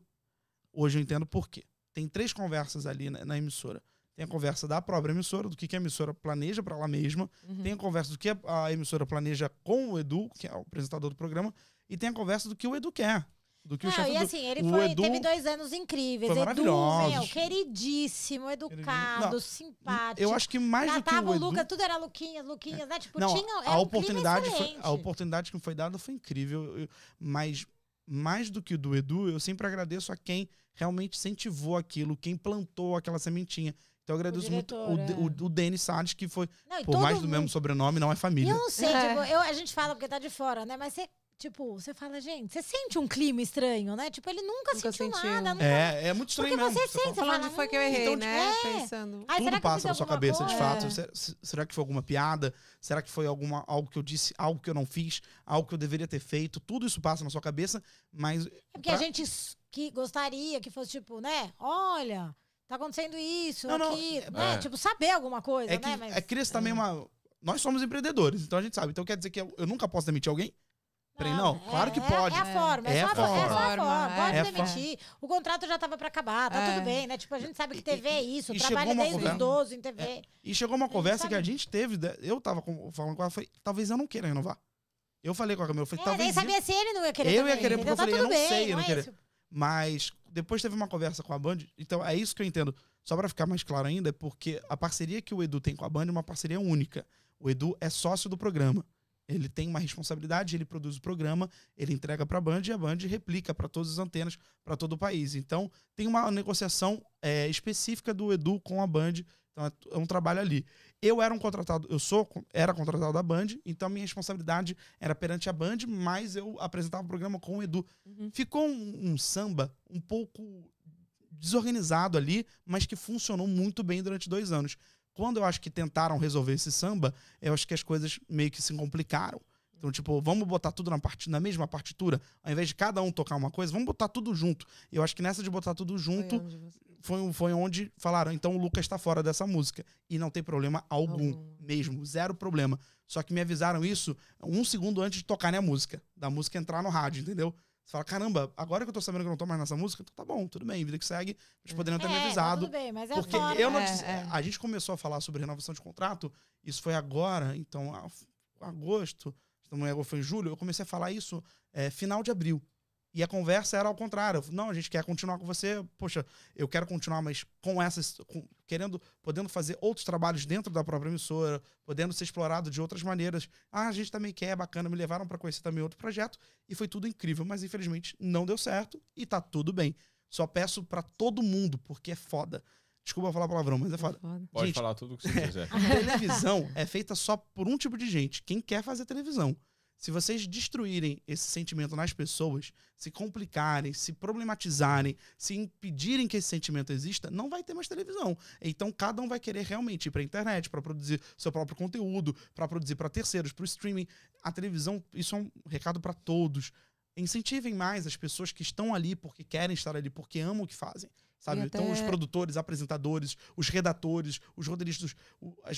hoje eu entendo por quê. Tem três conversas ali na, na emissora. Tem a conversa da própria emissora, do que, que a emissora planeja para ela mesma. Uhum. Tem a conversa do que a, a, emissora planeja com o Edu, que é o apresentador do programa. E tem a conversa do que o Edu quer do que não, o chefe e assim, do... ele foi, Edu... teve dois anos incríveis. Foi Edu, meu, queridíssimo, educado, não, simpático. Eu acho que mais do que o Edu... Lucas, tudo era Luquinhas, Luquinhas, é. né? Tipo, não, tinha, a oportunidade foi, A oportunidade que foi dada foi incrível, mas mais do que do Edu, eu sempre agradeço a quem realmente incentivou aquilo, quem plantou aquela sementinha. Então eu agradeço o diretor, muito é. o, o, o Denis Salles, que foi, não, por mais mundo... do mesmo sobrenome, não é família. Eu não sei, tipo, é. tipo, eu, a gente fala porque tá de fora, né? Mas você Tipo, você fala, gente, você sente um clima estranho, né? Tipo, ele nunca, nunca sentiu, sentiu, nada. Nunca... É, é muito estranho Porque mesmo. Você, você sente, fala, onde foi que eu errei, então, né? Tipo, é. Pensando. Ai, Tudo passa na sua cabeça, coisa? de fato. É. Será que foi alguma piada? Será que foi alguma, algo que eu disse, algo que eu não fiz, algo que eu deveria ter feito? Tudo isso passa na sua cabeça, mas. É porque pra... a gente que gostaria que fosse, tipo, né? Olha, tá acontecendo isso, não, aqui, é, não, né? É. Tipo, saber alguma coisa, é que, né? Mas... É, isso também é. uma. Nós somos empreendedores, então a gente sabe. Então quer dizer que eu, eu nunca posso demitir alguém? não, claro é, que pode. É, a forma, é, é, é a, forma. forma. é só a Pode demitir. É o contrato já estava para acabar, tá é. tudo bem, né? Tipo, a gente sabe que TV é isso, trabalha desde conversa, 12 em TV. E chegou uma conversa que a gente teve, eu tava falando com ela, foi, talvez eu não queira renovar. Eu falei com a Camila, eu falei, é, talvez... nem sabia eu, se ele não ia querer Eu também, ia querer, porque entendeu? Tá eu falei, tá eu não bem, sei, não, não querer. Mas depois teve uma conversa com a Band, então é isso que eu entendo. Só para ficar mais claro ainda, é porque a parceria que o Edu tem com a Band é uma parceria única. O Edu é sócio do programa. Ele tem uma responsabilidade, ele produz o programa, ele entrega para a Band e a Band replica para todas as antenas, para todo o país. Então, tem uma negociação é, específica do Edu com a Band. Então, é, é um trabalho ali. Eu era um contratado, eu sou, era contratado da Band, então a minha responsabilidade era perante a Band, mas eu apresentava o programa com o Edu. Uhum. Ficou um, um samba um pouco desorganizado ali, mas que funcionou muito bem durante dois anos. Quando eu acho que tentaram resolver esse samba, eu acho que as coisas meio que se complicaram. Então, tipo, vamos botar tudo na, part... na mesma partitura, ao invés de cada um tocar uma coisa, vamos botar tudo junto. Eu acho que nessa de botar tudo junto foi onde, você... foi, foi onde falaram, então o Lucas está fora dessa música. E não tem problema algum, mesmo, zero problema. Só que me avisaram isso um segundo antes de tocar na música, da música entrar no rádio, entendeu? Você fala, caramba, agora que eu tô sabendo que eu não tô mais nessa música, então tá bom, tudo bem, vida que segue, mas hum. poderiam ter é, me tá avisado. Tá tudo bem, mas é porque eu é, não é, é. A gente começou a falar sobre renovação de contrato, isso foi agora, então, agosto, então, foi em julho, eu comecei a falar isso é, final de abril. E a conversa era ao contrário. Não, a gente quer continuar com você. Poxa, eu quero continuar, mas com essas. Com, querendo, podendo fazer outros trabalhos dentro da própria emissora, podendo ser explorado de outras maneiras. Ah, a gente também quer, é bacana. Me levaram para conhecer também outro projeto. E foi tudo incrível, mas infelizmente não deu certo e tá tudo bem. Só peço para todo mundo, porque é foda. Desculpa falar palavrão, mas é foda. É Pode gente, falar tudo o que você quiser. <laughs> televisão é feita só por um tipo de gente, quem quer fazer televisão. Se vocês destruírem esse sentimento nas pessoas, se complicarem, se problematizarem, se impedirem que esse sentimento exista, não vai ter mais televisão. Então cada um vai querer realmente ir para a internet para produzir seu próprio conteúdo, para produzir para terceiros, para o streaming. A televisão, isso é um recado para todos. Incentivem mais as pessoas que estão ali porque querem estar ali, porque amam o que fazem. Sabe? Até... Então, os produtores, apresentadores, os redatores, os roteiristas,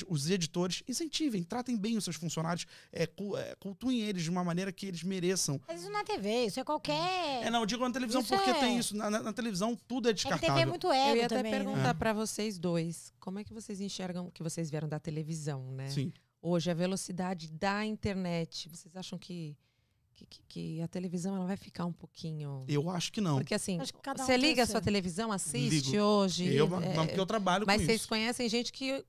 os editores, incentivem, tratem bem os seus funcionários, é, é, cultuem eles de uma maneira que eles mereçam. Mas isso na é TV, isso é qualquer. É, não, eu digo na televisão isso porque é... tem isso. Na, na, na, televisão tudo é, é descartável. É TV é muito ego Eu ia até né? perguntar né? para vocês dois: como é que vocês enxergam que vocês vieram da televisão, né? Sim. Hoje, a velocidade da internet, vocês acham que que, que, a televisão ela vai ficar um pouquinho. Eu acho que não. Porque assim, você liga a sua televisão, assiste Ligo. hoje. Eu, é, porque eu trabalho mas Mas vocês conhecem gente que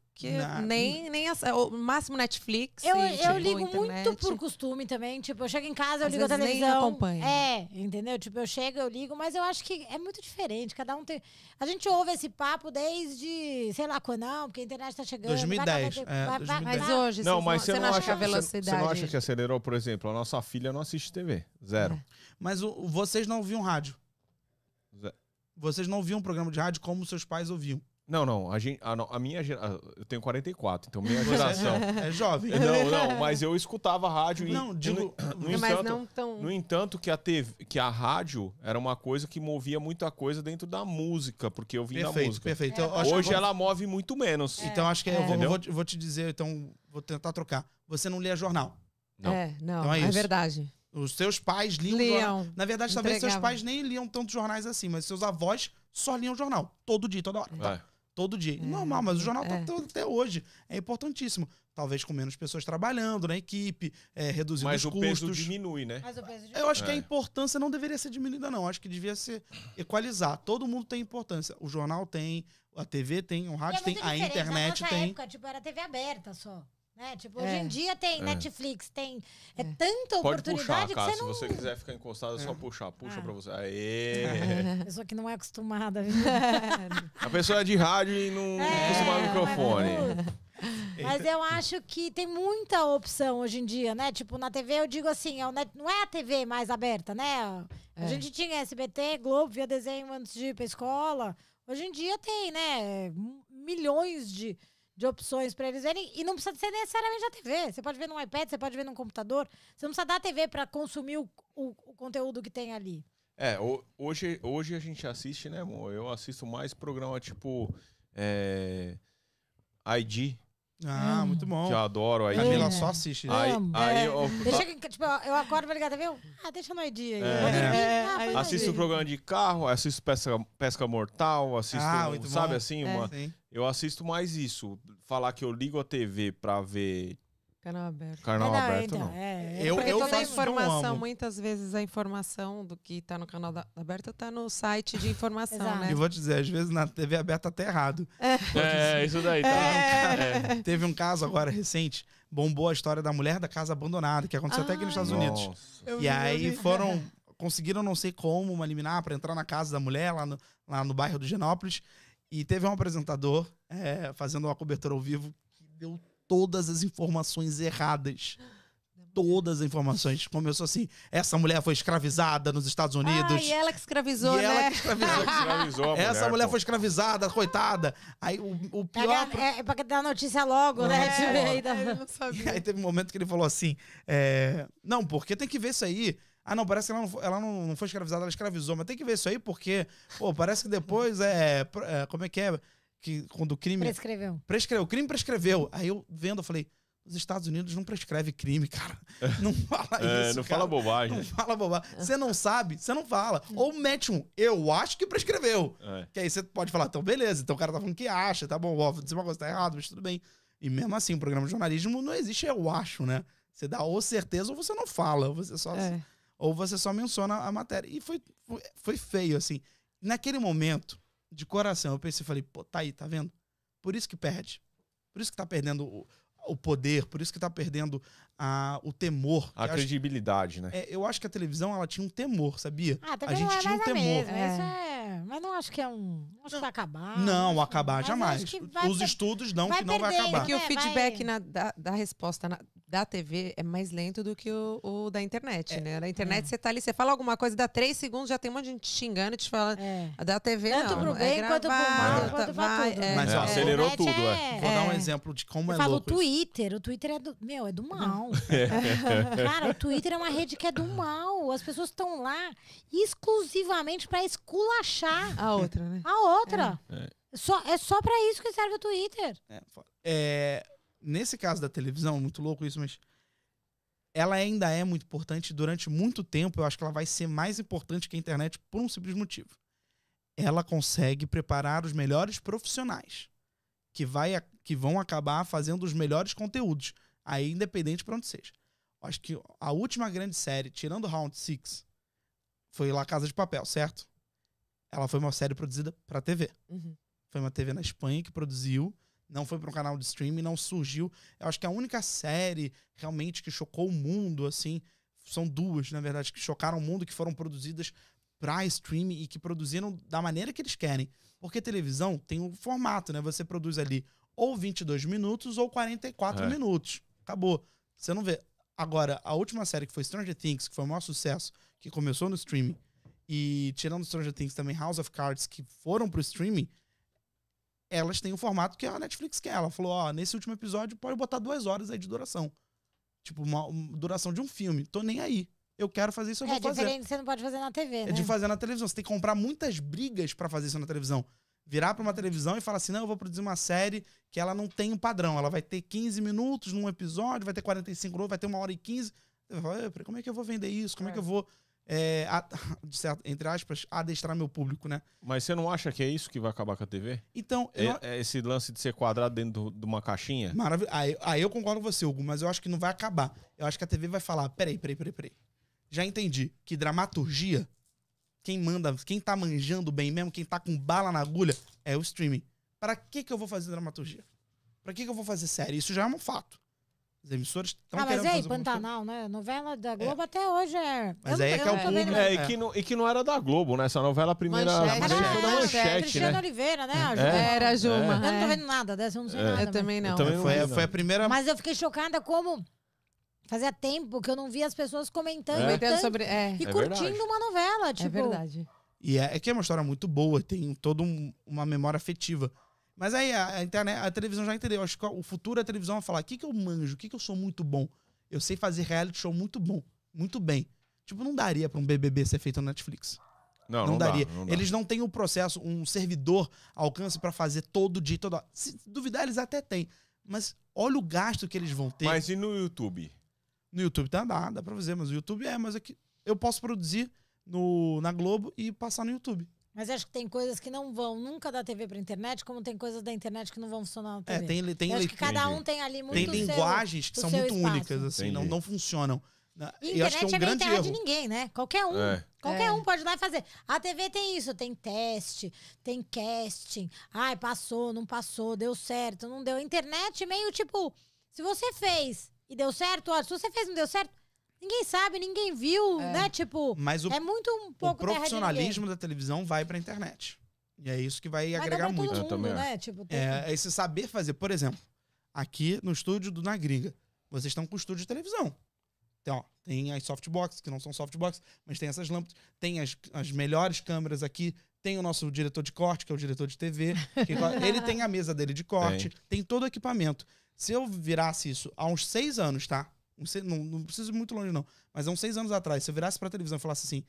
nem, nem é, o máximo Netflix. Eu, e, tipo, eu ligo muito por costume também. Tipo, eu chego em casa, eu Às ligo a televisão. Nem acompanho. É, entendeu? Tipo, eu chego, eu ligo, mas eu acho que é muito diferente. Cada um tem. A gente ouve esse papo desde, sei lá quando, não, porque a internet tá chegando. 2010. É, vai, vai, é, 2010. mas hoje, não, mas você não, não acha a velocidade. Você não acha que acelerou, por exemplo, a nossa filha não assiste TV. Zero. É. Mas o, vocês não ouviam rádio. Vocês não ouviam um programa de rádio como seus pais ouviam. Não, não. A, gente, a, a minha geração. Eu tenho 44, então minha geração. É, é jovem. Não, não, <laughs> mas eu escutava rádio Não, e, digo, no, no entanto, não tão... no entanto que a, TV, que a rádio era uma coisa que movia muita coisa dentro da música, porque eu vim da música. Perfeito, perfeito. É. Hoje vou... ela move muito menos. É. Então acho que é. eu vou, vou, vou, te dizer, então vou tentar trocar. Você não lia jornal. Não. É, não. Então é, é, isso. verdade. Os seus pais liam. liam Na verdade, Entregava. talvez seus pais nem liam tantos jornais assim, mas seus avós só liam jornal. Todo dia, toda hora. Tá? todo dia. É, Normal, mas o jornal tá é. até hoje. É importantíssimo. Talvez com menos pessoas trabalhando na equipe, é, reduzindo mas os custos. Mas o peso diminui, né? Mas o peso diminui. Eu acho que a é. importância não deveria ser diminuída, não. Eu acho que devia ser equalizar. Todo mundo tem importância. O jornal tem, a TV tem, o rádio é tem, a internet tem. Época, tipo, era TV aberta só. Né? Tipo, é. hoje em dia tem é. Netflix, tem é, é. tanta Pode oportunidade puxar, que você não... Se você quiser ficar encostado, é só puxar. Puxa ah. pra você. Aê! <laughs> Pessoa que não é acostumada. <laughs> A pessoa é de rádio e não é, acostumada ao microfone. <laughs> Mas eu acho que tem muita opção hoje em dia, né? Tipo, na TV eu digo assim, não é a TV mais aberta, né? A é. gente tinha SBT, Globo, via desenho antes de ir pra escola. Hoje em dia tem, né? Milhões de, de opções para eles verem. E não precisa ser necessariamente a TV. Você pode ver no iPad, você pode ver no computador. Você não precisa dar a TV para consumir o, o, o, conteúdo que tem ali. É, hoje, hoje a gente assiste, né, amor? Eu assisto mais programa tipo é, ID, ah, muito bom. Que eu adoro. Aí, Camila só assiste. Aí, aí é. eu, Deixa que, tipo, eu acordo pra ligar a TV, eu, ah, deixa no dia aí. É, é. ah, assisto o programa de carro, assisto Pesca, Pesca Mortal, assisto, Ah, muito sabe bom. assim, é. uma, eu assisto mais isso. Falar que eu ligo a TV pra ver Canal aberto. Canal é, aberto, então, não. É, é. eu, eu toda a informação, muitas vezes a informação do que está no canal da, aberto está no site de informação, né? E vou te dizer, às vezes na TV aberta tá errado. <laughs> É. é, isso daí, tá? É. é. Teve um caso agora recente, bombou a história da mulher da casa abandonada, que aconteceu até aqui nos Estados ah. nossa. Unidos. Eu e aí foram, <laughs> conseguiram não sei como uma liminar para entrar na casa da mulher lá no, lá no bairro do Genópolis. E teve um apresentador é, fazendo uma cobertura ao vivo que deu todas as informações erradas. Todas as informações. Começou assim: essa mulher foi escravizada nos Estados Unidos. Ah, e ela que escravizou, e né? Ela que escravizou. Ela que escravizou mulher, essa mulher pô. foi escravizada, coitada. Aí o, o pior. É, pra... é, é pra dar notícia logo, não, né? É, é, ele tá? não sabia. E <laughs> aí teve um momento que ele falou assim: é... não, porque tem que ver isso aí. Ah, não, parece que ela, não foi, ela não, não foi escravizada, ela escravizou. Mas tem que ver isso aí, porque, pô, parece que depois é. é como é que é? que quando o crime. Prescreveu. Prescreveu. O crime prescreveu. Aí eu vendo, eu falei. Os Estados Unidos não prescreve crime, cara. <laughs> Não fala é, isso. Não cara. fala bobagem. Não fala bobagem. Você não sabe, você não fala. Ou mete um, eu acho que prescreveu. É. Que aí você pode falar, então beleza, então o cara tá falando que acha, tá bom, vou dizer uma coisa tá errado, mas tudo bem. E mesmo assim, o programa de jornalismo não existe é eu acho, né? Você dá ou certeza ou você não fala, ou você só, é. ou você só menciona a matéria. E foi, foi, foi feio, assim. Naquele momento, de coração, eu pensei, falei, pô, tá aí, tá vendo? Por isso que perde. Por isso que tá perdendo o, o poder, por isso que tá perdendo a, o temor. A credibilidade, acho, né? É, eu acho que a televisão ela tinha um temor, sabia? Ah, a gente é tinha um temor. Mesmo, é. é. Mas não acho que é um. Acho não, que vai acabar. Não, não acabar jamais. Os ter, estudos não que não perder, vai acabar. Porque é o né, feedback na, da, da, resposta na, da TV é mais lento do que o, o da internet, né? Na internet você tá ali, você fala alguma coisa, dá três segundos, já tem um monte de gente xingando e te falando. Da TV, Tanto não. Tanto pro bem quanto pro mal, tá, quanto vai, tudo. Mas acelerou tudo, é. Vou dar um exemplo de como é louco. Fala o Twitter, o Twitter é do. Meu, é do mal mal. <laughs> Cara, o Twitter é uma rede que é do mal. As pessoas estão lá exclusivamente para esculachar. A outra, né? A outra. É, é. Só, é só para isso que serve o Twitter. É, é, nesse caso da televisão, muito louco isso, mas ela ainda é muito importante. Durante muito tempo, eu acho que ela vai ser mais importante que a internet por um simples motivo. Ela consegue preparar os melhores profissionais que, vai, que vão acabar fazendo os melhores conteúdos. Aí, independente para onde seja. Acho que a última grande série, tirando Round 6, foi lá Casa de Papel, certo? Ela foi uma série produzida para TV. Uhum. Foi uma TV na Espanha que produziu, não foi para um canal de streaming, não surgiu. Eu acho que a única série realmente que chocou o mundo, assim, são duas, na verdade, que chocaram o mundo, que foram produzidas para streaming e que produziram da maneira que eles querem. Porque televisão tem um formato, né? Você produz ali ou 22 minutos ou 44 é. minutos. Acabou. Você não vê. Agora, a última série que foi Stranger Things, que foi o maior sucesso, que começou no streaming, e tirando Stranger Things também House of Cards, que foram pro streaming, elas têm o formato que a Netflix quer. Ela falou: ó, nesse último episódio pode botar duas horas aí de duração. Tipo, uma, uma duração de um filme. Tô nem aí eu quero fazer isso, eu é, vou fazer. É diferente que você não pode fazer na TV, é né? É de né? fazer na televisão. Você tem que comprar muitas brigas para fazer isso na televisão virar para uma televisão e falar assim: não, eu vou produzir uma série que ela não tem um padrão. Ela vai ter 15 minutos num episódio, vai ter 45 minutos, vai ter uma hora e 15. Falo, como é que eu vou vender isso? Como é, é que eu é. vou, é, a, <laughs> certo, entre aspas, adestrar meu público, né? Mas você não acha que é isso que vai acabar com a TV? Então. É, é esse lance de ser quadrado dentro do, de uma caixinha? Maravilha. Aí, aí, eu concordo com você, Hugo, mas eu acho que não vai acabar. Eu acho que a TV vai falar: peraí, peraí, peraí, peraí. Já entendi que dramaturgia quem manda, quem tá manjando bem mesmo, quem tá com bala na agulha, é o streaming. Para que que eu vou fazer dramaturgia? Para que que eu vou fazer série? Isso já é um fato. As emissoras estão ah, mas aí, Pantanal, né? Novela da é. Globo é. até hoje é. Mas eu aí não, é que é o público. É, e, que não, e que não era da Globo, né? Essa novela é primeira manchete. Era, manchete, era, né? né? manchete né? Cristiano Oliveira, né? A É. Era a Juma. É. Eu não tô é. vendo nada dessa, eu não sei nada. Eu também não. Eu também não foi, foi a primeira. Mas eu fiquei chocada como Fazia tempo que eu não via as pessoas comentando, é. tanto, sobre, é. e é curtindo uma novela. É tipo... É verdade. E é, é, que é uma história muito boa, tem toda um, uma memória afetiva. Mas aí a, internet, a televisão já entendeu. Acho que o futuro da televisão vai falar: o que, que eu manjo? O que, que eu sou muito bom? Eu sei fazer reality show muito bom, muito bem. Tipo, não daria para um BBB ser feito na Netflix. Não, não, não daria. Dá, não dá. Eles não têm o processo, um servidor alcance para fazer todo dia, toda Se duvidar, eles até têm. Mas olha o gasto que eles vão ter. Mas e no YouTube? No YouTube tá, dá, dá pra fazer, mas o YouTube é, mas aqui é eu posso produzir no, na Globo e passar no YouTube. Mas acho que tem coisas que não vão nunca da TV para internet, como tem coisas da internet que não vão funcionar na TV. É, tem, tem acho que cada um tem ali muito Tem linguagens que são muito espaço. únicas, assim, não, não funcionam. Né? E eu acho que é um é terra de ninguém, né? Qualquer um. É. Qualquer é. um pode ir lá e fazer. A TV tem isso, tem teste, tem casting. Ai, passou, não passou, deu certo, não deu. Internet meio tipo, se você fez e deu certo, olha, se você fez não deu certo, ninguém sabe, ninguém viu, é. né? Tipo, Mas o, é muito um pouco. O profissionalismo da televisão vai pra internet. E é isso que vai, agregar muito. Mundo, também. Né? Tipo, é, tem... é, esse saber fazer, por exemplo, aqui no estúdio do Nagriga, vocês estão com o estúdio de televisão. Tem, então, ó, tem as softbox, que não são softbox, mas tem essas lâmpadas, tem as, as melhores câmeras aqui, tem o nosso diretor de corte, que é o diretor de TV. Que, <laughs> ele tem a mesa dele de corte, tem, tem todo o equipamento. Se eu virasse isso há uns seis anos, tá? Não, não preciso ir muito longe, não. Mas há uns seis anos atrás, se eu virasse pra televisão e falasse assim,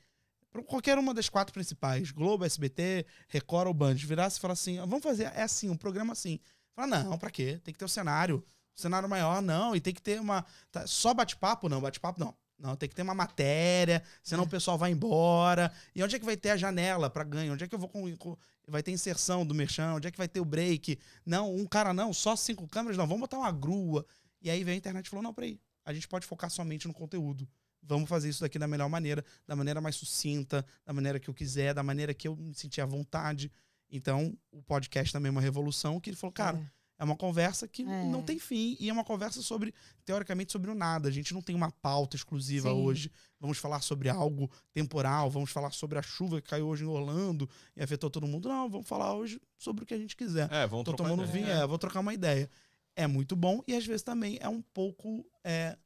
pra qualquer uma das quatro principais, Globo, SBT, Record ou Band, virasse e falasse assim, ah, vamos fazer, é assim, um programa assim. Fala, não, pra quê? Tem que ter o um cenário. Um cenário maior, não. E tem que ter uma... Tá, só bate-papo, não. Bate-papo, não. Não, tem que ter uma matéria, senão é. o pessoal vai embora. E onde é que vai ter a janela para ganho? Onde é que eu vou com, com, vai ter inserção do merchan? Onde é que vai ter o break? Não, um cara não, só cinco câmeras não, vamos botar uma grua. E aí vem a internet e falou: "Não, peraí, a gente pode focar somente no conteúdo. Vamos fazer isso daqui da melhor maneira, da maneira mais sucinta, da maneira que eu quiser, da maneira que eu me sentir à vontade". Então, o podcast também é uma revolução que ele falou: "Cara, é é uma conversa que é. não tem fim e é uma conversa sobre, teoricamente, sobre o nada. A gente não tem uma pauta exclusiva Sim. hoje. Vamos falar sobre algo temporal, vamos falar sobre a chuva que caiu hoje em Orlando e afetou todo mundo. Não, vamos falar hoje sobre o que a gente quiser. É, vamos Tô trocar tomando vinho, é, vou trocar uma ideia. É muito bom e às vezes também é um pouco é,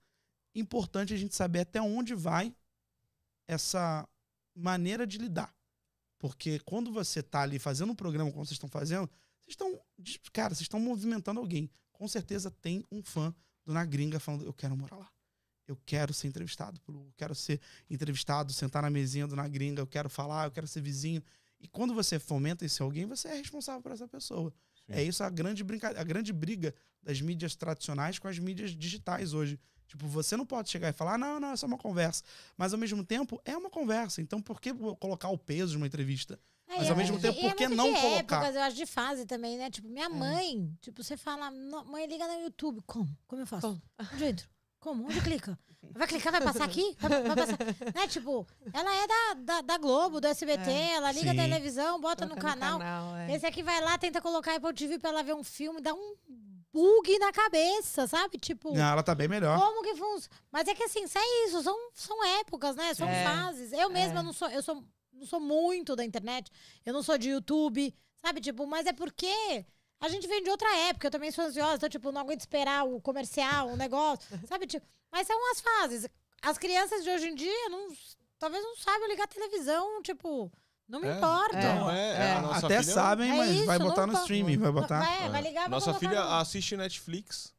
importante a gente saber até onde vai essa maneira de lidar. Porque quando você está ali fazendo um programa como vocês estão fazendo, vocês estão. Cara, vocês estão movimentando alguém. Com certeza tem um fã do Na Gringa falando: eu quero morar lá. Eu quero ser entrevistado Eu quero ser entrevistado, sentar na mesinha do Na Gringa, eu quero falar, eu quero ser vizinho. E quando você fomenta esse alguém, você é responsável por essa pessoa. Sim. É isso a grande, brinca... a grande briga das mídias tradicionais com as mídias digitais hoje, Tipo, você não pode chegar e falar, ah, não, não, é só uma conversa. Mas ao mesmo tempo, é uma conversa. Então, por que colocar o peso de uma entrevista? É, mas ao é, mesmo é, tempo, por é que não de colocar? Épocas, eu acho de fase também, né? Tipo, minha mãe, tipo, você fala, mãe, liga no YouTube. Como? Como eu faço? Como? Onde eu entro? Como? Onde clica? Vai clicar, vai passar aqui? Vai, vai passar. <laughs> Né? Tipo, ela é da, da, da Globo, do SBT, é, ela liga sim. a televisão, bota no canal. No canal Esse aqui vai lá, tenta colocar a Apple TV pra ela ver um filme, dá um bug na cabeça, sabe? Tipo. Não, ah, ela tá bem melhor. Como que funciona? Mas é que assim, é isso, são, são épocas, né? São é, fases. Eu é. mesma não sou, eu sou, não sou muito da internet, eu não sou de YouTube, sabe? Tipo, mas é porque a gente vem de outra época, eu também sou ansiosa, então, tipo, não aguento esperar o comercial, o negócio, <laughs> sabe? Tipo, mas são as fases. As crianças de hoje em dia não, talvez não saibam ligar televisão, tipo. Não me É, importa. Então, é, é, é. Até filha, sabem, É mas isso, vai botar no streaming, é, vai botar. Vai, vai ligar, Nossa filha no- assiste Netflix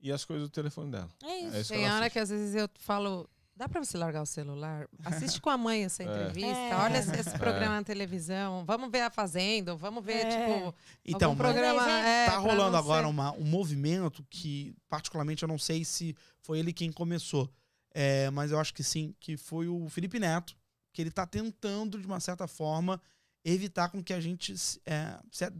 e as coisas do telefone dela. É isso. É isso Tem hora que às vezes eu falo, dá pra você largar o celular? Assiste com a mãe essa é. entrevista, É. olha esse, esse programa na televisão, vamos ver a Fazenda, vamos ver, É. tipo, Então, algum programa... é, tá rolando agora uma- um movimento que, particularmente, eu não sei se foi ele quem começou. É, mas eu acho que sim, que foi o Felipe Neto, que ele está tentando, de uma certa forma, evitar com que a gente é, se,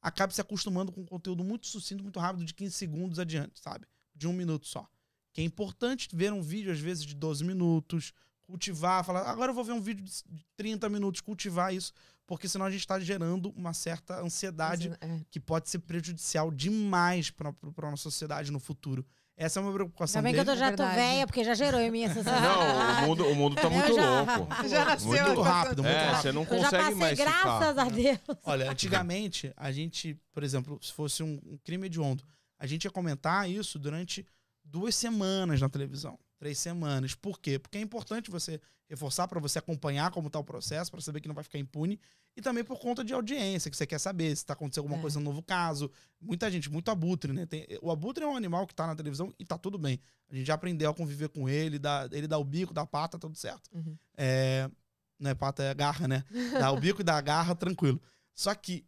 acabe se acostumando com um conteúdo muito sucinto, muito rápido, de 15 segundos adiante, sabe? De um minuto só. Que é importante ver um vídeo, às vezes, de 12 minutos, cultivar, falar, agora eu vou ver um vídeo de 30 minutos, cultivar isso, porque senão a gente está gerando uma certa ansiedade é. que pode ser prejudicial demais para a nossa sociedade no futuro. Essa é uma preocupação Também que eu tô, já tô velha, porque já gerou em mim essa <laughs> Não, o mundo, o mundo tá muito já, louco. <laughs> Já nasceu. Muito rápido, muito é, rápido. Você não consegue eu já passei, mais graças ficar. a uhum. Deus. Olha, antigamente, a gente, por exemplo, se fosse um, um crime hediondo, a gente ia comentar isso durante duas semanas na televisão três semanas. Por quê? Porque é importante você reforçar para você acompanhar como está o processo, para saber que não vai ficar impune. E também por conta de audiência, que você quer saber se está acontecendo alguma é. coisa no novo caso. Muita gente, muito abutre, né? Tem, o abutre é um animal que está na televisão e está tudo bem. A gente já aprendeu a conviver com ele, dá, ele dá o bico, dá a pata, tá tudo certo. Uhum. É, não é pata, é garra, né? Dá o bico e dá a garra, tranquilo. Só que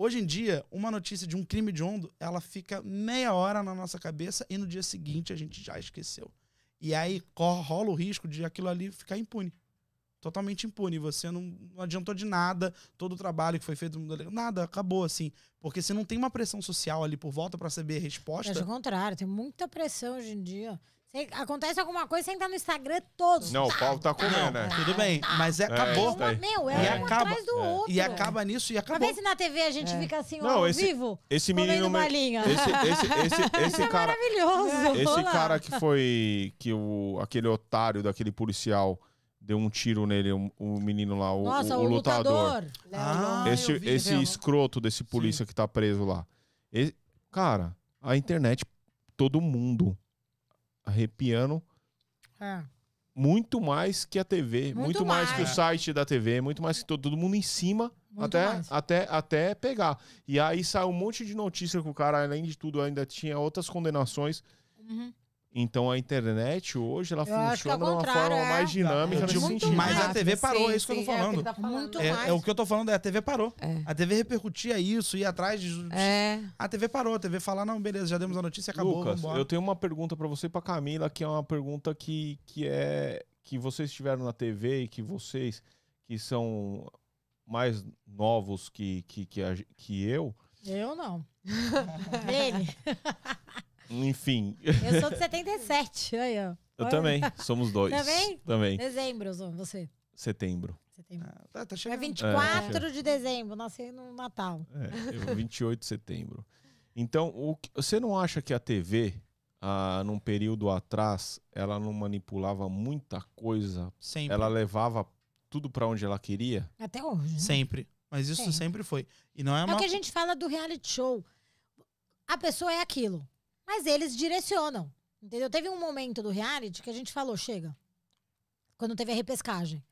Hoje em dia, uma notícia de um crime de ondo ela fica meia hora na nossa cabeça e no dia seguinte a gente já esqueceu. E aí rola o risco de aquilo ali ficar impune. Totalmente impune. Você não, não adiantou de nada todo o trabalho que foi feito. Nada, acabou assim. Porque você não tem uma pressão social ali por volta para saber a resposta. é ao contrário, tem muita pressão hoje em dia. É, acontece alguma coisa, você entra no Instagram todos. Não, tá, o pau tá comendo, né? Tudo bem, mas é, é acabou. É, uma, meu, é, e um acaba, atrás do é. outro. E acaba nisso e acabou. Pra ver se na TV a gente fica assim, não, esse, vivo, esse menino Esse, esse, esse, <laughs> esse cara, é maravilhoso. Esse Olá. cara que foi, que o, aquele otário daquele policial deu um tiro nele, o, menino lá, o, Nossa, o, o lutador. lutador. Ah, esse vi, esse escroto desse polícia Sim. que tá preso lá. cara, a internet, todo mundo arrepiando. É. Muito mais que a TV, muito, muito mais. mais. que o site da TV, muito mais que todo, todo mundo em cima até, até, até pegar. E aí saiu um monte de notícia que o cara, além de tudo, ainda tinha outras condenações. Uhum. Então a internet hoje ela eu funciona de uma forma é. mais dinâmica de sentido. mas a TV parou, sim, é isso sim, que eu tô é, tá falando. É, tá falando. Muito é, mais. é o que eu tô falando é a TV parou. É. A TV repercutia isso, ia atrás de. É. A TV parou, a TV falar, não, beleza, já demos a notícia, acabou. Lucas, eu tenho uma pergunta para você e pra Camila, que é uma pergunta que, que é que vocês tiveram na TV e que vocês que são mais novos que, que, que, a, que eu. Eu não. <laughs> Ele. <laughs> Enfim. Eu sou de 77, aí, ó. Eu Oi. também, somos dois. Também? Também. Dezembro, você. Setembro. Setembro. Ah, tá, tá é chegando. É 24 é. de dezembro, nasci no Natal. É, 28 de setembro. Então, o, você não acha que a TV, ah, num período atrás, ela não manipulava muita coisa? Sempre. Ela levava tudo para onde ela queria? Até hoje. Né? Sempre. Mas isso é. sempre foi. E não é, é uma... o que a gente fala do reality show. A pessoa é aquilo. Mas eles direcionam. Entendeu? Teve um momento do reality que a gente falou, chega. Quando teve a repescagem.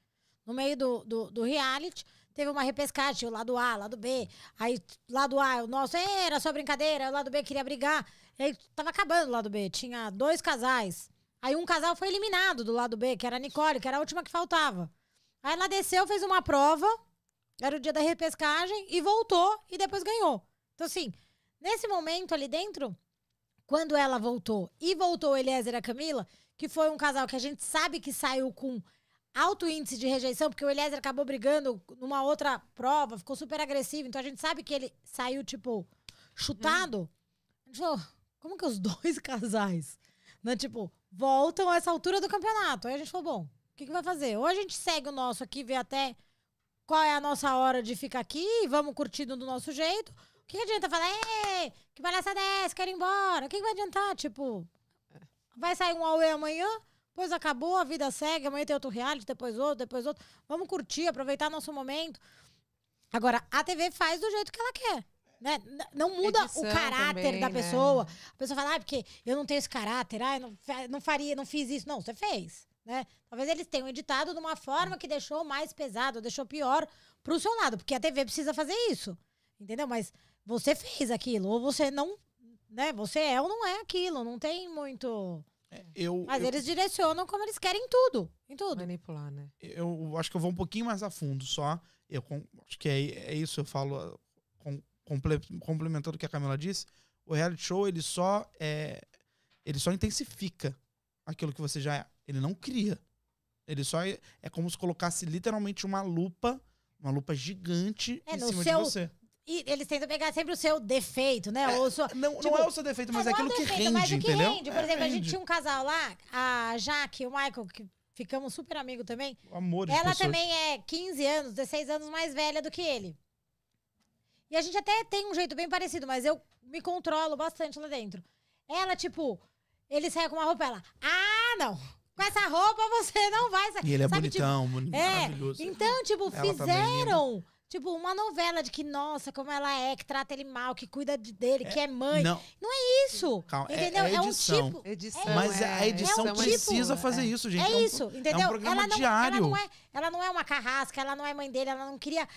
No meio do, do, do reality, teve uma repescagem, o lado A, lado B. Aí, lado A, o nosso, era só brincadeira, o lado B queria brigar. E aí, tava acabando o lado B. Tinha dois casais. Aí, um casal foi eliminado do lado B, que era a Nicole, que era a última que faltava. Aí, ela desceu, fez uma prova, era o dia da repescagem, e voltou, e depois ganhou. Então, assim, nesse momento ali dentro, quando ela voltou e voltou Eliezer e a Camila, que foi um casal que a gente sabe que saiu com alto índice de rejeição, porque o Eliezer acabou brigando numa outra prova, ficou super agressivo, então a gente sabe que ele saiu, tipo, chutado. Uhum. A gente falou, como que os <laughs> dois casais, né, tipo, voltam a essa altura do campeonato? Aí a gente falou, bom, o que, que vai fazer? Ou a gente segue o nosso aqui, vê até qual é a nossa hora de ficar aqui, vamos curtindo do nosso jeito, o que adianta falar, ei, que palhaçada é essa? Quero ir embora. O que, vai adiantar? Tipo, vai sair um Aue amanhã, pois acabou, a vida segue, amanhã tem outro reality, depois outro, depois outro. Vamos curtir, aproveitar nosso momento. Agora, a TV faz do jeito que ela quer. Né? Não muda Edição o caráter também, da né? pessoa. Né? A pessoa fala, ah, porque eu não tenho esse caráter, ah, eu não, não faria, não fiz isso. Não, você fez. Né? Talvez eles tenham editado de uma forma que deixou mais pesado, deixou pior para o seu lado, porque a TV precisa fazer isso. Entendeu? Mas você fez aquilo, ou você não, né? Você é ou não é aquilo, não tem muito. É, eu, Mas eu, eles direcionam como eles querem em tudo, em tudo. Manipular, né? Eu acho que eu vou um pouquinho mais a fundo só. Eu acho que é, é isso, eu falo ah, com, comple, complementando o que a Camila disse. O reality show, ele só é, ele só intensifica aquilo que você já é. Ele não cria. Ele só é, é como se colocasse literalmente uma lupa, uma lupa gigante é, em cima seu, de você. E eles tentam pegar sempre o seu defeito, né? É, Ou sua, não, tipo, não é o seu defeito, mas é, é aquilo defeito, que rende, mas o que entendeu? Rende. Por é, exemplo, rende. a gente tinha um casal lá, a Jaque e o Michael, que ficamos super amigos também. Amor Ela pessoas. também é 15 anos, 16 anos mais velha do que ele. E a gente até tem um jeito bem parecido, mas eu me controlo bastante lá dentro. Ela, tipo, ele sai com uma roupa, ela, ah, não! Com essa roupa você não vai sair. E ele é Sabe, tipo, bonitão, tipo, é, maravilhoso. Então, tipo, ela é fizeram. Tipo, uma novela de que, nossa, como ela é, que trata ele mal, que cuida dele, é, que é mãe. Não, não é isso. Calma, é, entendeu? É, é, tipo, é, é. é um tipo. Edição, mas a edição um precisa tipo, fazer isso, gente. É isso, um, entendeu? É um programa ela não, diário. Ela não, é, ela não é uma carrasca, ela não é mãe dele, ela não queria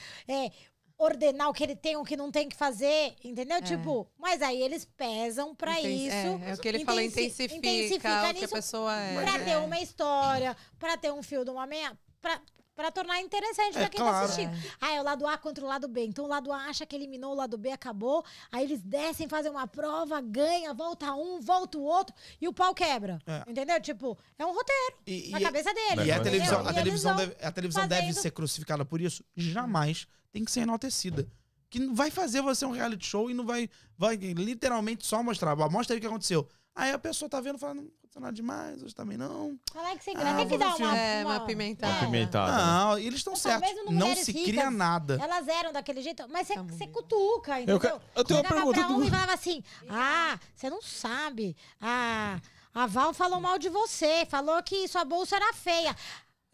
ordenar o que ele tem, o que não tem que fazer, entendeu? É. Tipo, mas aí eles pesam pra isso. É, é, o que ele intensi intensifica, intensifica o que a pessoa é. Pra ter uma história, pra ter um fio de uma meia, pra, para tornar interessante é, para quem tá claro. tá assistindo. É. Ah, é o lado A contra o lado B. Então o lado A acha que eliminou o lado B, acabou. Aí eles descem, fazem uma prova, ganha, volta um, volta o outro e o pau quebra. É. Entendeu? Tipo, é um roteiro e, na e é- cabeça dele. E a é televisão, a televisão, deve, a televisão fazendo... deve ser crucificada por isso? Jamais. Tem que ser enaltecida que vai fazer você um reality show e não vai, vai literalmente só mostrar. Mostra aí o que aconteceu. Aí a pessoa tá vendo falando, aconteceu nada demais, hoje também não. Fala que você ah, tem que dar uma, é, uma, pimentada. Uma pimentada. Não, eles estão certos. Não se ricas, cria nada. Elas eram daquele jeito, mas você, tá você cutuca, entendeu? Eu, eu tenho uma pergunta. Pra um e falava assim, ah, você não sabe, ah... A Val falou mal de você, falou que sua bolsa era feia.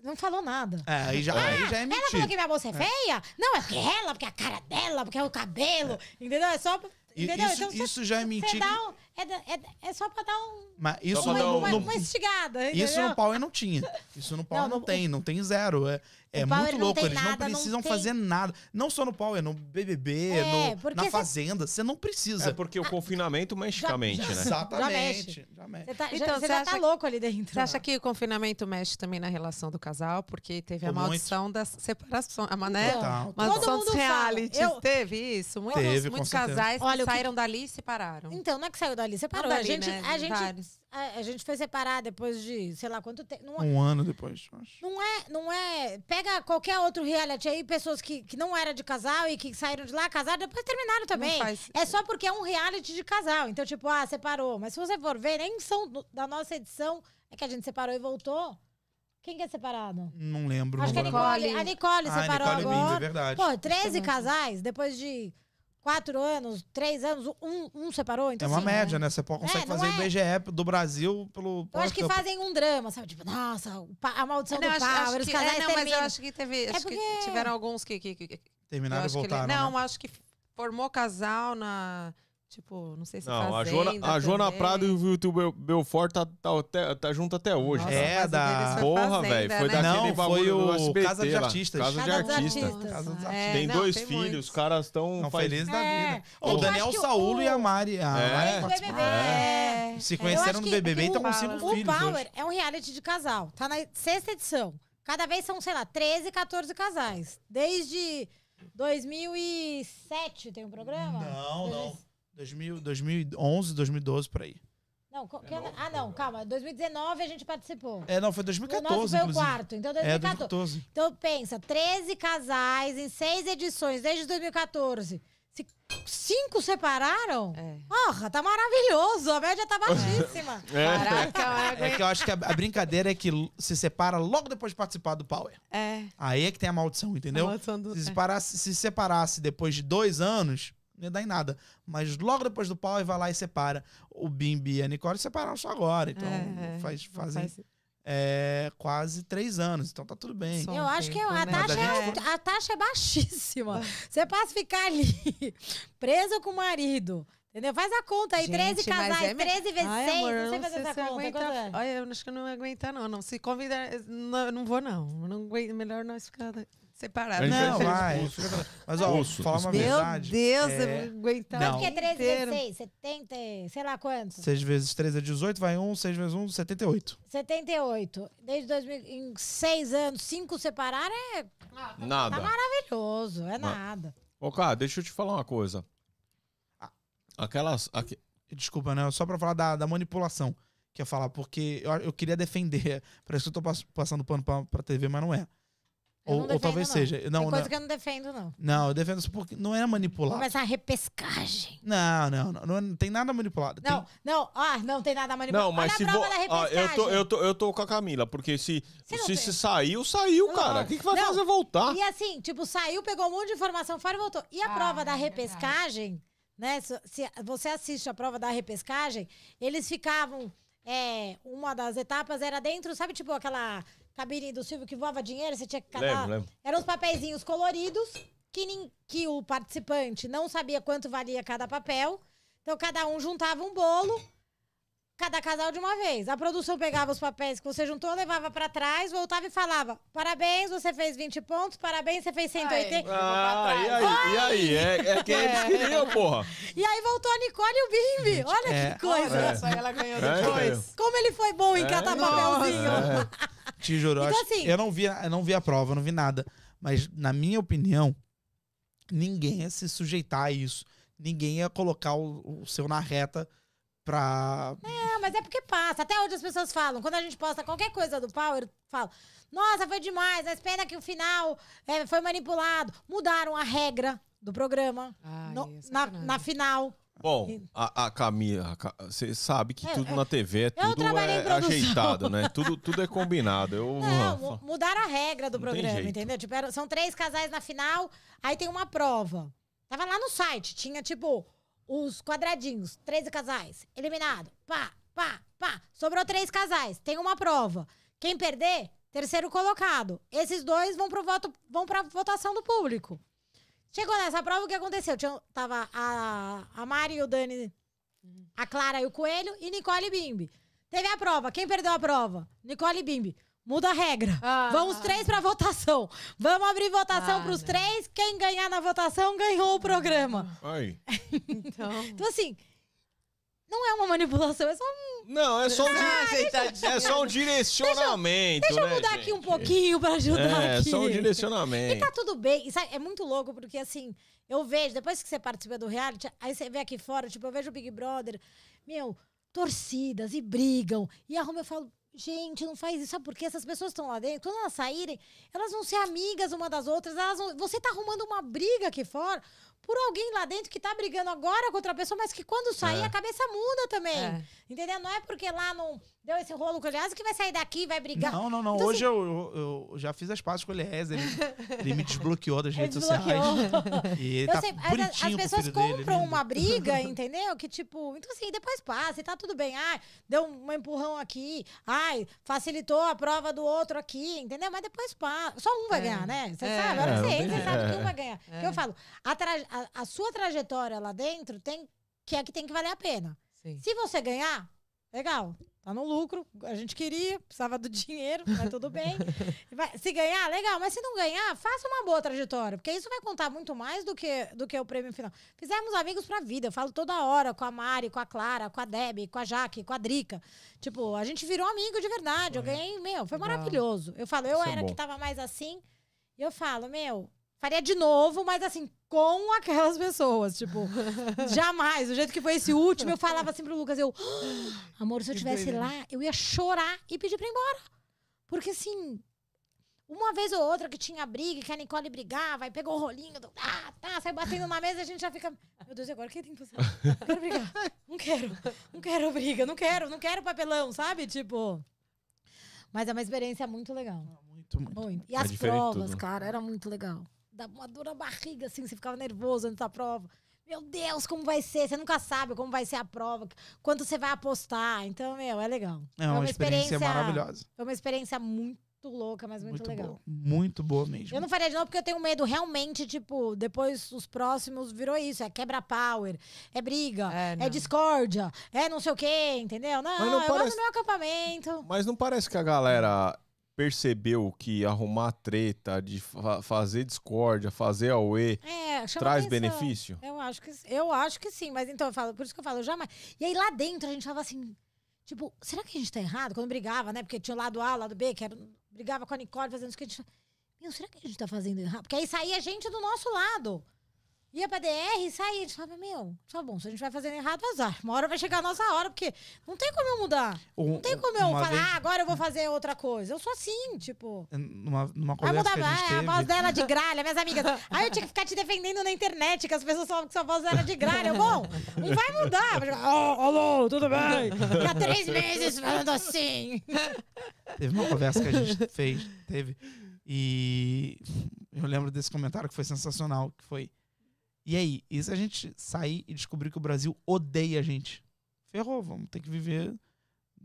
Não falou nada. É, aí já, ah, aí já é mentira. Ela falou que minha bolsa é, é, feia? Não, é porque ela, porque a cara dela, porque é o cabelo. É. Entendeu? É só Entendeu? Isso, então, isso já é mentira. Um, é, é, é, só para dar um. Mas isso uma, não, uma, uma instigada. Entendeu? Isso no Power eu não tinha. Isso no Power não, não tem, não tem zero. É, é muito louco, eles nada, não precisam não tem... fazer nada. Não só no Power, no BBB, é, no, na Fazenda. Você não precisa. É porque o ah, confinamento mexe a mente, né? Exatamente. Já mexe. Você tá, então, já, você já tá louco ali dentro. Você acha que o confinamento mexe também na relação do casal? Porque teve a maldição das da separação. A mané, total, total. maldição dos realities. Eu... Teve isso? Muitos, teve, muitos casais Olha, que saíram que... dali e separaram. Então, não é que saiu dali, separou. dali, né? né? a gente a, é, a, gente foi separar depois de, sei lá, quanto tempo. Não, é um ano depois, acho. Não é, não é. Pega qualquer outro reality aí, pessoas que, que não era de casal e que saíram de lá casaram, depois terminaram também. Faz... É só porque é um reality de casal. Então, tipo, ah, separou. Mas se você for ver, nem são da nossa edição, é que a gente separou e voltou. Quem que é separado? Não lembro. Acho não que é a Nicole. A Nicole ah, separou é Nicole agora. é verdade. Pô, 13 casais, depois de quatro anos, três anos, um, um separou, então. É uma assim, média, é né? Você é, consegue é, fazer o BGE do Brasil pelo. Eu acho que fazem um drama, sabe? Tipo, nossa, a maldição não, do acho, Power, acho os que, casais. É, não, terminam. mas eu acho que teve. É porque... que tiveram alguns que. que, que Terminaram e voltaram. Ele, não, né? acho que formou casal na Tipo, não sei se não, fazenda, a Joana, a Joana Prado e o YouTube Belfort tá, tá, até, tá junto até hoje. Nossa, é, da. Porra, velho. Foi né? daquele não, foi o SBT, Casa de Artistas. Casa, Casa de Artistas. É, tem dois tem filhos, muitos. os caras estão felizes da é. vida. É, o Daniel Saulo o... e a Mari. A é. Mari é. é. Se conheceram no BBB e estão com cinco filhos. O Power é um reality de casal. Tá na sexta edição. Cada vez são, sei lá, 13, 14 casais. Desde 2007 tem um programa? Não, não. 2011, 2012, por aí. Não, é que, ah, não, calma. 2019 a gente participou. É, não, foi 2014. O nosso foi o quarto, então 2014. É, então pensa, 13 casais em seis edições desde 2014. Se cinco separaram? É. Porra, tá maravilhoso. A média tá baixíssima. <laughs> É. Caraca, é que eu acho que a, brincadeira é que se separa logo depois de participar do Power. É. Aí é que tem a maldição, entendeu? A maldição do... se, é. separasse, se separasse depois de dois anos, não ia dar em nada. Mas logo depois do pau, vai lá e separa. O Bimbi e a Nicole separaram só agora. Então, é, faz, fazem faz... É, quase três anos. Então, tá tudo bem. eu acho que né? a, taxa é, a taxa é baixíssima. <laughs> Você passa ficar ali, <laughs> presa com o marido. Entendeu? Faz a conta aí, Gente, 13 casais, é 13 vezes Ai, 6. Amor, não sei fazer essa se conta. Aguentar... Olha, é? eu acho que eu não ia aguentar, não. não. Se convidar, não, não vou, não. não aguento, melhor nós ficar Separado. Não, vai. Mas, ó, Osso. fala uma Meu verdade. Meu Deus, é... eu vou aguentar. Quanto que é 13 vezes 6? 70, sei lá quanto. 6 vezes 3 é 18, vai 1, 6 vezes 1, 78. 78. Desde 2000, em 6 anos, 5 separar é. nada. Tá maravilhoso, é Mas... nada. Ô, cara, deixa eu te falar uma coisa. Aquelas. Aqu... Desculpa, né? Só pra falar da, da manipulação. Que eu falar, porque eu, eu queria defender. <laughs> Parece que eu tô passando pano pra, pra TV, mas não é ou, defendo, ou talvez não. seja. Não, Tem coisa não. que eu não defendo, não. Não, eu defendo isso porque não é manipulado. mas a repescagem. Não, não, não, não, não é, tem nada manipulado. Não, tem... não, ah, não tem nada manipulado. Não, mas Olha se vo... ah, eu, tô, eu, tô, eu tô com a Camila, porque se se, se, saiu, saiu, cara. O que, que vai fazer voltar? E assim, tipo, saiu, pegou um monte de informação fora e voltou. E a ah, prova da é repescagem, né? Se, se você assiste a prova da repescagem, eles ficavam. É, uma das etapas era dentro, sabe, tipo, aquela cabelinho do Silvio que voava dinheiro, você tinha que catar. Lembro, lembro. Eram os papeizinhos coloridos que, nem que o participante não sabia quanto valia cada papel. Então cada um juntava um bolo, cada casal de uma vez. A produção pegava os papéis que você juntou, levava para trás, voltava e falava: "Parabéns, você fez 20 pontos. Parabéns, você fez 180". Ah, e aí? E aí? É, é quem eles é. queriam, porra. E aí voltou a Nicole e o Bimbi. Olha é, que coisa. Olha só, ela ganhou é, depois. É, Como ele foi bom em é, cada papelzinho. Te juro. Então, eu, acho, assim, eu, não vi, eu não vi a prova, não vi nada. Mas, na minha opinião, ninguém ia se sujeitar a isso. Ninguém ia colocar o, o seu na reta pra. É, mas é porque passa. Até hoje as pessoas falam. Quando a gente posta qualquer coisa do Power, fala: Nossa, foi demais, mas pena que o final é, foi manipulado. Mudaram a regra do programa ah, no, é na, na final. Bom, a, a Camila, você sabe que tudo eu, na TV, tudo é, é, é ajeitado, né? Tudo, tudo é combinado. Eu, não, mudaram a regra do programa, entendeu? Tipo, era, são três casais na final, aí tem uma prova. Tava lá no site, tinha tipo os quadradinhos, 13 casais, eliminado, pá, pá, pá. Sobrou três casais, tem uma prova. Quem perder, terceiro colocado. Esses dois vão pro voto, vão pra votação do público. Chegou nessa prova, o que aconteceu? Tinha, tava a, a Mari, o Dani, a Clara e o Coelho e Nicole Bimbi. Teve a prova. Quem perdeu a prova? Nicole Bimbi. Muda a regra. Ah, Vamos três para votação. Vamos abrir votação ah, para os né. três. Quem ganhar na votação ganhou o programa. Ai. então... <laughs> então, assim, não é uma manipulação, é só um. Não, é só um, ah, é só um <laughs> direcionamento. Deixa, eu, deixa né, eu mudar né, aqui um pouquinho pra ajudar é, aqui. É só um direcionamento. E tá tudo bem. Sabe, é muito louco, porque assim, eu vejo, depois que você participa do reality, aí você vê aqui fora, tipo, eu vejo o Big Brother, meu, torcidas e brigam. E arruma, eu falo, gente, não faz isso. Sabe por quê? Essas pessoas estão lá dentro, quando elas saírem, elas vão ser amigas uma das outras. Elas vão... Você tá arrumando uma briga aqui fora por alguém lá dentro que tá brigando agora com outra pessoa, mas que quando sair é. a cabeça muda também. É. Entendeu? Não é porque lá não deu esse rolo com o Eliezer ah, que vai sair daqui e vai brigar. Não, não, não. Então, Hoje assim... eu, eu, já fiz as pazes com o Eliezer. É, ele, ele me desbloqueou das <laughs> redes sociais. <laughs> E ele eu tá sei, as, as, pessoas compram dele, uma briga, <laughs> entendeu? Que tipo, então assim, depois passa e tá tudo bem. Ai, deu um empurrão aqui. Ai, facilitou a prova do outro aqui, entendeu? Mas depois passa. Só um vai é. ganhar, né? Você é. sabe? Agora é, você, você sabe que um vai ganhar. É. Que eu falo, a, tra a, a sua trajetória lá dentro tem que é que tem que valer a pena. Sim. Se você ganhar, legal, tá no lucro, a gente queria, precisava do <laughs> dinheiro, mas tudo bem. <laughs> Vai, se ganhar, legal, mas se não ganhar, faça uma boa trajetória, porque isso vai contar muito mais do que, do que o prêmio final. Fizemos amigos pra vida, eu falo toda hora com a Mari, com a Clara, com a Deb, com a Jaque, com a Drica. Tipo, a gente virou amigo de verdade, foi. eu ganhei, meu, foi maravilhoso. Eu falo, eu isso é era é que tava mais assim, e eu falo, meu, faria de novo, mas assim, com aquelas pessoas. Tipo, <laughs> jamais. Do jeito que foi esse último, eu falava assim pro Lucas, eu, ah, amor, se eu estivesse lá, eu ia chorar e pedir pra ir embora. Porque assim, uma vez ou outra que tinha briga, que a Nicole brigava, e pegou o rolinho, do, ah, tá, sai batendo na mesa, a gente já fica, meu Deus, agora o que tem que fazer? Não quero brigar. Não quero. Não quero briga, não quero, não quero papelão, sabe? Tipo. Mas é uma experiência muito legal. Ah, muito, muito. muito. E é as provas, tudo. cara, era muito legal dá uma dor na barriga, assim, você ficava nervoso antes da prova. Meu Deus, como vai ser? Você nunca sabe como vai ser a prova, quanto você vai apostar. Então, meu, é legal. É uma, uma experiência, experiência, maravilhosa. É uma experiência muito louca, mas muito, muito legal. Boa. Muito boa mesmo. Eu não faria de novo porque eu tenho medo realmente, tipo, depois os próximos virou isso. É quebra-power, é briga, é, é, discórdia, é não sei o quê, entendeu? Não, não eu parece... no meu acampamento. Mas não parece que a galera percebeu que arrumar treta, de fa fazer discórdia, fazer auê, é, traz atenção. benefício? Eu acho, que, eu acho que sim, mas então eu falo, por isso que eu falo, eu jamais. E aí lá dentro a gente tava assim, tipo, será que a gente tá errado? Quando brigava, né? Porque tinha o lado A, o lado B, que era, brigava com a Nicole, fazendo isso que a gente. Meu, será que a gente tá fazendo errado? Porque aí saía gente do nosso lado ia pra DR, saía. A gente falava, meu, só tá bom, se a gente vai fazendo errado, azar. Uma hora vai chegar a nossa hora, porque não tem como eu mudar. Um, não tem como eu falar, vez... ah, agora eu vou fazer outra coisa. Eu sou assim, tipo. É, numa, numa coisa. Vai mudar que a, a, teve... É, a voz dela é de <laughs> gralha, minhas amigas. Aí eu tinha que ficar te defendendo na internet, que as pessoas falavam que sua voz era de gralha. Bom, não vai mudar. oh, alô, tudo bem? Há três meses falando assim. Teve uma conversa que a gente fez, teve. E eu lembro desse comentário que foi sensacional, que foi. E aí, e se a gente sair e descobrir que o Brasil odeia a gente? Ferrou, vamos ter que viver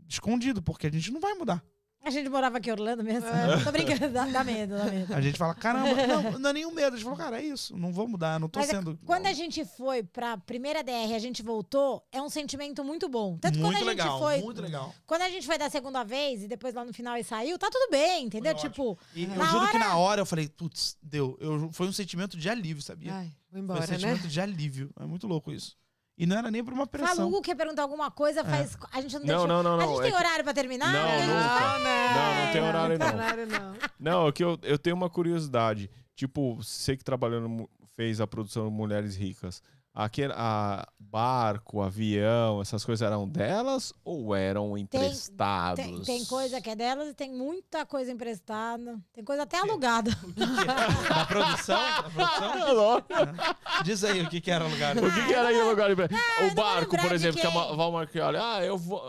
escondido, porque a gente não vai mudar. A gente morava aqui em Orlando mesmo. É. Tô brincando, dá, dá, medo, dá medo. A gente fala, caramba, não, não é nenhum medo. A gente falou, cara, é isso, não vou mudar, não tô Mas é sendo. quando a gente foi pra primeira DR a gente voltou, é um sentimento muito bom. Tanto muito quando a gente legal, foi. Muito legal. Quando a gente foi da segunda vez e depois lá no final e saiu, tá tudo bem, entendeu? tipo. E eu juro hora... que na hora eu falei, putz, deu. Eu, foi um sentimento de alívio, sabia? Ai, vou embora. Foi um né? sentimento né? de alívio. É muito louco isso. E não era nem pra uma pressão. Falou, Hugo quer perguntar alguma coisa, é. faz. É. A gente não, não deixa. Não, não, não. A gente é tem é horário que... pra terminar? Não, não, não, não, não tem horário, não. não. é que eu, eu tenho uma curiosidade. Tipo, você que trabalhando fez a produção Mulheres Ricas. Aquele, a barco, avião, essas coisas eram delas ou eram emprestados? Tem, tem, tem, coisa que é delas e tem muita coisa emprestada. Tem coisa até alugada. a produção? a produção? <laughs> É é. Diz aí o que, que era alugado. O que, que era ah, aí alugado? Ah, o barco, por exemplo, que é a Valmar Crioli. Ah, eu vou.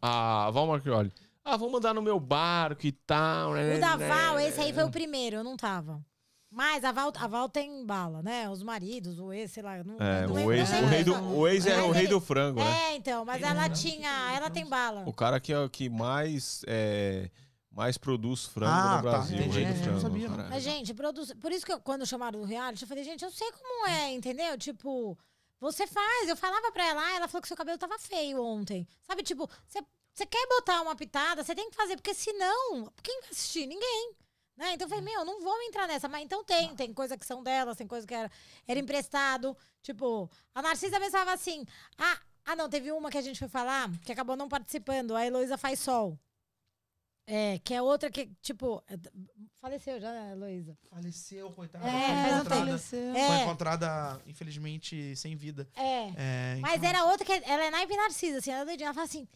Ah, Valmar Crioli. Ah, vou mandar no meu barco e tal. Né, o da né, Val, né, esse aí foi o primeiro, eu não tava. Mas a Val, a Val tem bala, né? Os maridos, o ex, sei lá. Não, é, não o, ex, o, rei do, o ex é o rei do frango, né? É, então, mas ela uhum. tinha. Ela tem bala. O cara que, é, que mais. É, mais produz frango ah, no tá, Brasil. Tá. rei do é, frango, não sabia. Mas, gente, produz. Por isso que eu, quando chamaram do reality, eu falei, gente, eu sei como é, entendeu? Tipo, você faz. Eu falava pra ela, ah, ela falou que seu cabelo tava feio ontem. Sabe, tipo, você quer botar uma pitada, você tem que fazer, porque senão, quem vai assistir? Ninguém. Né? Então eu falei, meu, não vou entrar nessa. Mas então tem, tem coisa que são delas, tem coisa que era, era emprestado. Tipo, a Narcisa pensava assim, ah, ah, não, teve uma que a gente foi falar, que acabou não participando, a Heloísa faz sol. É, que é outra que, tipo, é faleceu já, né, Heloísa? Faleceu, coitada. É, foi encontrada, faleceu. Foi é. encontrada, infelizmente, sem vida. É. é então... Mas era outra que, ela é naipe narcisa, assim, ela é doidinha, ela fala assim,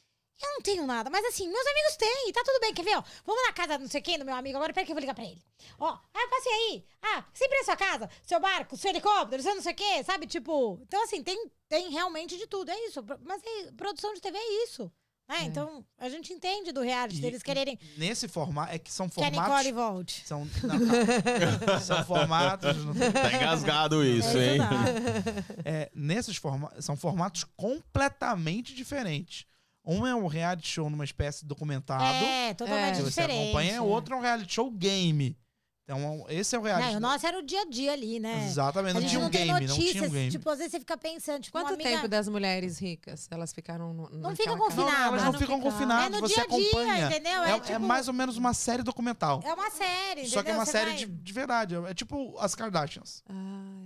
eu não tenho nada, mas assim, meus amigos têm, tá tudo bem, quer ver, ó? Vamos na casa não sei quem do meu amigo agora, peraí que eu vou ligar pra ele. Ó, ah, eu passei aí. Ah, sempre na sua casa, seu barco, seu helicóptero, seu não sei o quê, sabe? Tipo, então assim, tem, tem realmente de tudo, é isso. Mas é, produção de TV é isso. Né? É. Então, a gente entende do reality, e, deles quererem. Nesse formato, é que são formatos. Que a volte. São, não, <laughs> são formatos. Não... Tá engasgado isso, é, hein? É, nesses formatos, são formatos completamente diferentes. Um é um reality show numa espécie de documentado. É, totalmente é, que você acompanha. O outro é um reality show game. Então, é esse é o reality. É, o nosso era o dia a dia ali, né? Exatamente, não, tinha um, game, notícias, não tinha um game, Tipo, às vezes você fica pensando, tipo, Quanto amiga... tempo das mulheres ricas? Elas ficaram no, Não ficam confinadas. Não, elas não, não ficam confinadas, é você dia acompanha. Dia, entendeu? É, é, é tipo... é, mais ou menos uma série documental. É uma série, entendeu? Só que é uma você série vai... de, de, verdade, é tipo as Kardashians.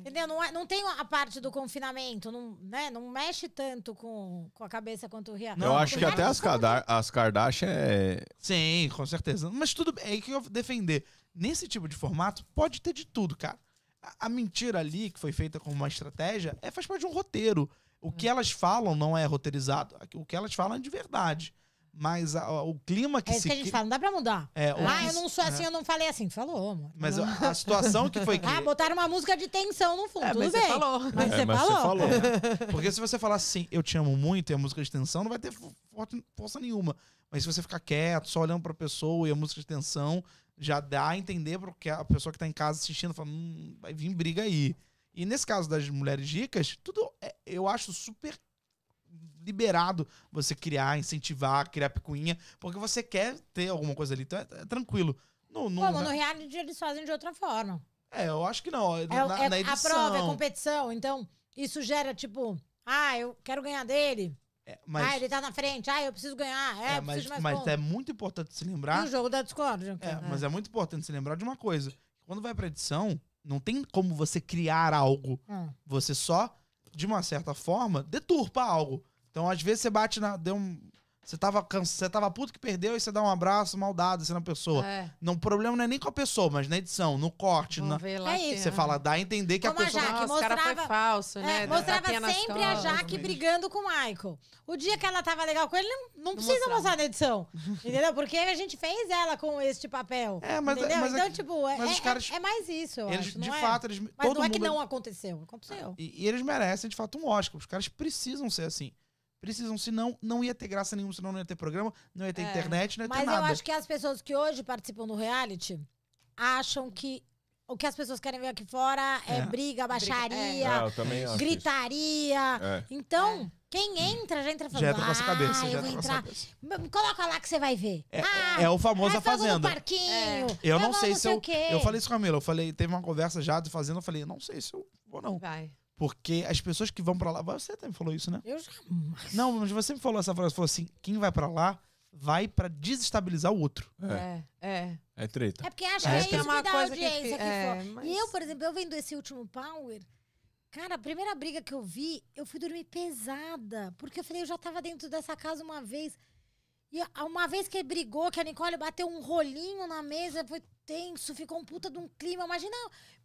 Entendeu? Não, é, não tem a parte do confinamento, não, né? não mexe tanto com, com a cabeça quanto o reality. Eu acho que até as, Kardashian... as Kardashian é... Sim, com certeza. Mas tudo bem, é que eu defender Nesse tipo de formato, pode ter de tudo, cara. A, a mentira ali, que foi feita como uma estratégia, é faz parte de um roteiro. O que hum. elas falam não é roteirizado. O que elas falam é de verdade. Mas a, o clima que é isso se. que a gente fala, não dá pra mudar. É, ah, eu não sou assim, é. eu não falei assim. Falou, amor. Mas a, a situação que foi. Que... <laughs> Ah, botaram uma música de tensão no fundo. É, mas Tudo bem. Falou. Mas, é, você, mas falou. você falou. <laughs> Porque se você falar assim, eu te amo muito e a música de tensão, não vai ter força nenhuma. Mas se você ficar quieto, só olhando pra pessoa e a música de tensão, já dá a entender porque a pessoa que está em casa assistindo fala, hum, vai vir briga aí. E nesse caso das mulheres ricas, tudo é, eu acho super liberado você criar, incentivar, criar picuinha, porque você quer ter alguma coisa ali. Então é, é tranquilo. No, no, Como no reality eles fazem de outra forma. É, eu acho que não. É, na, é na edição. A prova é competição, então isso gera tipo, ah, eu quero ganhar dele. É, ah, mas... Ah, ele tá na frente. Ah, eu preciso ganhar. É, é mas, preciso mais mas é muito importante se lembrar. No jogo da discórdia. É, é, mas é muito importante se lembrar de uma coisa. Quando vai pra edição, não tem como você criar algo. Hum. Você só, de uma certa forma, deturpa algo. Então, às vezes, você bate na. Deu um você tava, cansa... você tava puto que perdeu e você dá um abraço maldado. assim, na é pessoa. É. Não, o problema não é nem com a pessoa, mas na edição, no corte. Vou na... Ver lá é Você fala, dá a entender que Como a pessoa. A Jaque, Nossa, mostrava... cara foi falso, né? é, né? Mostrava sempre a Jaque brigando com o Michael. O dia que ela tava legal com ele, não, não precisa mostrava. mostrar na edição. <laughs> entendeu? Porque a gente fez ela com este papel. É, mas, é- entendeu? mas é então, tipo, é, mas caras, é, mais isso. Eu eles, acho, de fato, eles. Mas todo não mundo... é que não aconteceu. Aconteceu. E, e eles merecem, de fato, um Oscar. Os caras precisam ser assim. Precisam, senão não ia ter graça nenhuma, senão não ia ter programa, não ia ter é. internet, não ia ter nada. Mas eu acho que as pessoas que hoje participam do reality acham que o que as pessoas querem ver aqui fora é, é briga, é. baixaria, É. gritaria. É. Então, é. quem entra já entra falando. Já entra com cabeça. Ah, já eu vou entrar. Coloca lá que você vai ver. É, ah, é, o famoso a fazenda. parquinho. Eu não, sei, não sei se eu. Eu falei isso com a Mila. Eu falei, teve uma conversa já de fazenda. Eu falei, não sei se eu vou não. Vai. Porque as pessoas que vão para lá. Você até me falou isso, né? Eu jamais. Não, mas você me falou essa frase. Você falou assim: quem vai para lá vai para desestabilizar o outro. É. é. É. É, treta. É porque acha é, que é, é isso que dá coisa audiência que, é, Mas... É, e eu, por exemplo, eu vendo esse último Power. Cara, a primeira briga que eu vi, eu fui dormir pesada. Porque eu falei, eu já tava dentro dessa casa uma vez. E uma vez que ele brigou, que a Nicole bateu um rolinho na mesa, foi tenso, ficou um puta de um clima. Imagina,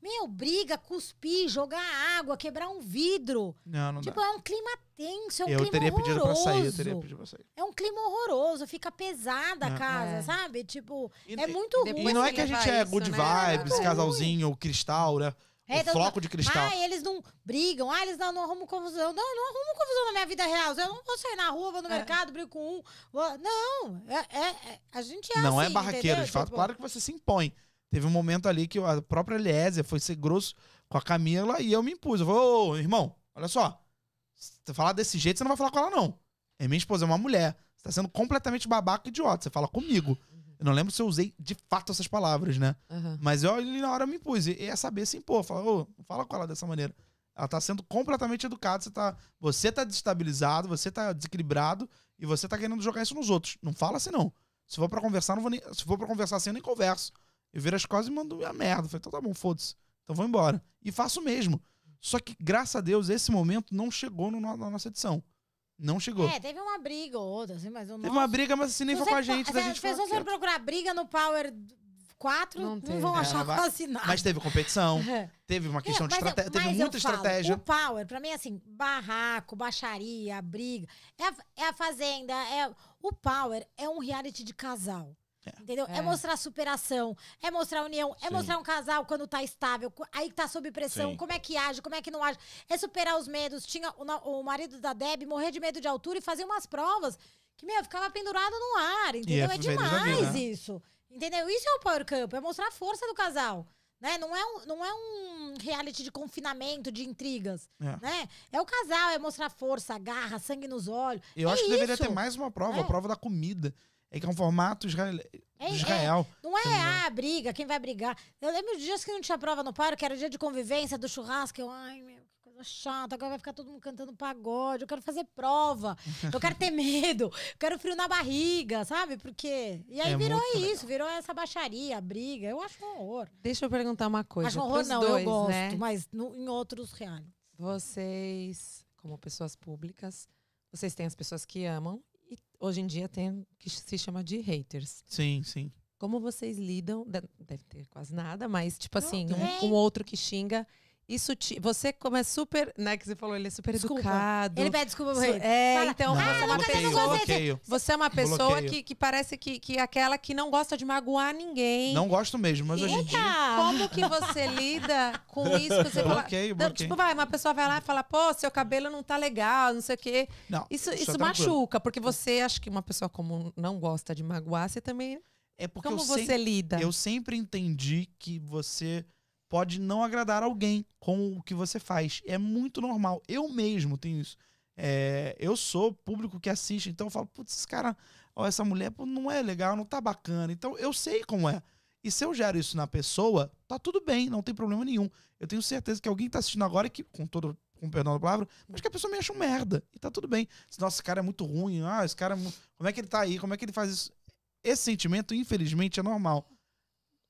meu, briga, cuspir, jogar água, quebrar um vidro. Não, não Tipo, dá. é um clima tenso, é um eu clima teria horroroso. Pedido pra sair, eu teria pedido pra sair. É um clima horroroso, fica pesada a casa, é. sabe? Tipo, e, é muito e ruim. E não é que a gente é good isso, vibes, né? casalzinho, cristal, né? É, então, floco de cristal. Ah, eles não brigam. Ah, eles não, não arrumam confusão. Não, não arrumo confusão na minha vida real. Eu não vou sair na rua, vou no é. mercado, brigo com um. Vou... Não, é, é, é a gente é Não é assim, é barraqueiro, entendeu? de fato. Tipo... Claro que você se impõe. Teve um momento ali que a própria Lésia foi ser grosso com a Camila e eu me impus. Eu falei, ô, irmão, olha só. Se você falar desse jeito, você não vai falar com ela, não. É minha esposa, é uma mulher. Você tá sendo completamente babaca e idiota. Você fala comigo. Eu não lembro se eu usei de fato essas palavras, né? Uhum. Mas eu ali na hora me pus. E a é saber se impor. Falar, ô, fala com ela dessa maneira. Ela tá sendo completamente educada. Você tá, você tá desestabilizado, você tá desequilibrado e você tá querendo jogar isso nos outros. Não fala assim, não. Se for para conversar, não vou nem, se for para conversar assim, eu nem converso. Eu viro as coisas e mando a merda. falei, então tá bom, foda-se. Então vou embora. E faço mesmo. Só que, graças a Deus, esse momento não chegou no, na nossa edição. Não chegou. É, teve uma briga ou outra, assim, mas o Teve uma briga, mas assim, nem foi com a gente. as pessoas vão procurar briga no Power 4, Não não, vão É, achar não vai- quase nada. Mas teve competição, <laughs> é. teve uma questão de estratégia, teve mas eu muita falo, estratégia. O power, pra mim, é assim, barraco, baixaria, briga. É a, é a fazenda. É, o power é um reality de casal. É. Entendeu? É. é. mostrar superação, é mostrar união, é Sim. mostrar um casal quando tá estável, aí tá sob pressão, Sim. como é que age, como é que não age. É superar os medos. Tinha o, o marido da Deb morrer de medo de altura e fazer umas provas que, meu, ficava pendurado no ar, entendeu? É, é demais vida, né? isso. Entendeu? Isso é o Power Camp, é mostrar a força do casal. Né? Não, é um, não é um reality de confinamento, de intrigas. É. Né? é o casal, é mostrar força, garra, sangue nos olhos. Eu é acho que isso. deveria ter mais uma prova, é. a prova da comida. É que é um formato israel. É, é. Israel. É. Não é, a ah, briga, quem vai brigar. Eu lembro de dias que não tinha prova no paro, que era dia de convivência, do churrasco. Eu, ai, meu, que coisa chata. Agora vai ficar todo mundo cantando pagode. Eu quero fazer prova. Eu quero ter medo. Eu quero frio na barriga, sabe? Porque. E aí é virou isso, legal. virou essa baixaria, briga. Eu acho um horror. Deixa eu perguntar uma coisa. Acho um horror, não. Dois, eu gosto, né? mas no, em outros reais. Vocês, como pessoas públicas, vocês têm as pessoas que amam hoje em dia tem que se chama de haters. Sim, sim. Como vocês lidam? Deve ter quase nada, mas tipo assim, um, um outro que xinga isso te, você como é super, né, que você falou, ele é super desculpa. educado. Ele pede desculpa pra É, então ah, é você, é uma pessoa, você é uma pessoa que, que, parece que, que é aquela que não gosta de magoar ninguém. Não gosto mesmo, mas hoje em dia... Como que você lida com <laughs> isso? Que você bloqueio, fala, bloqueio. tipo, vai, uma pessoa vai lá e fala, pô, seu cabelo não tá legal, não sei o quê. Não, isso isso tá machuca, porque você, acha que uma pessoa como não gosta de magoar, você também... É porque Como você sempre, lida? Eu sempre entendi que você pode não agradar alguém com o que você faz. É muito normal. Eu mesmo tenho isso. É, eu sou público que assiste, então eu falo, putz, esse cara, ó, essa mulher não é legal, não tá bacana. Então eu sei como é. E se eu gero isso na pessoa, tá tudo bem, não tem problema nenhum. Eu tenho certeza que alguém tá assistindo agora, que, com todo com perdão da palavra, mas que a pessoa me acha um merda. E tá tudo bem. Nossa, esse cara é muito ruim. Ah, esse cara. É Como é que ele tá aí? Como é que ele faz isso? Esse sentimento, infelizmente, é normal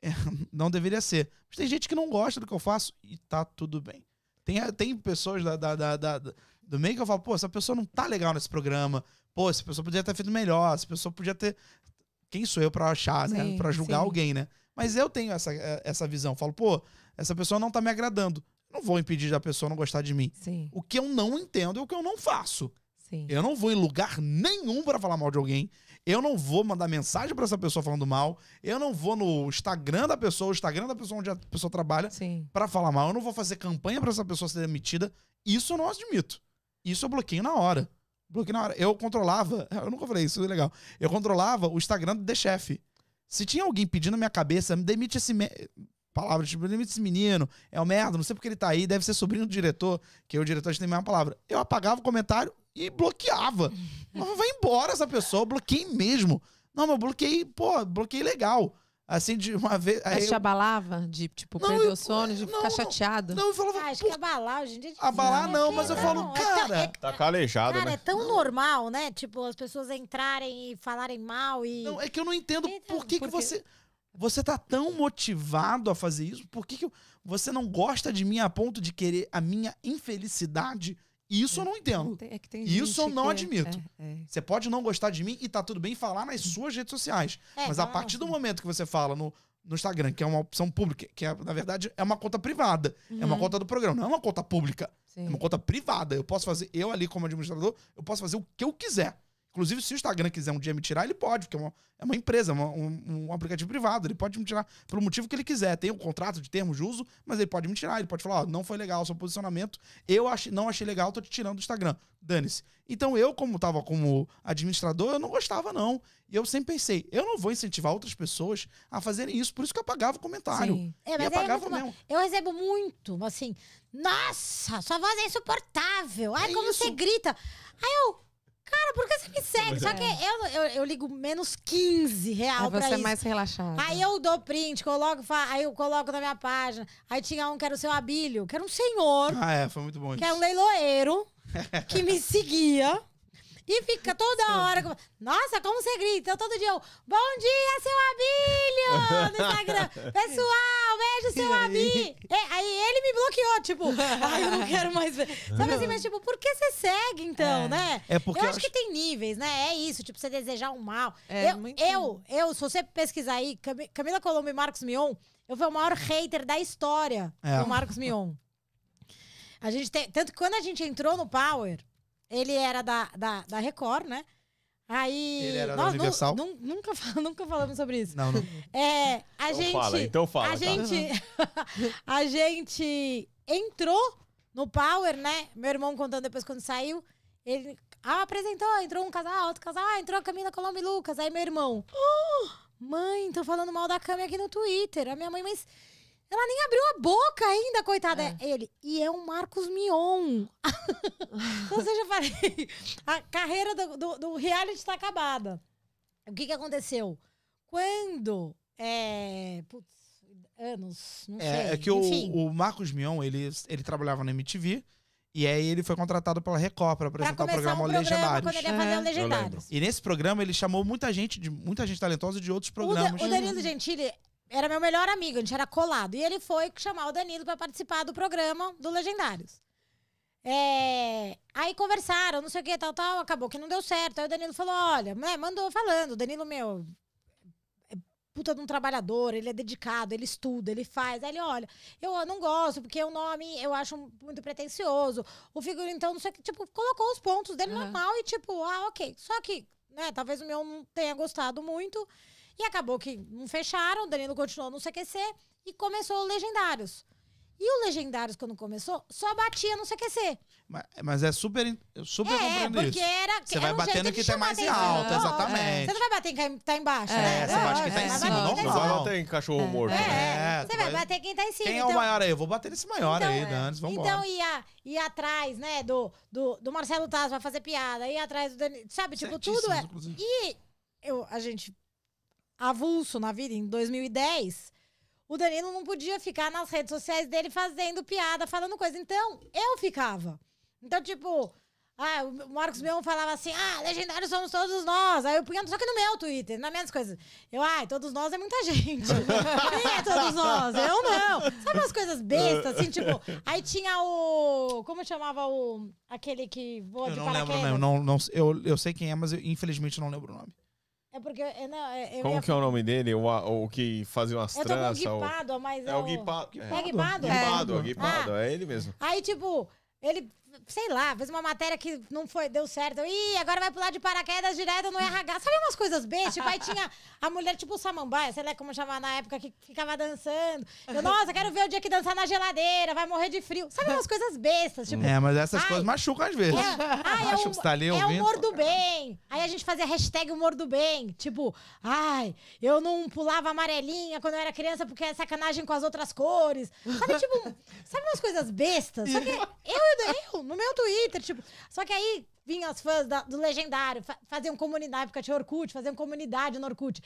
é, <laughs> não deveria ser. Mas tem gente que não gosta do que eu faço e tá tudo bem. Tem, tem pessoas da, da, da, da do meio que eu falo, pô, essa pessoa não tá legal nesse programa. Pô, essa pessoa podia ter feito melhor, essa pessoa podia ter. Quem sou eu para achar, né? sim, né? Pra julgar sim. alguém, né? Mas eu tenho essa, eh, essa visão. falo, pô, essa pessoa não tá me agradando. Não vou impedir da pessoa não gostar de mim. Sim. O que eu não entendo é o que eu não faço. Eu não vou em lugar nenhum para falar mal de alguém. Eu não vou mandar mensagem para essa pessoa falando mal. Eu não vou no Instagram da pessoa, o Instagram da pessoa onde a pessoa trabalha, para falar mal. Eu não vou fazer campanha para essa pessoa ser demitida. Isso eu não admito. Isso eu bloqueio na hora. Bloqueio na hora. Eu controlava. <laughs> Eu nunca falei isso, é legal. Eu controlava o Instagram do The Chef. Se tinha alguém pedindo na minha cabeça, me demite esse. Me... Palavra, tipo, demite esse menino, é o um merda, não sei porque ele tá aí, deve ser sobrinho do diretor, que é o diretor a gente tem a mesma palavra. Eu apagava o comentário, e bloqueava. Não <laughs> vai embora essa pessoa, bloqueei mesmo. Não, mas eu bloqueei, pô, bloqueei legal. Assim, de uma vez. Aí Mas te eu... abalava? De, tipo, não, perder eu... o sono, de não, ficar não, chateado? Não, eu falava. Ah, acho que abalar hoje em dia. É abalar né? não, mas eu é falo, é cara. É, tá calejado, cara, né? é tão normal, né? Tipo, as pessoas entrarem e falarem mal e. Não, é que eu não entendo então, por que, que você. Você tá tão motivado a fazer isso? Por que, que você não gosta de mim a ponto de querer a minha infelicidade? Isso eu é, não entendo. É isso eu não é, admito. É, é. Você pode não gostar de mim e tá tudo bem falar nas suas redes sociais. É, mas a partir do momento que você fala no, no Instagram, que é uma opção pública, que é, na verdade é uma conta privada, uhum. é uma uhum. conta do programa, não é uma conta pública. Sim. É uma conta privada. Eu posso fazer, eu ali como administrador, eu posso fazer o que eu quiser. Inclusive, se o Instagram quiser um dia me tirar, ele pode, porque é uma, é uma empresa, é uma, um, um, aplicativo privado. Ele pode me tirar pelo motivo que ele quiser. Tem um contrato de termos de uso, mas ele pode me tirar. Ele pode falar: oh, não foi legal o seu posicionamento, eu achei, não achei legal, tô te tirando do Instagram. Dane-se. Então, eu, como estava como administrador, eu não gostava, não. E eu sempre pensei, eu não vou incentivar outras pessoas a fazerem isso. Por isso que eu apagava o comentário. Sim. É, e é apagava é mesmo. Eu recebo muito, assim, nossa, sua voz é insuportável. Ai, é como isso. você grita. Aí eu. Cara, por que você me segue? Só é. que eu, eu, eu ligo menos 15 real aí é, pra você é isso. mais relaxada. Aí eu dou print, coloco, aí eu coloco na minha página. Aí tinha um que era o seu Abílio, que era um senhor. Ah, é, foi muito bom isso. Que era um leiloeiro <laughs> que me seguia. E fica toda hora. Nossa, como você grita? Eu todo dia. Eu, Bom dia, seu Abílio! No Instagram. <laughs> Pessoal, beijo, seu abílio É, aí ele me bloqueou, tipo, <laughs> ai, ah, eu não quero mais ver. Sabe assim, mas tipo, por que você segue então, é. né? É porque eu, acho, que tem níveis, né? É isso, tipo, você desejar um mal. É, eu, muito... eu, eu, se você pesquisar aí, Camila Colombo e Marcos Mion, eu fui o maior hater da história é. do Marcos Mion. A gente tem, tanto que quando a gente entrou no Power, ele era da, da, da Record, né? Aí. Ele era nós, da Universal. Nu, nu, nunca, <laughs> nunca falamos sobre isso. Não, não. É, a então gente. Fala, então fala. Tá. A gente, <laughs> a gente entrou no Power, né? Meu irmão contando depois quando saiu. Ele ah, apresentou, entrou um casal, outro casal, ah, entrou a Camila Colombo e Lucas. Aí meu irmão. Oh, mãe, tô falando mal da Camila aqui no Twitter. A minha mãe, mas ela nem abriu a boca ainda, coitada. É. é ele. E é um Marcos Mion. Ou seja, eu falei, a carreira do, do, do reality está acabada. O que, que aconteceu? Quando. É, putz, anos, não é, sei. É que o, o Marcos Mion, ele, ele trabalhava na MTV. E aí ele foi contratado pela Record para apresentar o programa, um programa Legendários. Quando ele ia fazer é. o Legendários. E nesse programa ele chamou muita gente, de, muita gente talentosa de outros programas. O, o Danilo Gentili era meu melhor amigo, a gente era colado. E ele foi chamar o Danilo para participar do programa do Legendários. É, aí conversaram, não sei o que, tal, tal, acabou que não deu certo. Aí o Danilo falou: olha, né, mandou falando, o Danilo, meu, é, é puta de um trabalhador, ele é dedicado, ele estuda, ele faz. Aí ele, olha, eu não gosto, porque o nome eu acho muito pretencioso. O figurino, então, não sei o que, tipo, colocou os pontos dele uhum. normal e, tipo, ah, ok. Só que, né, talvez o meu não tenha gostado muito. E acabou que não fecharam, o Danilo continuou no CQC e começou o Legendários. E o Legendários, quando começou, só batia no CQC. Mas, mas é super. Eu super é, compreendo porque isso. Era, você era vai um batendo que tá mais alto, alta, exatamente. É. Você não vai bater em quem tá embaixo, é, né? Você bate quem tá né? em cima, não, não. Vai bater em cachorro é, morto. Né? É, é, você vai bater quem tá em cima. Quem é o então. maior aí? Eu vou bater nesse maior então, aí, antes, vamos Então, ia, ia atrás, né, do, do, do Marcelo Taz pra fazer piada, ia atrás do Danilo. Sabe, tipo, tudo é. E eu, a gente avulso na vida, em 2010, o Danilo não podia ficar nas redes sociais dele fazendo piada, falando coisa. Então, eu ficava. Então, tipo, ah, o Marcos Mion falava assim: ah, legendários somos todos nós. Aí eu punha só que no meu Twitter, nas minhas coisas. Eu, ai, ah, todos nós é muita gente. <laughs> Quem é todos nós? Eu não. Sabe umas coisas bestas, assim, tipo. Aí tinha o. Como chamava o. Aquele que voa eu não paraquedas? Lembro, não, não, não, eu, eu sei quem é, mas eu, infelizmente não lembro o nome. É porque. É, não, é, Como que é o nome dele? O, o, o que fazia umas tranças? É o Guipado, mas. É, o é é. Guipado. É, é Guipado? É, Guipado, é, é ele mesmo. Aí, tipo, ele sei lá, fez uma matéria que não foi, deu certo. Ih, agora vai pular de paraquedas direto no RH. Sabe <laughs> umas coisas bestas? Tipo, aí tinha a mulher, tipo o Samambaia, sei lá como chamava na época, que ficava dançando. Eu, nossa, quero ver o dia que dançar na geladeira, vai morrer de frio. Sabe umas coisas bestas? Tipo, é, mas essas ai, coisas machucam às vezes. É, <laughs> ai, é, um, tá é o humor do bem. Aí a gente fazia hashtag humor do bem. Tipo, ai, eu não pulava amarelinha quando eu era criança porque é sacanagem com as outras cores. Sabe, tipo, <laughs> sabe umas coisas bestas? Só que eu, eu, eu no meu Twitter, tipo. Só que aí vinham as fãs da, do Legendário, fa faziam comunidade, porque tinha Orkut, faziam comunidade no Orkut.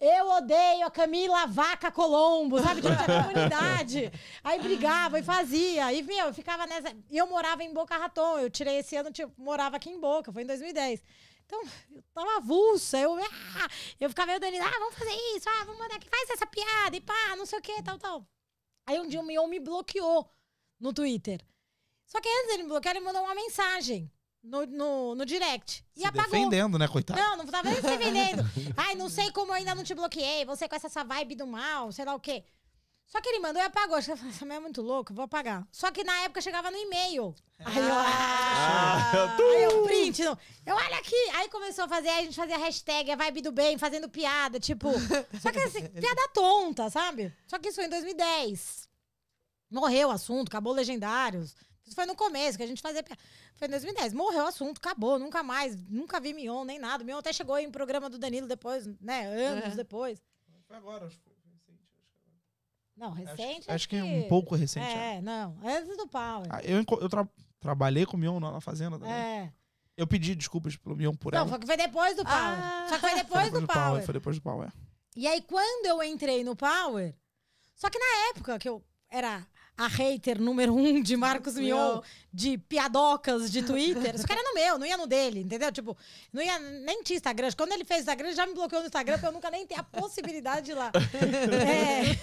Eu odeio a Camila Vaca Colombo, sabe? Tinha comunidade. Aí brigava e fazia. E, meu, eu ficava nessa. E eu morava em Boca Raton. Eu tirei esse ano, tipo, morava aqui em Boca, foi em 2010. Então, eu tava avulsa, eu, ah, eu ficava meio Danilo, ah, vamos fazer isso, ah, vamos mandar aqui, faz essa piada e pá, não sei o que, tal, tal. Aí um dia o Mion me bloqueou no Twitter. Só que antes ele me bloquear, ele mandou uma mensagem no, no, no direct. E se apagou. defendendo, né, coitado? Não, não tava nem se defendendo. <laughs> Ai, não sei como eu ainda não te bloqueei. Você com essa, essa vibe do mal, sei lá o quê. Só que ele mandou e apagou. acho que Essa mulher é muito louco vou apagar. Só que na época chegava no e-mail. É. Aí eu. Ah, ah, aí eu print. Não. Eu olha aqui. Aí começou a fazer, aí a gente fazia hashtag, a vibe do bem, fazendo piada, tipo. <laughs> Só que assim, piada tonta, sabe? Só que isso foi em 2010. Morreu o assunto, acabou legendários. Isso foi no começo, que a gente fazia. Foi em 2010. Morreu o assunto, acabou, nunca mais. Nunca vi Mion, nem nada. Mion até chegou em programa do Danilo depois, né? Anos é. depois. Foi agora, acho que foi recente. Não, recente. Acho, é acho que, é um pouco recente. É, é. não. Antes do Power é. Ah, eu eu tra trabalhei com o Mion na, na Fazenda também. É. Eu pedi desculpas pro Mion por não, ela. Não, foi depois do Power. Ah. Só que foi depois, é, foi depois do, do Power. Foi depois do Power. E aí, quando eu entrei no Power, só que na época que eu era a hater número um de Marcos Mion, de piadocas de Twitter. Isso cara era no meu, não ia no dele, entendeu? Tipo, não ia nem tinha Instagram. Quando ele fez Instagram, ele já me bloqueou no Instagram, porque eu nunca nem tenho a possibilidade de ir lá. <laughs> É.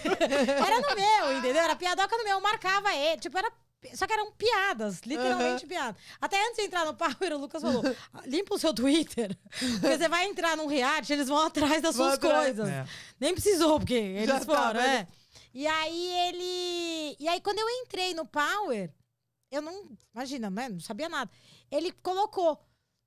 Era no meu, entendeu? Era piadoca no meu, eu marcava ele. Tipo, era só que eram piadas, literalmente uhum. piadas. Até antes de entrar no Power, o Lucas falou: limpa o seu Twitter, porque você vai entrar num reality, eles vão atrás das vão suas atrás. coisas. É. Nem precisou, porque eles Já foram, tá, Mas... É. E aí ele. E aí, quando eu entrei no Power, eu não. Imagina, né? Não sabia nada. Ele colocou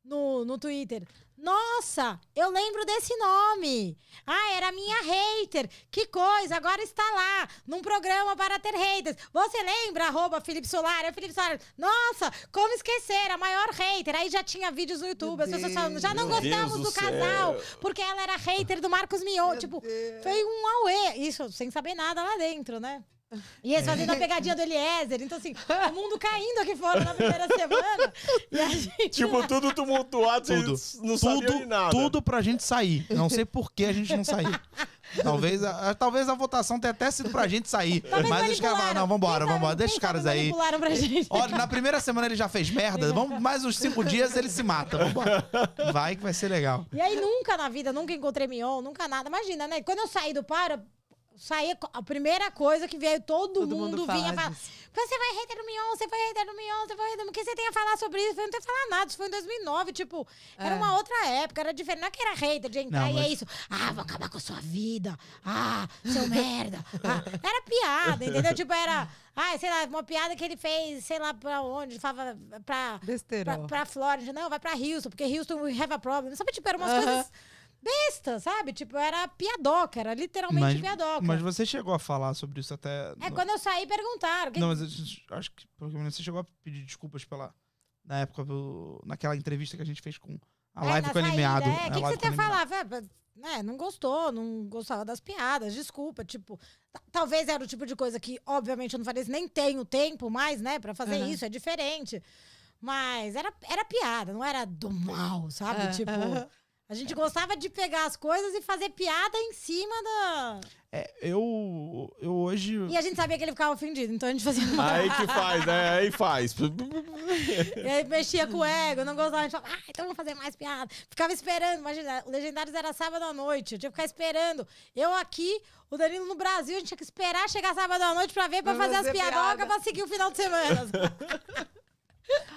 no, no Twitter. Nossa, eu lembro desse nome. Ah, era minha hater. Que coisa, agora está lá, num programa para ter haters. Você lembra, arroba Felipe Solar? É Felipe Solar. Nossa, como esquecer, a maior hater. Aí já tinha vídeos no YouTube, Meu as pessoas falando, já não Meu gostamos Deus do, do casal, porque ela era hater do Marcos Mion. Meu tipo, Deus. foi um auê. Isso, sem saber nada lá dentro, né? E eles fazendo a pegadinha do Eliezer. Então, assim, o mundo caindo aqui fora na primeira semana. Gente... Tipo, tudo tumultuado, tudo. não tudo, nada. Tudo pra gente sair. Não sei por que a gente não saiu. Talvez a, talvez a votação tenha até sido pra gente sair. Talvez mas os caras não, vambora, quem vambora, deixa os caras aí. Pra gente. Olha, na primeira semana ele já fez merda, vamos, mais uns cinco dias ele se mata. Vambora. Vai que vai ser legal. E aí nunca na vida, nunca encontrei Mion, nunca nada. Imagina, né? Quando eu saí do Para, saía. A primeira coisa que veio, todo, todo mundo, mundo vinha falar. Você vai hater no Mion, você vai hater no Mion, você vai hater do O que você tem a falar sobre isso? Eu não tenho falar nada, isso foi em 2009. Tipo, é. era uma outra época, era diferente. Não é que era hater de entrar não, e é mas... é isso. Ah, vou acabar com a sua vida. Ah, seu merda. Ah, era piada, entendeu? Tipo, era. Ah, sei lá, uma piada que ele fez, sei lá pra onde, falava pra. Besteira. Pra, pra Flórida. Não, vai pra Houston, porque Houston have a problem. Sabe, tipo, eram umas uh -huh. coisas besta, sabe? Tipo, era piadoca, era literalmente mas, piadoca. Mas você chegou a falar sobre isso até. É, quando eu saí, perguntaram. Não, mas eu, acho que porque você chegou a pedir desculpas pela. Na época, do, naquela entrevista que a gente fez com a é, live com o Elimeado. É, o que, que você tem a falar? É, né, não gostou, não gostava das piadas, desculpa, tipo, talvez era o tipo de coisa que, obviamente, eu não falei nem tenho tempo mais, né, para fazer uhum. isso, é diferente. Mas era, era piada, não era do mal, sabe? Tipo, a gente é. gostava de pegar as coisas e fazer piada em cima da. É, eu, eu hoje. E a gente sabia que ele ficava ofendido, então a gente fazia. <laughs> Aí que faz, né? Aí faz. <laughs> e aí mexia com o ego, não gostava, a gente falava, ah, então vamos fazer mais piada. Ficava esperando, imagina, o Legendários era sábado à noite, eu tinha que ficar esperando. Eu aqui, o Danilo no Brasil, a gente tinha que esperar chegar sábado à noite pra ver, pra fazer, fazer, as piadas piada. pra seguir o final de semana. <laughs>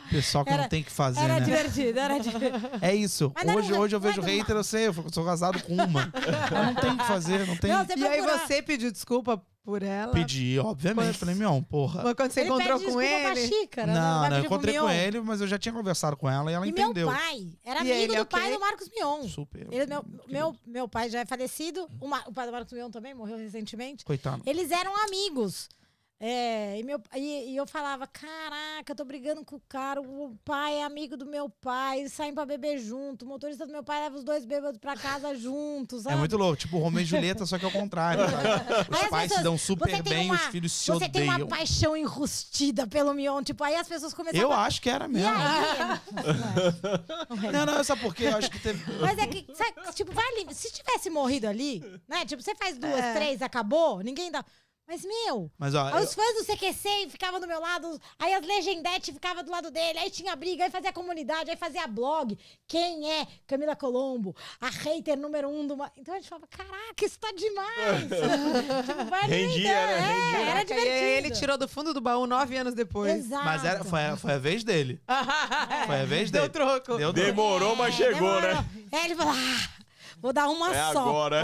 Pessoal que era, não tem que fazer, era né? Divertido, era <laughs> divertido, É isso. hoje, hoje eu vejo hater, mal. eu sei, eu sou casado com uma. Eu não tem que fazer, não tem... e aí você pediu desculpa por ela? Pedi, obviamente. Falei, Mion, porra. Mas quando você encontrou com ele? Xícara, não, né? não, eu encontrei com ele, mas eu já tinha conversado com ela e ela e entendeu. meu pai era amigo ele, do é okay? pai do Marcos Mion. Super. Ele, é meu, meu, meu pai já é falecido, o, o pai do Marcos Mion também morreu recentemente. Coitado. Eles eram amigos. É, e, meu, e, e, eu falava: caraca, eu tô brigando com o cara, o pai é amigo do meu pai, eles saem pra beber junto, o motorista do meu pai leva os dois bêbados pra casa <laughs> juntos. É muito louco, tipo Romeu e Julieta, só que ao contrário. Né? Sabe? <laughs> Os pais pessoas, se dão super bem, uma, os filhos se você odeiam. Você tem uma paixão enrustida pelo Mion, tipo, aí as pessoas começam Eu a... acho que era mesmo. Aí... <laughs> não, não, sabe por quê? Eu acho que teve. Mas é que, sabe, tipo, ali, se tivesse morrido ali, né? Tipo, você faz duas, é. três, acabou, ninguém dá. Mas, meu, Mas, ó, os eu... fãs do CQC ficavam do meu lado, aí as legendetes ficavam do lado dele, aí tinha briga, aí fazia comunidade, aí fazia blog. Quem é Camila Colombo? A hater número um do. Então a gente falava, caraca, isso tá demais! <laughs> tipo, vai rendia, era, né? é, rendia. era divertido. E ele tirou do fundo do baú nove anos depois. Exato. Mas era, foi, a, foi a vez dele. <laughs> é. Foi a vez dele. Deu troco. Deu troco. Demorou, mas chegou, demorou. né? É, ele falou, ah, Vou dar uma é só. Agora,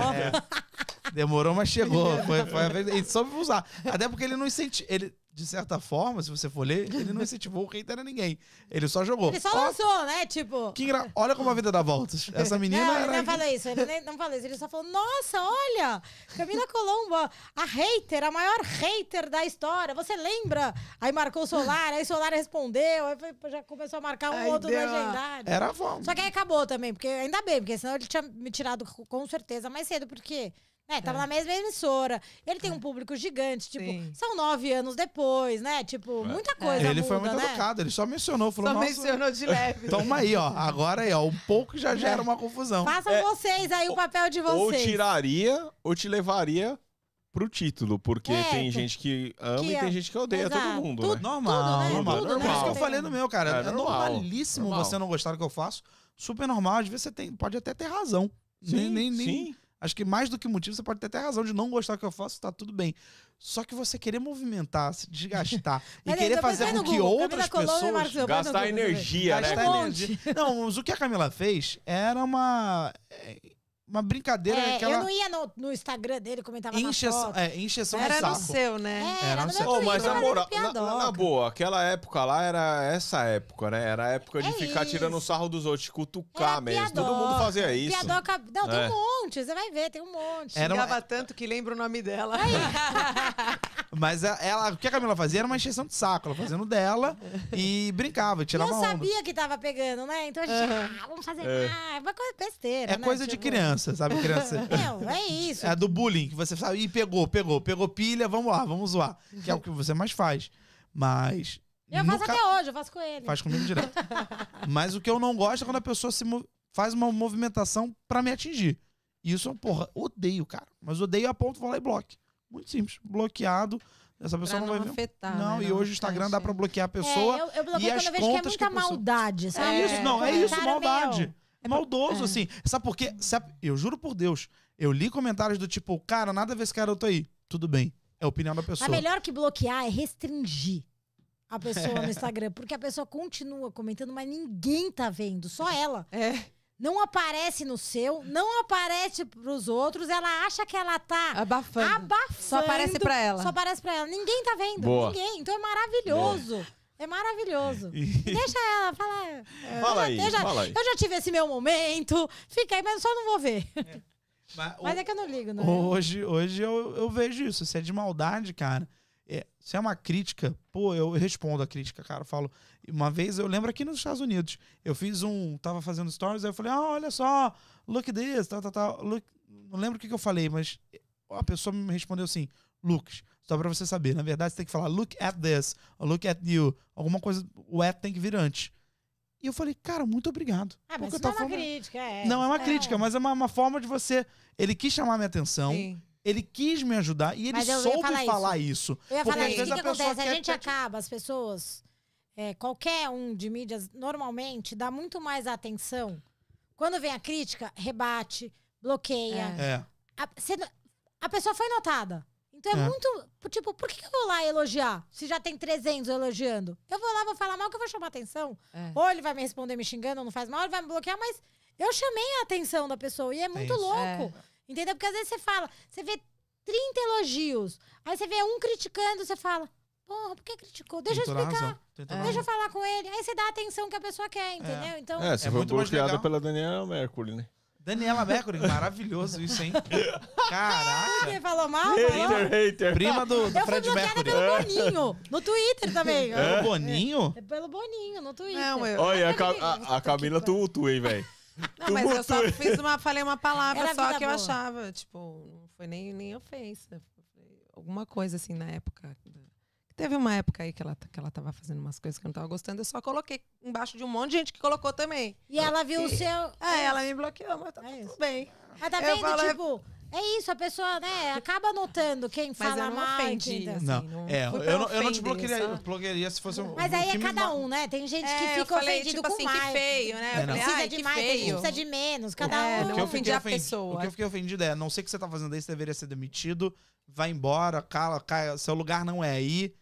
é. Demorou, mas chegou. Foi, foi a vez. E soube usar. Até porque ele não sentiu. Ele de certa forma, se você for ler, ele não incentivou o hater a ninguém. Ele só jogou. Ele só lançou, né? Tipo. Que engra... Olha como a vida dá voltas. Essa menina. Não, era... ele não falou isso, ele não falou isso. Ele só falou: nossa, olha! Camila Colombo, a hater, a maior hater da história. Você lembra? Aí marcou o Solar, aí o Solar respondeu, aí foi, já começou a marcar um aí outro deu... agendário. Era bom. Só que aí acabou também, porque ainda bem, porque senão ele tinha me tirado com certeza mais cedo, porque. quê? né? Tava é. na mesma emissora. Ele tem é. um público gigante, tipo, Sim. são nove anos depois, né? Tipo, é. muita coisa. Ele muda, foi muito né? educado, ele só mencionou, falou. Só mencionou de leve. <laughs> Toma aí, ó. Agora aí, ó. Um pouco já gera é. uma confusão. Façam é, vocês aí o papel de vocês. Ou tiraria, ou te levaria pro título, porque é, tem gente que ama que e tem gente que odeia exato. todo mundo. Tudo, né? normal, tudo, né? normal, tudo, normal. Por isso né? que eu falei no meu, cara. É, é normalíssimo normal. você não gostar do que eu faço. Super normal, às vezes você tem, pode até ter razão. Sim, nem, nem, sim. Nem, Acho que mais do que motivo, você pode ter até razão de não gostar do que eu faço, tá tudo bem. Só que você querer movimentar, se desgastar <laughs> e querer então fazer com que Google, outras Colômbia, pessoas. gastar energia, né? Gastar energia. Não, o que a Camila fez era uma. Eh, uma brincadeira. É, aquela... Eu não ia no, no Instagram dele, comentava Inche, é, encheção era de saco. Era no seu, né? É, era, no seu. Oh, mas na moral, na, na, boa, aquela época lá era essa época, né? Era a época de é ficar isso. tirando o sarro dos outros, cutucar mesmo. Piadoca. Todo mundo fazia isso. Piadoca... Não, tem um é. monte, você vai ver, tem um monte. Era uma... tanto que lembra o nome dela. <laughs> mas ela, o que a Camila fazia era uma encheção de saco, ela fazendo dela e brincava, tirava e Eu sabia onda. que tava pegando, né? Então a gente, ah, vamos fazer, ah, uma coisa besteira, É né? coisa tipo... de criança criança, sabe? Criança. <laughs> Não, é isso. É do bullying, que você sabe, e pegou, pegou, pegou pilha, vamos lá, vamos zoar. Que é o que você mais faz. Mas. Eu faço até hoje, eu faço com ele. Faz comigo direto. <laughs> Mas o que eu não gosto é quando a pessoa se mov... faz uma movimentação pra me atingir. Isso, porra, odeio, cara. Mas odeio a ponto vou lá e bloque. Muito simples. Bloqueado. Essa pessoa não, não, vai afetar, ver. Não, né? e hoje o Instagram dá pra bloquear a é, pessoa. É, eu, eu bloqueio e quando as eu vejo que é muita que maldade, é sabe? É isso, não, é, é isso, maldade. Meu. É maldoso, é. assim. Sabe por quê? Eu juro por Deus. Eu li comentários do tipo, cara, nada a ver esse garoto aí. Tudo bem. É a opinião da pessoa. Mas melhor que bloquear é restringir a pessoa é. no Instagram. Porque a pessoa continua comentando, mas ninguém tá vendo. Só ela. É. Não aparece no seu, não aparece pros outros. Ela acha que ela tá abafando. abafando só aparece pra ela. Só aparece pra ela. Ninguém tá vendo. Boa. Ninguém. Então é maravilhoso. Boa. É maravilhoso. E... <laughs> Deixa ela falar. <laughs> Fala, aí, eu já, fala aí. Eu já tive esse meu momento. Fica aí, mas só não vou ver. É. Mas, <laughs> mas o... é que eu não ligo, não. Hoje, hoje eu, eu vejo isso. Se é de maldade, cara. É, se é uma crítica, pô, eu respondo a crítica, cara. Eu falo, uma vez eu lembro aqui nos Estados Unidos, eu fiz um, tava fazendo stories, aí eu falei, ah, olha só, look this, tal, tal, tal. Look... Não lembro o que, que eu falei, mas a pessoa me respondeu assim, Lucas, só para você saber. Na verdade, você tem que falar look at this, look at you. Alguma coisa, o at tem que vir antes. E eu falei, cara, muito obrigado. Ah, mas isso não é uma forma... crítica, é. Não é uma é. crítica, mas é uma, uma, forma de você. Ele quis chamar minha atenção. Sim. Ele quis me ajudar e ele soube falar, falar isso. isso. Eu ia falar isso. O que, que acontece? A gente acaba, as pessoas, é, qualquer um de mídias, normalmente, dá muito mais atenção. Quando vem a crítica, rebate, bloqueia. É. A, a pessoa foi notada. Então é, é, muito. Tipo, por que eu vou lá elogiar? Se já tem 300 elogiando. Eu vou lá, vou falar mal, que eu vou chamar atenção. É. Ou ele vai me responder me xingando, não faz mal, ele vai me bloquear, mas eu chamei a atenção da pessoa. E é muito é louco. Entendeu? Porque às vezes você fala, você vê 30 elogios, aí você vê um criticando, você fala. Porra, por que criticou? Deixa eu explicar. Deixa eu falar com ele. Aí você dá a atenção que a pessoa quer, é. entendeu? Então, é, você é foi bloqueada pela Daniela Mercury, né? Daniela Mercury, maravilhoso isso, hein? Caraca. Você falou mal? Falou? Hater, hater. Prima do, do Eu fui Fred bloqueada pelo Boninho, no Twitter também. É. Pelo Boninho? É pelo Boninho, no Twitter. Não, eu... Olha, a, a, a Camila tu, tu, hein, velho? Não, mas eu só fiz uma, falei uma palavra Era só que boa. eu achava, tipo, não foi nem, nem ofensa, alguma coisa assim na época. Teve uma época aí que ela, que ela tava fazendo umas coisas que eu não tava gostando, eu só coloquei embaixo de um monte de gente que colocou também. E ela viu o seu. É, é. ela me bloqueou, mas tá é tudo bem. Mas tá vendo, é tipo. É isso, a pessoa, né, acaba notando quem mas fala eu não mal. assim, não, não, é, eu, não, eu não te bloquearia, eu bloquearia se fosse um. Mas aí é cada um, né? Tem gente é, que fica falei, ofendido tipo com assim, mais. que feio, né? É, eu falei, precisa de mais, feio. precisa de menos, é, cada é, um. Não ofendi a pessoa. O que eu fiquei ofendido é, não sei o que você tá fazendo aí, você deveria ser demitido, vai embora, cala, cala, seu lugar não é aí.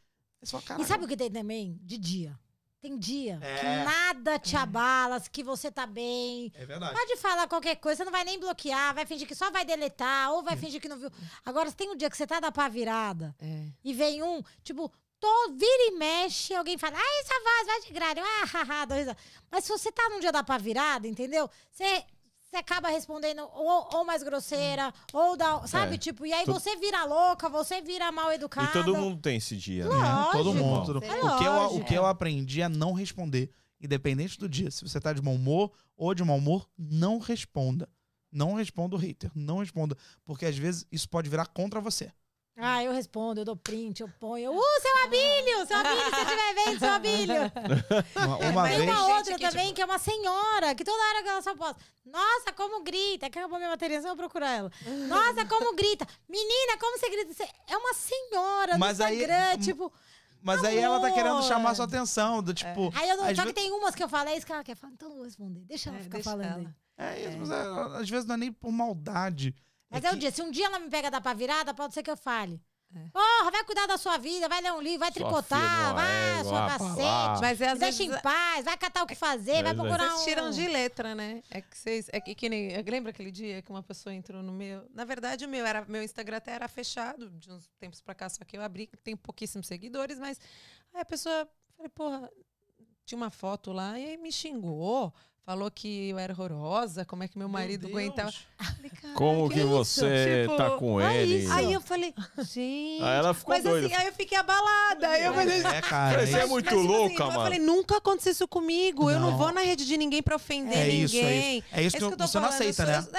E sabe o que tem também? De dia. Tem dia é. que nada te hum. abala, que você tá bem. É verdade. Pode falar qualquer coisa, você não vai nem bloquear, vai fingir que só vai deletar, ou vai hum. fingir que não viu. Agora, tem um dia que você tá da pá virada é. e vem um, tipo, tô, vira e mexe, alguém fala, ah, essa voz vai de gralho, ah, <laughs> haha, dois. Mas se você tá num dia da pá virada, entendeu? Você você acaba respondendo ou, ou mais grosseira, hum. ou dá, sabe? É. Tipo, e aí você vira louca, você vira mal educada. E todo mundo tem esse dia, né? Lógico. Todo mundo. É o, que eu, o que eu aprendi é não responder. Independente do dia. Se você tá de mau humor ou de mau humor, não responda. Não responda o hater. Não responda. Porque às vezes isso pode virar contra você. Ah, eu respondo, eu dou print, eu ponho. Uh, seu Abílio! Seu Abílio, se estiver vendo, seu Abílio! <laughs> Uma, uma Tem uma outra gente, é também, que, tipo... que é uma senhora, que toda hora que ela só posta. Nossa, como grita! Que acabou minha materialização, eu vou procurar ela. <laughs> Nossa, como grita! Menina, como você grita? Você é uma senhora Mas Instagram, aí... tipo. Mas Amor. aí ela tá querendo chamar sua atenção, do tipo. É. Aí eu não, só vezes... que tem umas que eu falo, é isso que ela quer falar, então eu vou responder. Deixa é, ela é, ficar falando. Ela. É isso, é. mas é, às vezes não é nem por maldade. Mas é eu que... disse, se um dia ela me pega da pá virada, pode ser que eu fale. É. Porra, vai cuidar da sua vida, vai ler um livro, vai sua tricotar, vai, é sua cacete. Mas é, deixa vezes... em paz, vai catar o que é, fazer, vai procurar é. vocês um... tiram de letra, né? É que vocês. É que, que nem, é, lembra aquele dia que uma pessoa entrou no meu. Na verdade, o meu, era, meu Instagram até era fechado, de uns tempos pra cá, só que eu abri, tem pouquíssimos seguidores, mas. Aí a pessoa. Falei, porra, tinha uma foto lá e me xingou falou que eu era horrorosa, como é que meu marido meu aguentava. Falei, <laughs> como que, que você tipo, tá com ele? Isso. Aí eu falei, gente. Aí ela ficou mas assim, doida. assim, aí eu fiquei abalada. Aí eu é, falei, é, cara, você é muito mas, tipo assim, louca, assim, mano. Eu falei, nunca aconteceu isso comigo. Não. Eu não vou na rede de ninguém pra ofender é isso, é ninguém. É isso, é isso que, eu, que eu tô você falando. não aceita, né? É, você eu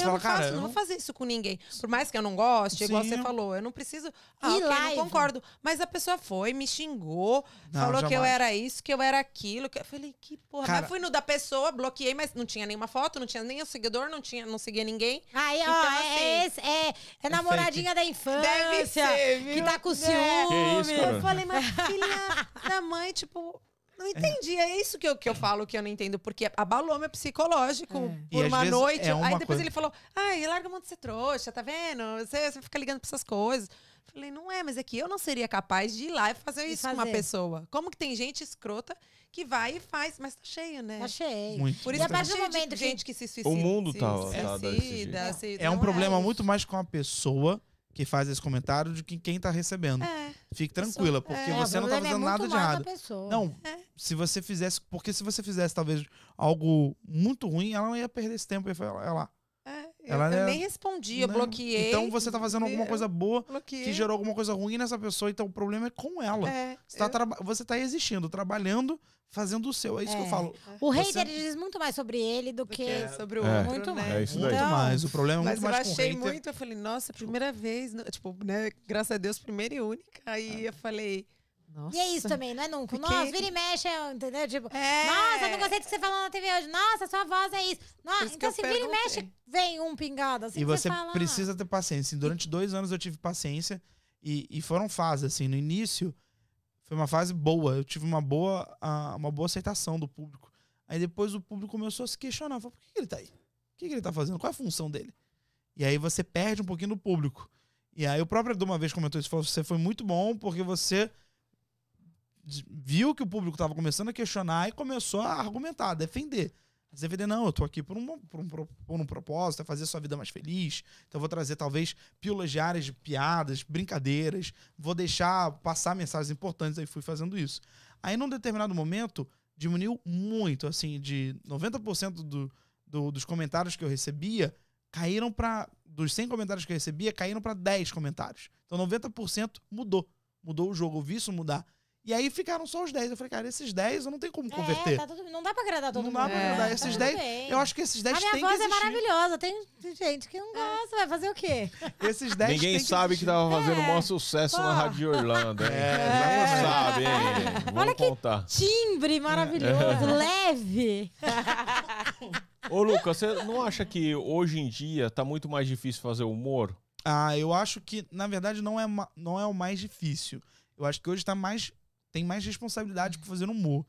fala, não faço, eu não vou fazer isso com ninguém. Por mais que eu não goste, Sim. igual você falou, eu não preciso. Ah, eu okay, não concordo. Mas a pessoa foi, me xingou, não, falou jamais. que eu era isso, que eu era aquilo. Que... Eu falei, que porra. aí mas fui no da pessoa, bloqueei, mas não tinha nenhuma foto, não tinha nenhum seguidor, não, tinha, não seguia ninguém. Aí, então, ó, é assim, é, esse, é, é, é namoradinha da infância. Deve ser, viu? Que tá com é. ciúme. É isso, eu falei, mas <laughs> filha da mãe, tipo. Não entendi, é. é, isso que eu, que eu falo que eu não entendo, porque abalou meu psicológico é. por e uma noite. É uma aí depois coisa... ele falou: ai, larga o mundo de ser trouxa, tá vendo? Você, você fica ligando pra essas coisas. Falei, não é, mas é que eu não seria capaz de ir lá e fazer e isso fazer. com uma pessoa. Como que tem gente escrota que vai e faz, mas tá cheio, né? Tá cheio. Muito. Por isso a partir tá do momento que... gente que se suicida. O mundo se, tá, se, tá suicida, se, É um é é problema muito mais com a pessoa que faz esse comentário do que quem tá recebendo. É. Fique tranquila, porque é, é você não tá fazendo nada de errado. Não, se você fizesse, porque se você fizesse talvez algo muito ruim, ela não ia perder esse tempo e falar, lá. eu ela eu nem respondi, eu né? bloqueei. Então você tá fazendo alguma coisa boa bloqueei. que gerou alguma coisa ruim nessa pessoa, então o problema é com ela. É, você, tá eu... você tá existindo, trabalhando fazendo o seu. É isso é. que eu é. falo. O você... hater diz muito mais sobre ele do que sobre o é. outro, muito é, né? É isso daí. Muito então, mais. O problema é muito Mas mais eu achei muito, eu falei, nossa, é primeira vez, tipo, né, graças a Deus, primeira e única. Aí eu falei, nossa. E é isso também, né? não é nunca. Fiquei... Nossa, vira e mexe, entendeu? Tipo, é. nossa, não gostei do que você falou na TV hoje. Nossa, sua voz é isso. Nossa, então se assim, vira e mexe, vem um pingado. Assim e você, você ah". precisa ter paciência. Assim, durante dois anos eu tive paciência e, e foram fases, assim. No início, foi uma fase boa. Eu tive uma boa, uma boa aceitação do público. Aí depois o público começou a se questionar. Falou, por que ele tá aí? O que ele tá fazendo? Qual é a função dele? E aí você perde um pouquinho do público. E aí o próprio de uma vez comentou isso. Falou, você foi muito bom porque você viu que o público estava começando a questionar e começou a argumentar, a defender. DVD, não, eu tô aqui por um, por um, por um propósito, é fazer sua vida mais feliz. Então eu vou trazer talvez pílulas diárias de piadas, brincadeiras, vou deixar passar mensagens importantes, aí fui fazendo isso. Aí num determinado momento, diminuiu muito, assim, de 90% do, do, dos comentários que eu recebia, caíram para dos 100 comentários que eu recebia, caíram para 10 comentários. Então 90% mudou. Mudou o jogo, eu vi isso mudar. E aí ficaram só os 10. Eu falei, cara, esses 10 eu não tenho como é, converter. É, tá tudo, não dá pra agradar todo não mundo. Não dá pra agradar. É, esses tá 10. Eu acho que esses 10 tem que A minha voz é maravilhosa. Tem gente que não é. gosta. Vai fazer o quê? <laughs> Esses 10 Ninguém sabe que, que tava fazendo é. maior sucesso Pô. na Rádio Orlando. É, é. não sabe, hein? Vamos Olha contar. que timbre maravilhoso. É. <laughs> Leve. Ô, Lucas, você não acha que hoje em dia tá muito mais difícil fazer humor? Ah, eu acho que, na verdade, não é, não é o mais difícil. Eu acho que hoje tá mais tem mais responsabilidade por fazer humor.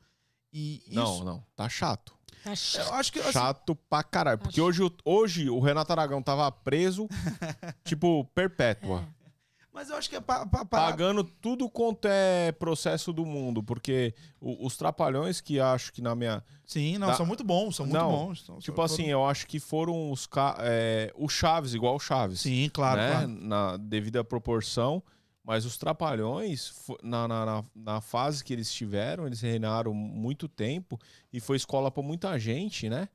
E não, isso... não. Tá chato. Tá chato. Eu acho que, assim... chato pra caralho. porque hoje, hoje o Renato Aragão tava preso, <laughs> tipo, perpétua. É. Mas eu acho que é pa, pa, pa... pagando tudo quanto é processo do mundo, porque o, os trapalhões que acho que na minha sim, não da... são muito bons, são muito não, bons. São, tipo assim, eu acho que foram os é, o Chaves igual o Chaves. Sim, claro, né? claro. na devida proporção. Mas os Trapalhões, na, na, na, fase que eles tiveram, eles reinaram muito tempo e foi escola para muita gente, né?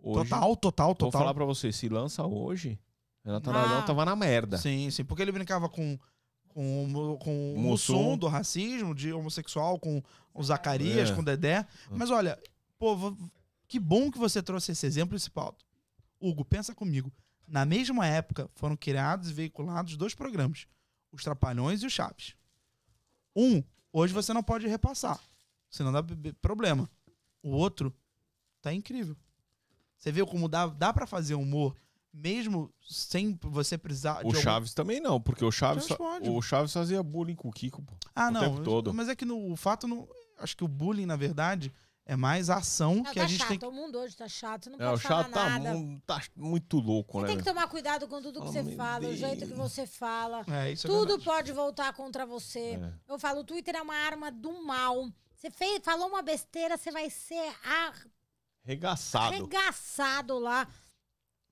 Hoje, total, total, total. Vou falar para você, se lança hoje, Renato ah, Aragão tava na merda. Sim, sim, porque ele brincava com com, com o som do racismo, de homossexual, com o é. Zacarias, é. com o Dedé. É. Mas olha, pô, que bom que você trouxe esse exemplo, esse pauta. Hugo, pensa comigo. Na mesma época, foram criados e veiculados dois programas os Trapalhões e o Chaves. Um, hoje você não pode repassar, senão dá problema. O outro tá incrível. Você viu como dá, dá para fazer humor mesmo sem você precisar. O Chaves algum... também não, porque o Chaves, o Chaves fazia bullying com o Kiko pô, ah, o não, tempo todo. Mas é que no, o fato não, acho que o bullying na verdade é mais ação não, ah, que tá a gente chato, tem. Que... O mundo hoje tá chato, não é, pode o falar chato tá nada. Tá, muito louco, você né? Tem que tomar cuidado com tudo que oh, você fala, Deus. o jeito que você fala. É, isso é tudo é pode voltar contra você. É. Eu falo, o Twitter é uma arma do mal. Você fez, falou uma besteira, você vai ser arregaçado. Arregaçado lá.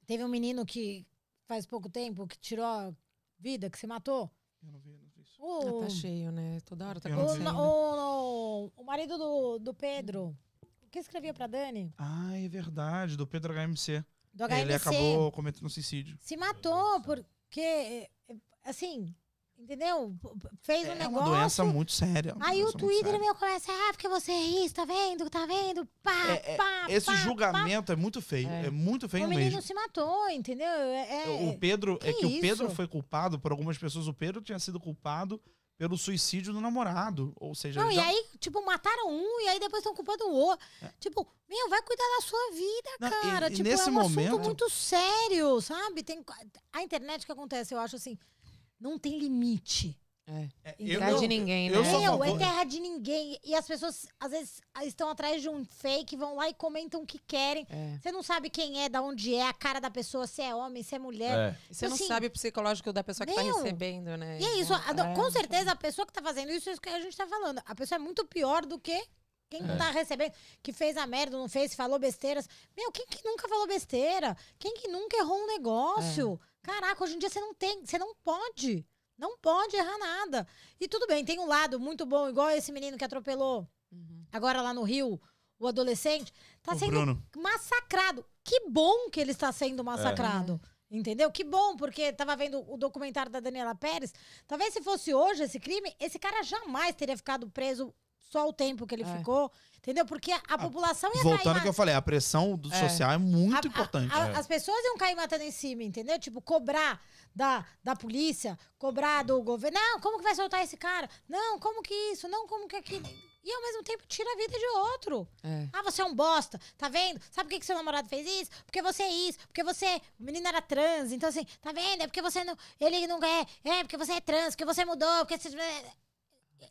Teve um menino que faz pouco tempo que tirou a vida, que se matou. Eu não vi. O... tá cheio, né? Toda hora tá acontecendo. O, o, o marido do, do Pedro, o que escrevia pra Dani? Ah, é verdade, do Pedro HMC. Do HMC. Ele acabou cometendo suicídio. Se matou porque, assim, Entendeu? Fez é um negócio. É uma doença muito séria. É aí o Twitter meu começa, ah, porque você é isso, tá vendo? Tá vendo? Pá, é, é, pá, Esse pá, julgamento pá. é muito feio. É, é muito feio o mesmo. O menino se matou, entendeu? É, é, o Pedro, que é que isso? o Pedro foi culpado por algumas pessoas. O Pedro tinha sido culpado pelo suicídio do namorado. Ou seja. Não, já... e aí, tipo, mataram um e aí depois estão culpando o outro. É. Tipo, meu, vai cuidar da sua vida, Não, cara. E, tipo, nesse é um momento... assunto muito sério, sabe? Tem... A internet que acontece, eu acho assim não tem limite. É. é terra de ninguém, né? Eu, é, é terra de ninguém. E as pessoas, às vezes, estão atrás de um fake, vão lá e comentam o que querem. É. Você não sabe quem é, da onde é, a cara da pessoa, se é homem, se é mulher. É. Então, você tipo não assim, sabe o psicológico da pessoa que está recebendo, né? E é isso. Então, a, é. com certeza, a pessoa que está fazendo isso, é isso que a gente está falando. A pessoa é muito pior do que quem está é. tá recebendo, que fez a merda, não fez, falou besteiras. Meu, quem que nunca falou besteira? Quem que nunca errou um negócio? É. Caraca, hoje em dia você não tem, você não pode. Não pode errar nada. E tudo bem, tem um lado muito bom, igual esse menino que atropelou uhum. agora lá no Rio, o adolescente. Tá o sendo Bruno. massacrado. Que bom que ele está sendo massacrado. É. Entendeu? Que bom, porque tava vendo o documentário da Daniela Pérez. Talvez se fosse hoje esse crime, esse cara jamais teria ficado preso só o tempo que ele é. ficou. Entendeu? Porque a, a ah, população ia Voltando ao que eu falei, a pressão do é. social é muito a, importante. A, é. As pessoas iam cair matando em cima, entendeu? Tipo, cobrar da, da polícia, cobrar do governo. Não, como que vai soltar esse cara? Não, como que isso? Não, como que aquilo? E ao mesmo tempo tira a vida de outro. É. Ah, você é um bosta, tá vendo? Sabe por que, que seu namorado fez isso? Porque você é isso, porque você. O menino era trans, então assim, tá vendo? É porque você não. Ele não é. É, porque você é trans, porque você mudou, porque você.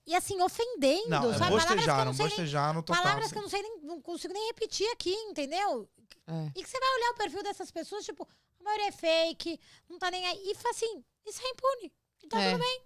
E assim, ofendendo. Não, é sabe? bostejaram, bostejaram total. Palavras assim. que eu não sei nem, não consigo nem repetir aqui, entendeu? É. E que você vai olhar o perfil dessas pessoas, tipo, a maioria é fake, não tá nem aí. E assim, isso é impune. Então é. tudo bem.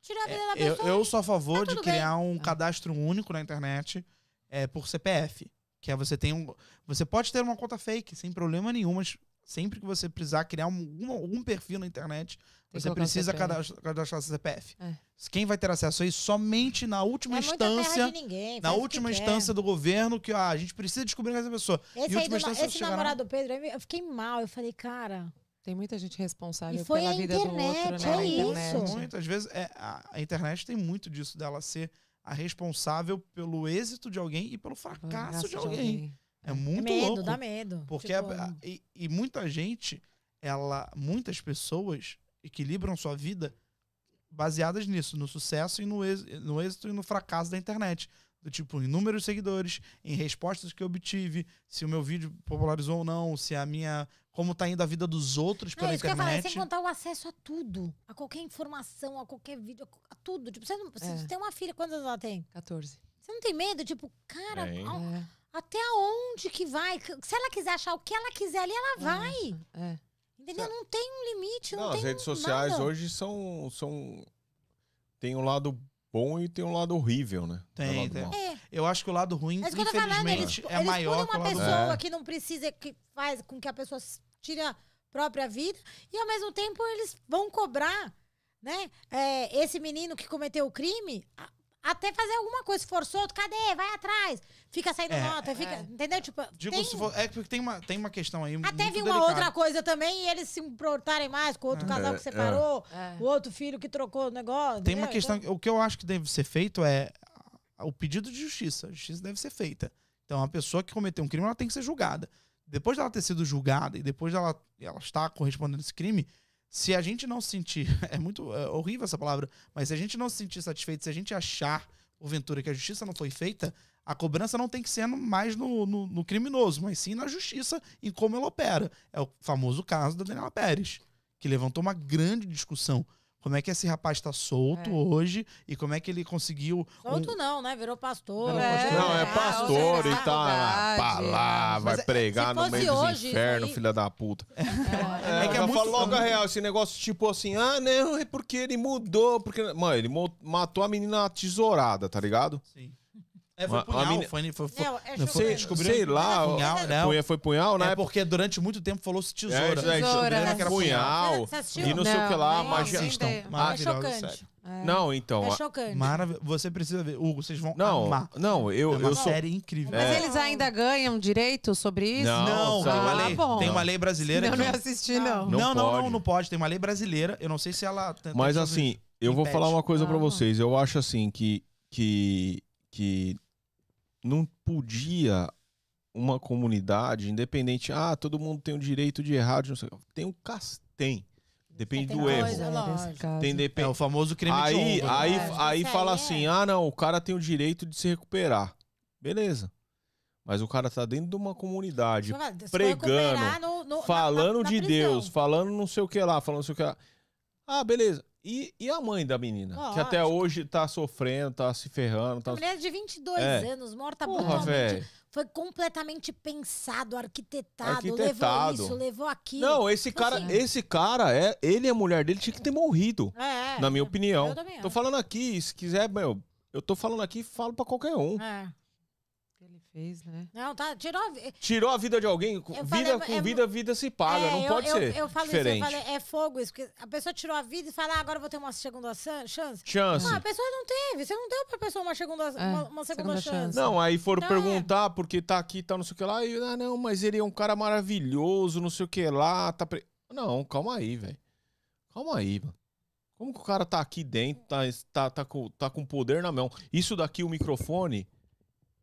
Tira a é, vida é, da pessoa. Eu, eu sou a tá favor tá de criar bem. um é. cadastro único na internet é, por CPF. Que é você tem um. Você pode ter uma conta fake, sem problema nenhum, mas sempre que você precisar criar um, algum, algum perfil na internet, você precisa cadastrar, cadastrar seu CPF. É. Quem vai ter acesso a isso? Somente na última é instância. Ninguém, na última instância do governo, que ah, a gente precisa descobrir quem é essa pessoa. Esse, e última do, instância, esse namorado do Pedro, eu fiquei mal. Eu falei, cara. Tem muita gente responsável pela vida internet, do outro, né? É a internet. isso. Muitas vezes é, a, internet tem muito disso dela ser a responsável pelo êxito de alguém e pelo fracasso de alguém. de alguém. É muito é medo, louco. Dá medo. Porque tipo... e, e muita gente, ela, muitas pessoas equilibram sua vida baseadas nisso, no sucesso e no êxito, no êxito e no fracasso da internet. Do tipo, em números de seguidores, em respostas que eu obtive, se o meu vídeo popularizou ou não, se a minha. como tá indo a vida dos outros não, pela isso internet. Que eu falar, sem contar o acesso a tudo. A qualquer informação, a qualquer vídeo, a tudo. Tipo, você, não, é. tem uma filha, quantas ela tem? 14. Você não tem medo? Tipo, cara, é. até aonde que vai? Se ela quiser achar o que ela quiser ali, ela é. vai. É. Entendeu? Não tem um limite, não, não tem As redes sociais nada. hoje são, são. Tem um lado bom e tem um lado horrível, né? Tem, tem. É. Eu acho que o lado ruim, Mas infelizmente, eles, é eles maior uma que o lado pessoa é. que não precisa, que faz com que a pessoa tire a própria vida, e ao mesmo tempo eles vão cobrar, né? É, esse menino que cometeu o crime, até fazer alguma coisa. Se for solto, cadê? Vai atrás. Fica saindo é, nota, é. fica. É. Entendeu? Tipo, Digo, tem... for, é porque tem uma, tem uma questão aí. Até vi uma delicada. outra coisa também, e eles se importarem mais com outro é, casal que é. separou, é. o outro filho que trocou o negócio. Tem entendeu? uma questão. Então... O que eu acho que deve ser feito é o pedido de justiça. A justiça deve ser feita. Então, a pessoa que cometeu um crime, ela tem que ser julgada. Depois dela ter sido julgada e depois dela ela estar correspondendo a esse crime, se a gente não se sentir, <laughs> é muito é horrível essa palavra, mas se a gente não se sentir satisfeito, se a gente achar, porventura, que a justiça não foi feita, a cobrança não tem que ser mais no, no, no criminoso, mas sim na justiça e como ela opera. É o famoso caso da Daniela Pérez, que levantou uma grande discussão como é que esse rapaz está solto é. hoje e como é que ele conseguiu. Solto um... não, né? Virou pastor. Virou é, pastor. É, não, é, é pastor é, e tá, tá pra lá, vai é, pregar no meio do inferno, aí... filha da puta. É, é que é muito... falo logo a real, esse negócio tipo assim, ah, não, é porque ele mudou, porque. Mano, ele matou a menina tesourada, tá ligado? Sim. É, foi punhal. Uma foi, foi, foi, não, é não, descobriu... Sei lá. Punhal, não. Punha, foi punhal, né? É porque durante muito tempo falou-se tesoura. É, tesoura. É, era punhal. E não, sei o que lá. magia. mas... Assistam. É, é chocante. É. Não, então. É chocante. Marav você precisa ver. Hugo, vocês vão não, amar. Não, eu, é uma eu sou... série incrível. Mas é. eles ainda ganham direito sobre isso? Não, não tem, uma lei, ah, tem uma lei brasileira. Não, não assisti, não. Não, não, não, não, não pode. Tem uma lei brasileira. Eu não sei se ela. Mas assim, eu vou falar uma coisa ah. para vocês. Eu acho assim que. que, que não podia uma comunidade independente, ah, todo mundo tem o direito de errar, de não sei, tem um tem Depende do erro. Coisa, tem depende É o famoso crime aí, de Aí, né? aí é, fala é. assim: ah, não, o cara tem o direito de se recuperar. Beleza. Mas o cara tá dentro de uma comunidade pregando, no, no, falando na, na, na de Deus, falando não sei o que lá, falando não sei o que lá. Ah, beleza. E, e a mãe da menina, ah, que até hoje tá sofrendo, tá se ferrando. Tá... A mulher de 22 é. anos, morta Porra, brutalmente. Véio. Foi completamente pensado, arquitetado, arquitetado, levou isso, levou aquilo. Não, esse cara, assim. esse cara é, ele e a mulher dele tinha que ter morrido, é, é na minha opinião. Eu também tô falando aqui, se quiser, meu, eu tô falando aqui, falo para qualquer um. É fez, né? Não, tá, tirou a... É tirou a vida de alguém, vida falei, com é, vida, vida se paga, é, não eu, pode eu, ser eu, falo diferente. Isso, eu falei, é fogo isso, porque a pessoa tirou a vida e fala, ah, agora eu vou ter uma segunda chance. Chance. Não, a pessoa não teve, você não deu pra pessoa uma segunda, é, uma, uma segunda, segunda chance. chance. Não, aí foram é. perguntar, porque tá aqui, tá não sei o que lá, e, ah, não, mas ele é um cara maravilhoso, não sei o que lá, tá... Pre... Não, calma aí, velho. Calma aí, mano. Como que o cara tá aqui dentro, tá, tá, tá, com, tá com poder na mão? Isso daqui, o microfone,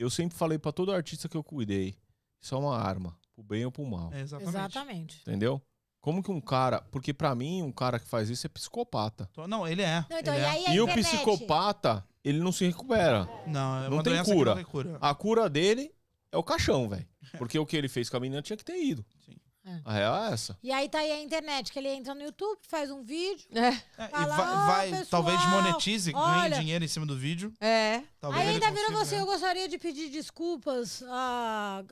eu sempre falei para todo artista que eu cuidei, isso é uma arma, pro bem ou pro mal. É, exatamente. exatamente. Entendeu? Como que um cara. Porque para mim, um cara que faz isso é psicopata. Não, ele é. Não, então, ele e, é. aí, é. e o psicopata, ele não se recupera. Não, é não tem cura. não tem cura. A cura dele é o caixão, velho. Porque o que ele fez com a menina tinha que ter ido. É. A real é essa. E aí tá aí a internet, que ele entra no YouTube, faz um vídeo. É. fala, é, e vai, ah, vai pessoal, talvez monetize, olha, ganhe dinheiro em cima do vídeo. É. Talvez aí ainda virou você, assim, eu é. gostaria de pedir desculpas a.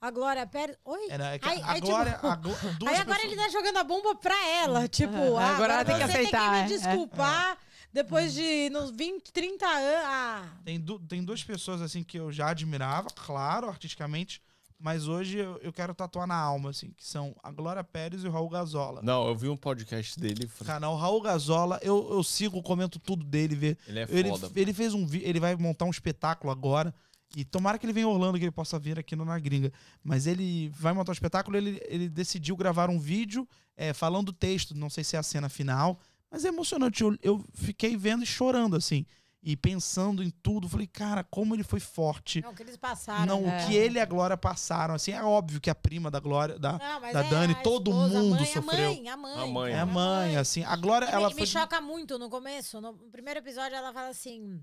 A Glória Pérez. Oi? Era, é aí, aí, tipo, Glória, tipo, <laughs> aí agora pessoas. ele tá jogando a bomba pra ela. Uhum. Tipo, uhum. ah, agora, ela tem que aceitar. Tem que me é. desculpar. Depois de uhum. nos 20, 30 anos. Ah. Tem, du tem duas pessoas assim que eu já admirava, claro, artisticamente, mas hoje eu, eu, quero tatuar na alma, assim, que são a Glória Pérez e o Raul Gazola. Não, eu vi um podcast dele. Canal Raul Gazola, eu, eu sigo, comento tudo dele. ver. Ele é ele, foda. Ele, fez um ele vai montar um espetáculo agora. E tomara que ele venha Orlando, que ele possa vir aqui no Na Gringa. Mas ele vai montar um espetáculo, ele, ele decidiu gravar um vídeo é, falando o texto, não sei se é a cena final, mas é emocionante. Eu, eu fiquei vendo e chorando, assim e pensando em tudo, falei, cara, como ele foi forte. Não, o que eles passaram. Não, é. o né? que ele e a Glória passaram. Assim, é óbvio que a prima da Glória, da, não, da é Dani, todo esposa, mundo a mãe, sofreu. A mãe, a mãe. A mãe. É a mãe, é assim. A Glória, ela me, foi... me choca muito no começo, no primeiro episódio, ela fala assim...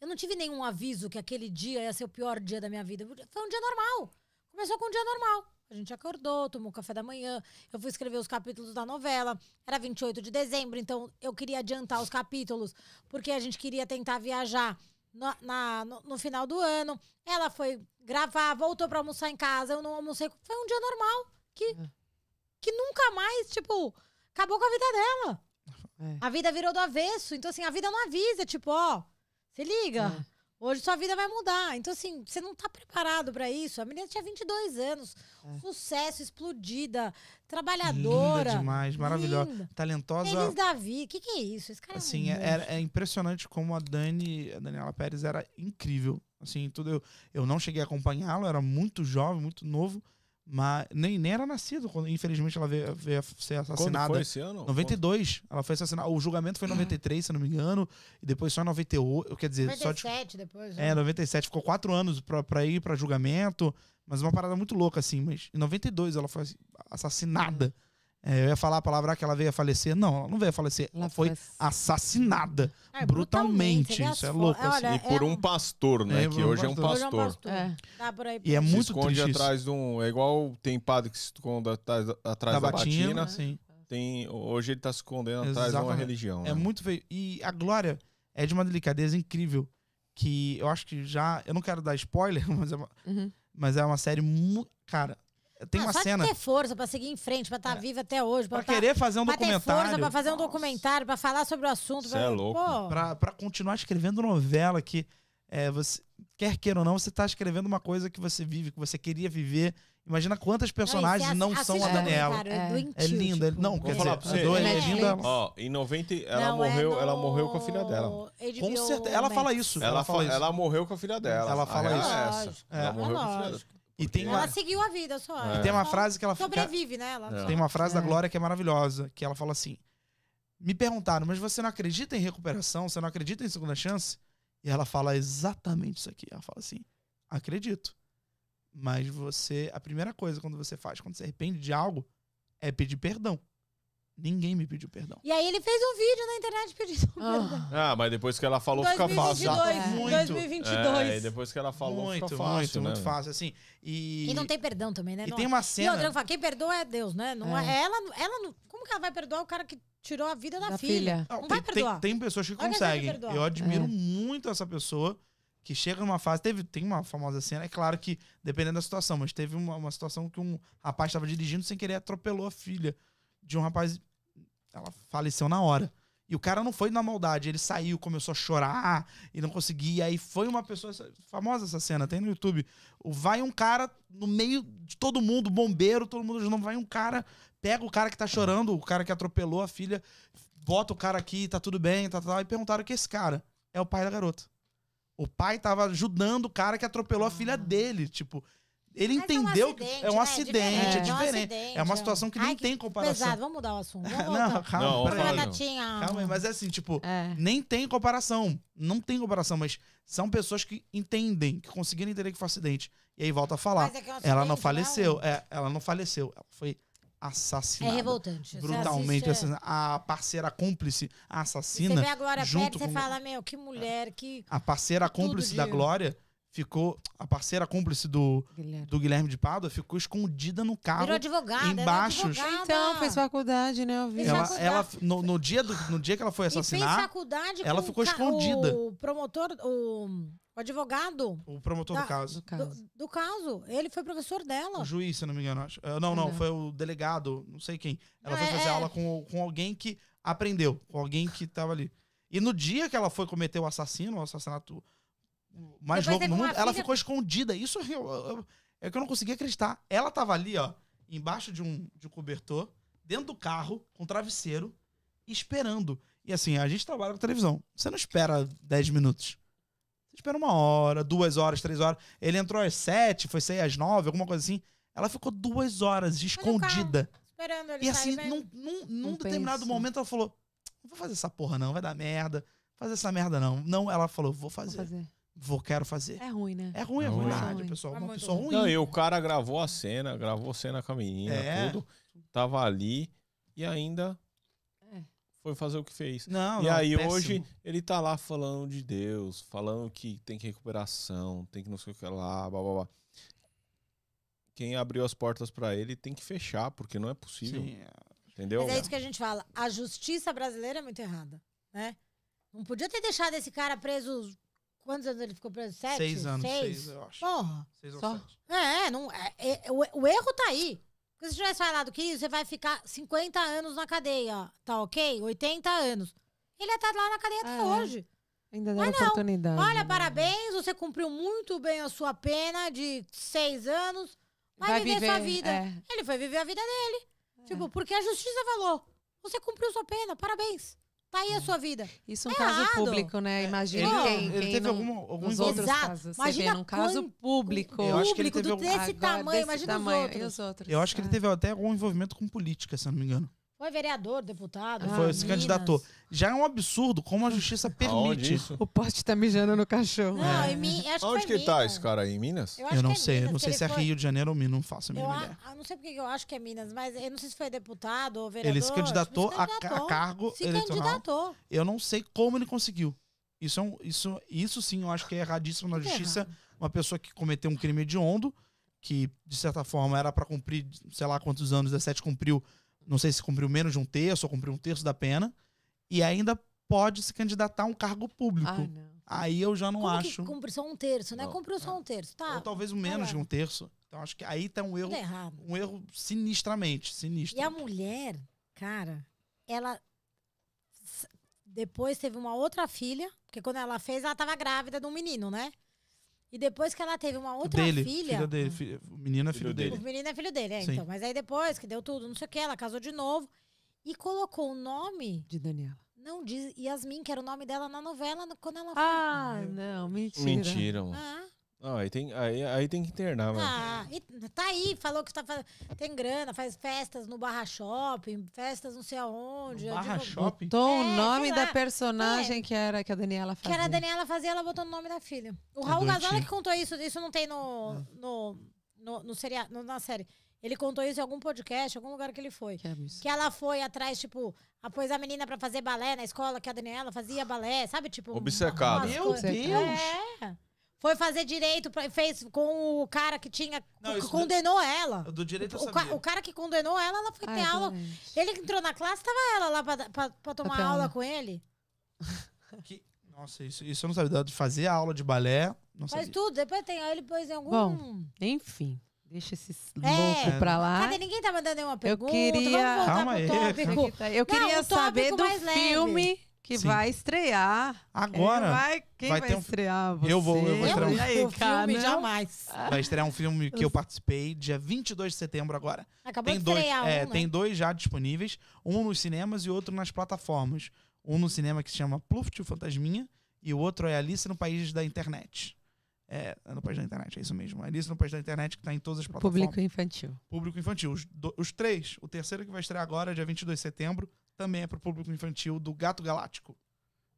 Eu não tive nenhum aviso que aquele dia ia ser o pior dia da minha vida. Foi um dia normal. Começou com um dia normal. A gente acordou, tomou café da manhã, eu fui escrever os capítulos da novela. Era 28 de dezembro, então eu queria adiantar os capítulos, porque a gente queria tentar viajar no, na, no, no final do ano. Ela foi gravar, voltou para almoçar em casa, eu não almocei. Foi um dia normal, que, é. que nunca mais, tipo, acabou com a vida dela. É. A vida virou do avesso. Então, assim, a vida não avisa, tipo, ó, se liga. É. Hoje sua vida vai mudar. Então, assim, você não tá preparado para isso. A menina tinha 22 anos. É. Sucesso, explodida, trabalhadora. Linda demais, maravilhosa. Linda. Talentosa. Feliz Davi, o que, que é isso? Esse cara é assim, é, é, é, impressionante como a Dani, a Daniela Pérez era incrível. Assim, tudo eu, eu não cheguei a acompanhá-la, era muito jovem, muito novo. Mas nem, nem era nascido quando, infelizmente, ela veio, veio ser assassinada. Quando foi esse ano? 92. Ela foi assassinada. O julgamento foi em 93, uhum. se eu não me engano. E depois só em 98. Quer dizer, 97 só de, depois. Né? É, 97. Ficou quatro anos pra, pra ir pra julgamento. Mas uma parada muito louca, assim. Mas em 92 ela foi assassinada. Uhum é, eu ia falar a palavra que ela veio a falecer. Não, ela não veio a falecer. Ela, ela foi assassinada é, brutalmente. brutalmente. Isso é louco. Assim. Olha, e é por é um... um pastor, né? É, que hoje, pastor. é um pastor. Tá por aí, e é muito se esconde triste atrás isso. de um. É igual tem padre que se esconde atrás, da, da batina. batina né? tem, hoje ele está se escondendo Exatamente. atrás de uma religião. É né? muito feio. E a glória é de uma delicadeza incrível. Que eu acho que já. Eu não quero dar spoiler, <laughs> mas é uma, uhum. mas é uma série. Cara, tem ah, uma só cena. Pra ter força pra seguir em frente, pra estar tá é. viva até hoje. Pra, tá querer fazer um pra documentário. Pra ter força pra fazer um Nossa. documentário, pra falar sobre o assunto. Você pra... é louco. Pra, continuar escrevendo novela que é, você, quer queira ou não, você tá escrevendo uma coisa que você vive, que você queria viver. Imagina quantas personagens não, não são a Daniela. é, é linda. Tipo, não, quer falar dizer, pra você. É, linda. Ó, em 90, ela não, é morreu, é no... ela morreu com a filha dela. com certeza. Ela fala isso. Ela, ela fala, isso. ela morreu com a filha dela. Ela fala isso. É é ela morreu com a filha dela. E tem ela uma... seguiu a vida só. É. E tem uma frase que ela sobrevive, né? Ela... É. Tem uma frase da é. Glória que é maravilhosa, que ela fala assim: me perguntaram, mas você não acredita em recuperação? Você não acredita em segunda chance? E ela fala exatamente isso aqui. Ela fala assim: acredito. Mas você, a primeira coisa quando você faz, quando você arrepende de algo, é pedir perdão. Ninguém me pediu perdão. E aí ele fez um vídeo na internet pedindo ah. perdão. Ah, mas depois que ela falou, 2022, fica fácil. É. Muito. 2022. É, e depois que ela falou, muito, fica fácil. Muito, né? muito fácil, assim. E... e não tem perdão também, né? E não tem é? uma cena... E outra, fala, quem perdoa é Deus, né? Não é. é ela, ela não... Como que ela vai perdoar o cara que tirou a vida da, da filha? filha? Não, não tem, vai perdoar. Tem, tem pessoas que conseguem. Eu admiro é. muito essa pessoa que chega numa fase. Teve, tem uma famosa cena, é claro que dependendo da situação, mas teve uma, uma situação que um rapaz estava dirigindo sem querer atropelou a filha de um rapaz. Ela faleceu na hora. E o cara não foi na maldade, ele saiu, começou a chorar e não conseguia. Aí foi uma pessoa. Famosa essa cena, tem no YouTube. Vai um cara no meio de todo mundo, bombeiro, todo mundo junto. Vai um cara, pega o cara que tá chorando, o cara que atropelou a filha, bota o cara aqui, tá tudo bem, tá, tá, tá. E perguntaram que é esse cara é o pai da garota. O pai tava ajudando o cara que atropelou a filha dele. Tipo, ele Mas entendeu é um acidente, que é um né? acidente, é, diferente. É, é um acidente, é uma é situação que nem Ai, tem comparação. Pesado, assim. vamos mudar o assunto. <laughs> não, calma, não, não. calma Mas é assim, tipo, é. nem tem comparação. Não tem comparação, mas são pessoas que entendem, que conseguiram entender que foi um acidente. E aí volta a falar. É, é um ela não faleceu. Não? É, ela não faleceu. Ela foi assassinada. É revoltante. Brutalmente assiste... assassinada. A parceira cúmplice, a assassina. E você vê a Glória junto com... você fala, meu, que mulher, que. A parceira cúmplice da Glória ficou a parceira cúmplice do Guilherme, do Guilherme de Pádua ficou escondida no carro Virou né? embaixo então fez faculdade né eu vi. ela, ela no, no, dia do, no dia que ela foi assassinada faculdade ela ficou escondida o promotor o, o advogado o promotor da, do caso do caso. Do, do caso. ele foi professor dela o juiz se não me engano acho. Ah, não não foi o delegado não sei quem ela foi é, fazer é. aula com, com alguém que aprendeu com alguém que estava ali e no dia que ela foi cometer o assassino o assassinato mais louco do mundo, filha... ela ficou escondida. Isso é eu, eu, é que eu não conseguia acreditar. Ela tava ali, ó, embaixo de um, de um cobertor, dentro do carro, com travesseiro, esperando. E assim, a gente trabalha com televisão. Você não espera 10 minutos. Você espera uma hora, duas horas, três horas. Ele entrou às sete, foi sair às nove, alguma coisa assim. Ela ficou duas horas escondida. Esperando ele e assim, num, num, num determinado penso. momento, ela falou: Não vou fazer essa porra, não, vai dar merda. Fazer essa merda, não. Não, ela falou: Vou fazer. Vou fazer vou quero fazer. É ruim, né? É ruim, é, é ruim. Verdade, pessoal, uma pessoa ruim. Não, e o cara gravou a cena, gravou a cena com a menina, é. tudo. Tava ali e ainda é. foi fazer o que fez. Não, e não, aí péssimo. hoje ele tá lá falando de Deus, falando que tem que recuperação, tem que não sei o que lá, blá blá blá. Quem abriu as portas para ele tem que fechar, porque não é possível. Sim. É. Entendeu? Mas é isso que a gente fala. A justiça brasileira é muito errada, né? Não podia ter deixado esse cara preso Quantos anos ele ficou preso? Sete? Seis anos, seis, seis eu acho. Porra. Seis ou Só? sete. É, é não, é, é, é, o, o, erro tá aí. Porque se tivesse falado que você vai ficar 50 anos na cadeia, tá ok? 80 anos. Ele ia estar tá lá na cadeia até é. hoje. Ainda dá oportunidade. Olha, né? parabéns, você cumpriu muito bem a sua pena de seis anos. Vai, vai viver, viver, sua vida. É. Ele foi viver a vida dele. É. Tipo, porque a justiça falou. Você cumpriu sua pena, parabéns. Tá aí a sua vida. Isso é um é caso público, né? É. Imagina ele, quem, ele teve não, algum, alguns outros casos. Imagina um caso público. Eu acho que ele teve algum... desse tamanho, desse imagina tamanho, os outros. Eu acho que ele é. teve até algum envolvimento com política, se não me engano. Foi é vereador, deputado. Ah, foi, se candidatou. Já é um absurdo como a justiça permite. isso? O poste tá mijando no cachorro. Não, é. em mim, acho Onde que, que tá esse cara aí? Em Minas? Eu, eu não é sei. Minas, eu não sei se é Rio de Janeiro ou Minas. Não faço a minha eu, ideia. não sei porque eu acho que é Minas, mas eu não sei se foi deputado ou vereador. Ele se candidatou, se candidatou a, a, cargo se eleitoral. candidatou. Eu não sei como ele conseguiu. Isso, é um, isso, isso sim eu acho que é erradíssimo na é justiça. Errado. Uma pessoa que cometeu um crime hediondo, que de certa forma era para cumprir, sei lá quantos anos, 17 cumpriu não sei se cumpriu menos de um terço ou cumpriu um terço da pena, e ainda pode se candidatar a um cargo público. aí eu já não Como acho. Que cumpriu só um terço, né? Não. Cumpriu só um terço, tá? Ou talvez menos de um terço. Então acho que aí tá um erro, Errado. um erro sinistramente, sinistro. E a mulher, cara, ela depois teve uma outra filha, porque quando ela fez, ela tava grávida de um menino, né? E depois que ela teve uma outra dele, filha. Filha dele, hum. filha, o menino é filho, filho dele. dele. O menino é filho dele, é, então. Mas aí depois que deu tudo, não sei o que, ela casou de novo e colocou o nome. De Daniela. Não, de Yasmin, que era o nome dela na novela quando ela ah, foi. Ah, não, mentira. Mentiram. Ah. Ah, aí tem, aí, aí tem que internar, mano. Ah, tá aí, falou que tá tem grana, faz festas no Barra Shopping, festas não sei aonde. No Barra digo... Shopping? Botou é, o nome da personagem é. que era que a Daniela fazia. Que era a Daniela fazia, ela botou o nome da filha. O é Raul Gazola que contou isso, isso não tem no, ah. no, no, no, seria, no na série. Ele contou isso em algum podcast, algum lugar que ele foi. Que, que ela foi atrás, tipo, após a menina para fazer balé na escola, que a Daniela fazia balé, sabe? Tipo, obcecado. Meu coisas. Deus! É. Foi fazer direito, fez com o cara que tinha. Não, que condenou do, ela. Do direito eu sabia. O, o, cara que condenou ela, ela foi ah, ter aula. ele Ele entrou na classe, tava ela lá pra, pra, pra tomar aula né? com ele. <laughs> Que, nossa, isso, isso eu não sabia. De fazer aula de balé. Não Faz sabia. tudo, depois tem ele pôs em algum. Bom, enfim. Deixa esse é. louco é. pra lá. Cadê? Ninguém tá mandando nenhuma pergunta. Eu queria. Calma aí. Tópico. Tá, eu queria não, saber do filme. Leve. Que Sim. vai estrear. Agora. Quem é, vai, quem vai, vai um estrear? Você? Eu vou, eu vou estrear um filme. filme jamais. Vai estrear um filme que eu participei dia 22 de setembro agora. Acabou tem de dois, estrear é, um, né? Tem dois já disponíveis. Um nos cinemas e outro nas plataformas. Um no cinema que se chama Pluft, o Fantasminha. E o outro é Alice no País da Internet. É, é, no País da Internet, é isso mesmo. Alice no País da Internet, que está em todas as plataformas. Público infantil. Público infantil. Os, do, os três. O terceiro que vai estrear agora, dia 22 de setembro também é para o público infantil do Gato Galáctico.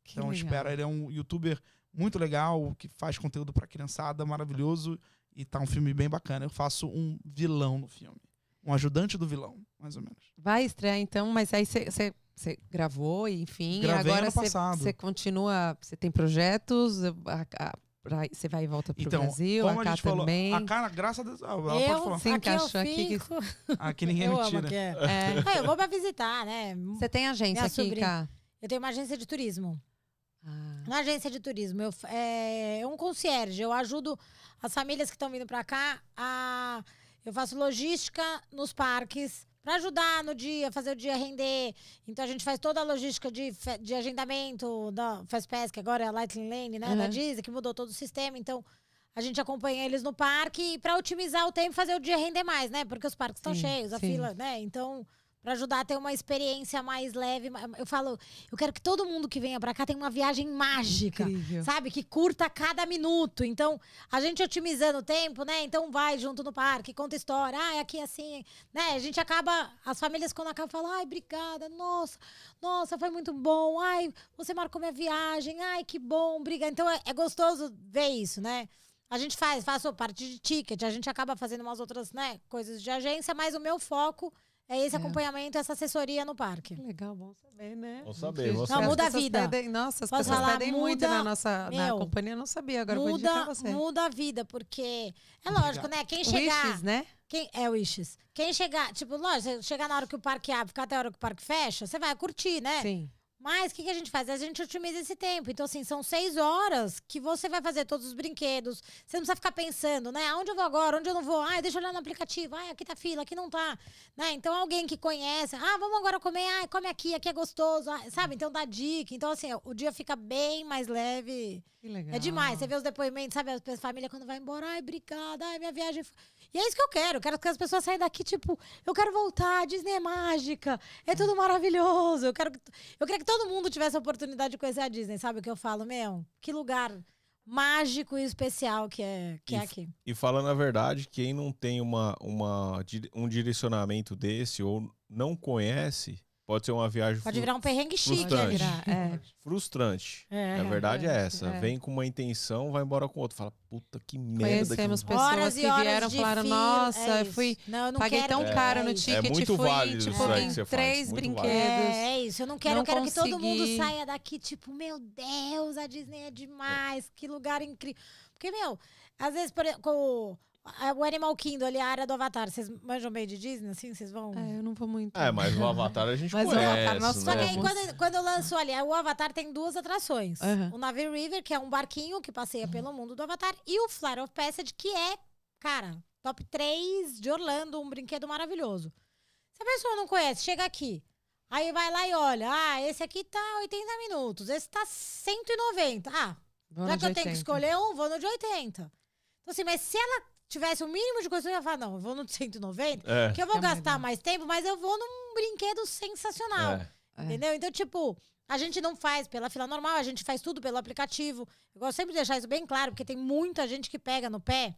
Que então, legal. espera, ele é um youtuber muito legal, que faz conteúdo para criançada, maravilhoso, e tá um filme bem bacana. Eu faço um vilão no filme. Um ajudante do vilão, mais ou menos. Vai estrear então, mas aí você você gravou, enfim. Gravei agora você continua, você tem projetos, a, a, você vai e volta pro então, Brasil, como a, Cá falou, também. A Cá, graças a Deus, ela eu, pode falar. Se encaixou aqui. Tá aqui, aqui ah, ninguém <laughs> eu me tira. Amo, é. É. Ah, eu vou pra visitar, né? Você tem agência aqui, Cá? Eu tenho uma agência de turismo. Ah. Uma agência de turismo. Eu, é, é um concierge. Eu ajudo as famílias que estão vindo para cá a. Eu faço logística nos parques para ajudar no dia, fazer o dia render. Então a gente faz toda a logística de, de agendamento da Fespes que agora é a Lightning Lane, né? Uhum. Da Disney, que mudou todo o sistema. Então a gente acompanha eles no parque para otimizar o tempo, fazer o dia render mais, né? Porque os parques estão cheios, a sim. fila, né? Então para ajudar a ter uma experiência mais leve. Eu falo, eu quero que todo mundo que venha para cá tenha uma viagem mágica, Incrível. sabe? Que curta cada minuto. Então, a gente otimizando o tempo, né? Então vai junto no parque, conta história. Ah, é aqui assim, né? A gente acaba as famílias quando acabam falam: "Ai, obrigada. Nossa. Nossa, foi muito bom. Ai, você marcou minha viagem. Ai, que bom. Obrigada". Então é, é gostoso ver isso, né? A gente faz, faço parte de ticket, a gente acaba fazendo umas outras, né, coisas de agência, mas o meu foco é esse é. acompanhamento, essa assessoria no parque. Legal, bom saber, né? Bom saber. Bom saber. Não, muda a vida. Pedem, nossa, as Posso pessoas falar, pedem muda, muito na nossa meu, na companhia. Eu não sabia, agora muda, vou você. Muda a vida, porque é lógico, né? Quem chegar... Wishes, né? Quem, é o Ixes. Quem chegar, tipo, lógico, chegar na hora que o parque abre, ficar até a hora que o parque fecha, você vai curtir, né? Sim. Mas o que, que, a gente faz? A gente otimiza esse tempo. Então, assim, são seis horas que você vai fazer todos os brinquedos. Você não precisa ficar pensando, né? Onde eu vou agora? Onde eu não vou? Ah, deixa eu olhar no aplicativo. Ah, aqui tá fila, aqui não tá. Né? Então, alguém que conhece. Ah, vamos agora comer. Ah, come aqui, aqui é gostoso. Ah, sabe? Então, dá dica. Então, assim, o dia fica bem mais leve. Que legal. É demais. Você vê os depoimentos, sabe? A família quando vai embora. Ai, obrigada. Ai, minha viagem... Foi... E é isso que eu quero. Eu quero que as pessoas saiam daqui, tipo, eu quero voltar, Disney é mágica, é tudo maravilhoso. Eu quero que, eu queria que todo mundo tivesse a oportunidade de conhecer a Disney, sabe o que eu falo? Meu, que lugar mágico e especial que é, que é e, é aqui. E falando a verdade, quem não tem uma, uma, um direcionamento desse ou não conhece, Pode ser uma viagem Pode virar um perrengue chique. Né? Frustrante. Virar, é. Frustrante. É, a é, verdade é, é, é essa. Vem com uma intenção, vai embora com outra. Fala, puta que merda. Conhecemos que... pessoas que vieram e falaram, nossa, é eu fui. Não, eu não paguei tão caro no ticket. É muito fui, válido tipo, isso aí que você três faz. brinquedos. É, isso. Eu não quero, não eu quero consegui. que todo mundo saia daqui, tipo, meu Deus, a Disney é demais, que lugar incrível. Porque, meu, às vezes, por exemplo, é o Animal Kingdom ali, a área do Avatar. Vocês manjam bem de Disney, assim? Vocês vão? É, eu não vou muito. É, mas o Avatar a gente mas conhece. Avatar, nós né? Só que aí, quando, quando lançou ali, o Avatar tem duas atrações. Uhum. O Navy River, que é um barquinho que passeia uhum. pelo mundo do Avatar. E o Flight of Passage, que é, cara, top 3 de Orlando, um brinquedo maravilhoso. Se a pessoa não conhece, chega aqui. Aí vai lá e olha, ah, esse aqui tá 80 minutos, esse tá 190. Ah, vou já que eu 80. tenho que escolher um, vou no de 80. Então assim, mas se ela tivesse o mínimo de coisa eu ia falar, não, eu vou no 190, é. que eu vou é gastar mais, tempo, mas eu vou num brinquedo sensacional. É. é. Entendeu? Então, tipo, a gente não faz pela fila normal, a gente faz tudo pelo aplicativo. Eu gosto sempre de deixar isso bem claro, porque tem muita gente que pega no pé.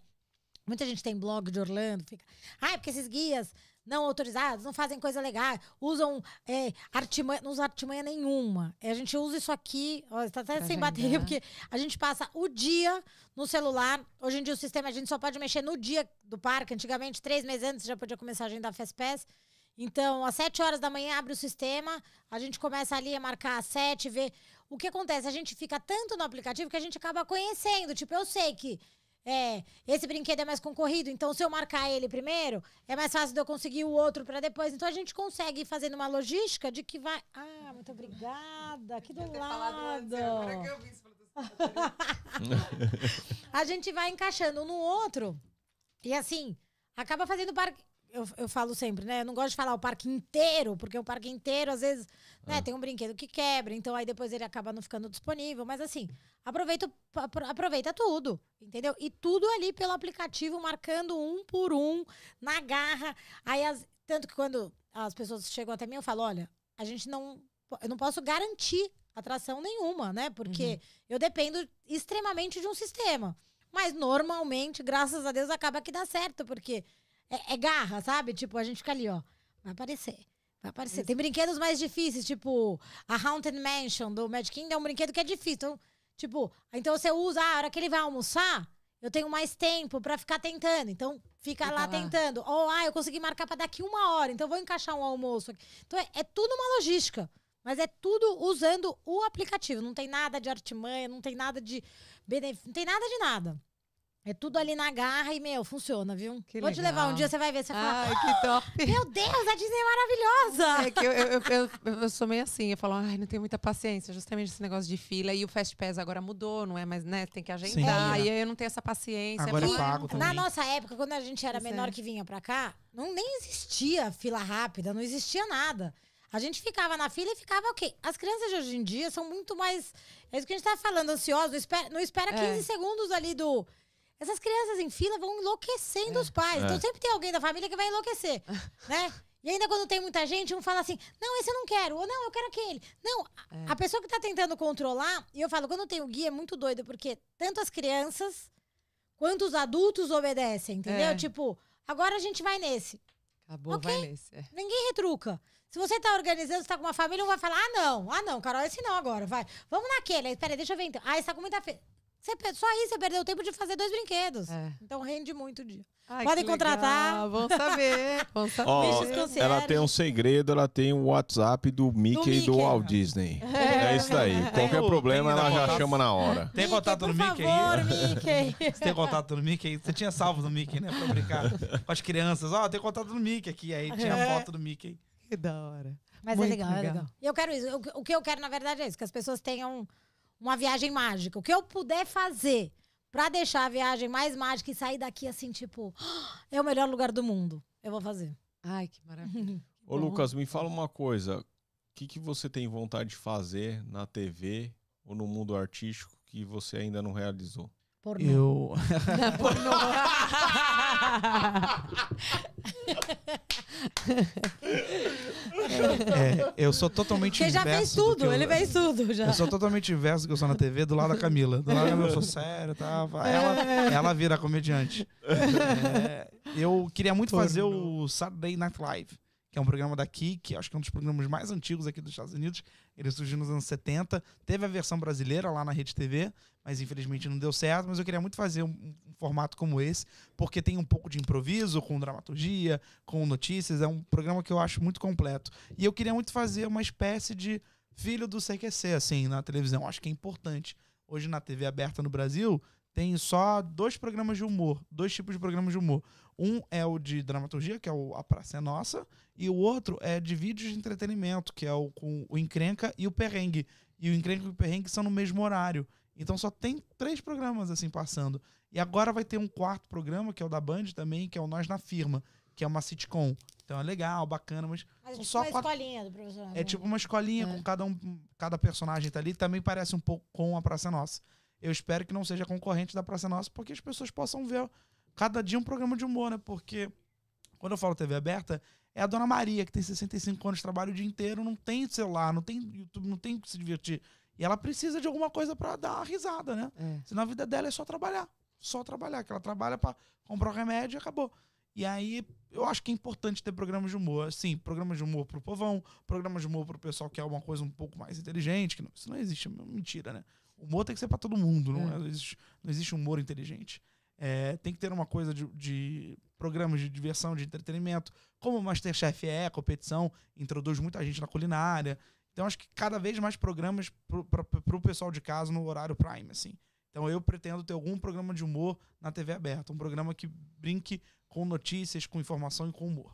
Muita gente tem blog de Orlando, fica. Ai, ah, porque esses guias não autorizados, não fazem coisa legal, usam é, artimanha, não artimanha nenhuma. a gente usa isso aqui, ó, tá até pra sem bater, porque a gente passa o dia no celular. Hoje em dia o sistema, a gente só pode mexer no dia do parque. Antigamente, três meses antes, já podia começar a agendar FESPES. Então, às 7 horas da manhã abre o sistema, a gente começa ali a marcar às 7, ver. O que acontece? A gente fica tanto no aplicativo que a gente acaba conhecendo. Tipo, eu sei que é, esse brinquedo é mais concorrido, então se eu marcar ele primeiro, é mais fácil de eu conseguir o outro para depois. Então a gente consegue ir fazendo uma logística de que vai. Ah, muito obrigada. Aqui do lado. que eu vi isso, <laughs> a gente vai encaixando um no outro. E assim, acaba fazendo parque eu, eu falo sempre, né? Eu não gosto de falar o parque inteiro, porque o parque inteiro, às vezes, né, ah. tem um brinquedo que quebra, então aí depois ele acaba não ficando disponível. Mas assim, aproveita, aproveita tudo, entendeu? E tudo ali pelo aplicativo, marcando um por um, na garra. Aí as, tanto que quando as pessoas chegam até mim, eu falo, olha, a gente não. Eu não posso garantir atração nenhuma, né? Porque uhum. eu dependo extremamente de um sistema. Mas normalmente, graças a Deus, acaba que dá certo, porque é, é, garra, sabe? Tipo, a gente fica ali, ó. Vai aparecer. Vai aparecer. Isso. Tem brinquedos mais difíceis, tipo a Haunted Mansion do Magic Kingdom é um brinquedo que é difícil. Então, tipo, então você usa, ah, a hora que ele vai almoçar, eu tenho mais tempo para ficar tentando. Então, fica, fica lá, lá, tentando. Ou, ah, eu consegui marcar para daqui uma hora, então vou encaixar um almoço. Aqui. Então, é, é tudo uma logística. Mas é tudo usando o aplicativo. Não tem nada de artimanha, não tem nada de benefício, não tem nada de nada. É tudo ali na garra e, meu, funciona, viu? Que Vou legal. te levar um dia, você vai ver. Você fala, ai, que ah, top. Meu Deus, a Disney é maravilhosa. É que eu, eu, eu, eu, sou meio assim, eu falo, ai, não tenho muita paciência, justamente esse negócio de fila. E o Fast Pass agora mudou, não é mais, né? Tem que agendar. Sim, é. E aí eu não tenho essa paciência. Agora é pago também. Na nossa época, quando a gente era menor é. que vinha pra cá, não nem existia fila rápida, não existia nada. A gente ficava na fila e ficava ok. As crianças de hoje em dia são muito mais. É isso que a gente tá falando, ansiosos. Não espera, não espera 15 é. segundos ali do essas crianças em fila vão enlouquecendo é. os pais. Então, é. Então sempre tem alguém da família que vai enlouquecer, <laughs> né? E ainda quando tem muita gente, um fala assim: não, esse eu não quero, ou não, eu quero aquele. Não, é. a pessoa que está tentando controlar, e eu falo, quando tem o guia é muito doido, porque tanto as crianças quanto os adultos obedecem, entendeu? É. Tipo, agora a gente vai nesse. Acabou, okay. vai nesse. É. Ninguém retruca. Se você está organizando, está tá com uma família, um vai falar: ah, não, ah, não, Carol, esse não agora, vai. Vamos naquele. Peraí, deixa eu ver então. Ah, está com muita. Fe... Você, só aí você perdeu o tempo de fazer dois brinquedos. É. Então rende muito o dia. Ai, Podem contratar. Vão saber. Vão saber. Oh, ela tem um segredo, ela tem o um WhatsApp do Mickey, do e do Walt Disney. <laughs> É, é isso daí. Qualquer problema ela já contato. chama na hora. <laughs> Tem contato Mickey, no Mickey favor, <laughs> Mickey. Você tem contato no Mickey? Você tinha salvo no Mickey, né? Pra brincar com as crianças. Ó, oh, tem contato no Mickey aqui. Aí tinha a é. foto do Mickey. Que da hora. Mas é muito é legal, legal, é legal. E eu quero isso. O que eu quero, na verdade, é isso. Que as pessoas tenham uma viagem mágica. O que eu puder fazer para deixar a viagem mais mágica e sair daqui assim, tipo, ah, é o melhor lugar do mundo, eu vou fazer. Ai, que maravilha. <laughs> Ô, Lucas, me fala uma coisa. O que, que você tem vontade de fazer na TV ou no mundo artístico que você ainda não realizou? Pornô. Eu. <laughs> É pornô. <laughs> É, é, eu sou totalmente Você já fez tudo, eu, ele fez tudo já. Eu sou totalmente inverso que eu sou na TV do lado da Camila. Do lado da Camila eu sou sério, tá? Ela, ela vira comediante. É, eu queria muito fazer o Saturday Night Live que é um programa daqui, que acho que é um dos programas mais antigos aqui dos Estados Unidos. Ele surgiu nos anos 70. Teve a versão brasileira lá na Rede TV, mas infelizmente não deu certo. Mas eu queria muito fazer um, um formato como esse, porque tem um pouco de improviso, com dramaturgia, com notícias. É um programa que eu acho muito completo. E eu queria muito fazer uma espécie de filho do CQC, assim, na televisão. Acho que é importante. Hoje, na TV aberta no Brasil, tem só dois programas de humor, dois tipos de programas de humor. Um é o de dramaturgia, que é o A Praça é Nossa, e o outro é de vídeos de entretenimento, que é o com o Encrenca e o Perrengue. E o Encrenca e o Perrengue são no mesmo horário. Então só tem três programas assim passando. E agora vai ter um quarto programa, que é o da Band também, que é o Nós na Firma, que é uma sitcom. Então é legal, bacana, mas. mas é são tipo só uma quatro... escolinha do professor. É tipo uma escolinha é. com cada um, cada personagem tá ali, também parece um pouco com a Praça é Nossa. Eu espero que não seja concorrente da Praça Nossa, porque as pessoas possam ver cada dia um programa de humor, né? Porque quando eu falo TV aberta, é a Dona Maria, que tem 65 anos, trabalha o dia inteiro, não tem celular, não tem YouTube, não tem que se divertir. E ela precisa de alguma coisa para dar uma risada, né? É. Senão a vida dela é só trabalhar. Só trabalhar, que ela trabalha para comprar o um remédio e acabou. E aí, eu acho que é importante ter programas de humor. Sim, programas de humor pro povão, programas de humor pro pessoal que é uma coisa um pouco mais inteligente, que não, isso não existe, é mentira, né? humor tem que ser para todo mundo, não, é. é. não, existe, não existe humor inteligente. É, tem que ter uma coisa de, de, programas de diversão, de entretenimento. Como o Masterchef é, competição, introduz muita gente na culinária. Então, acho que cada vez mais programas para o pessoal de casa no horário prime, assim. Então, eu pretendo ter algum programa de humor na TV aberta. Um programa que brinque com notícias, com informação e com humor.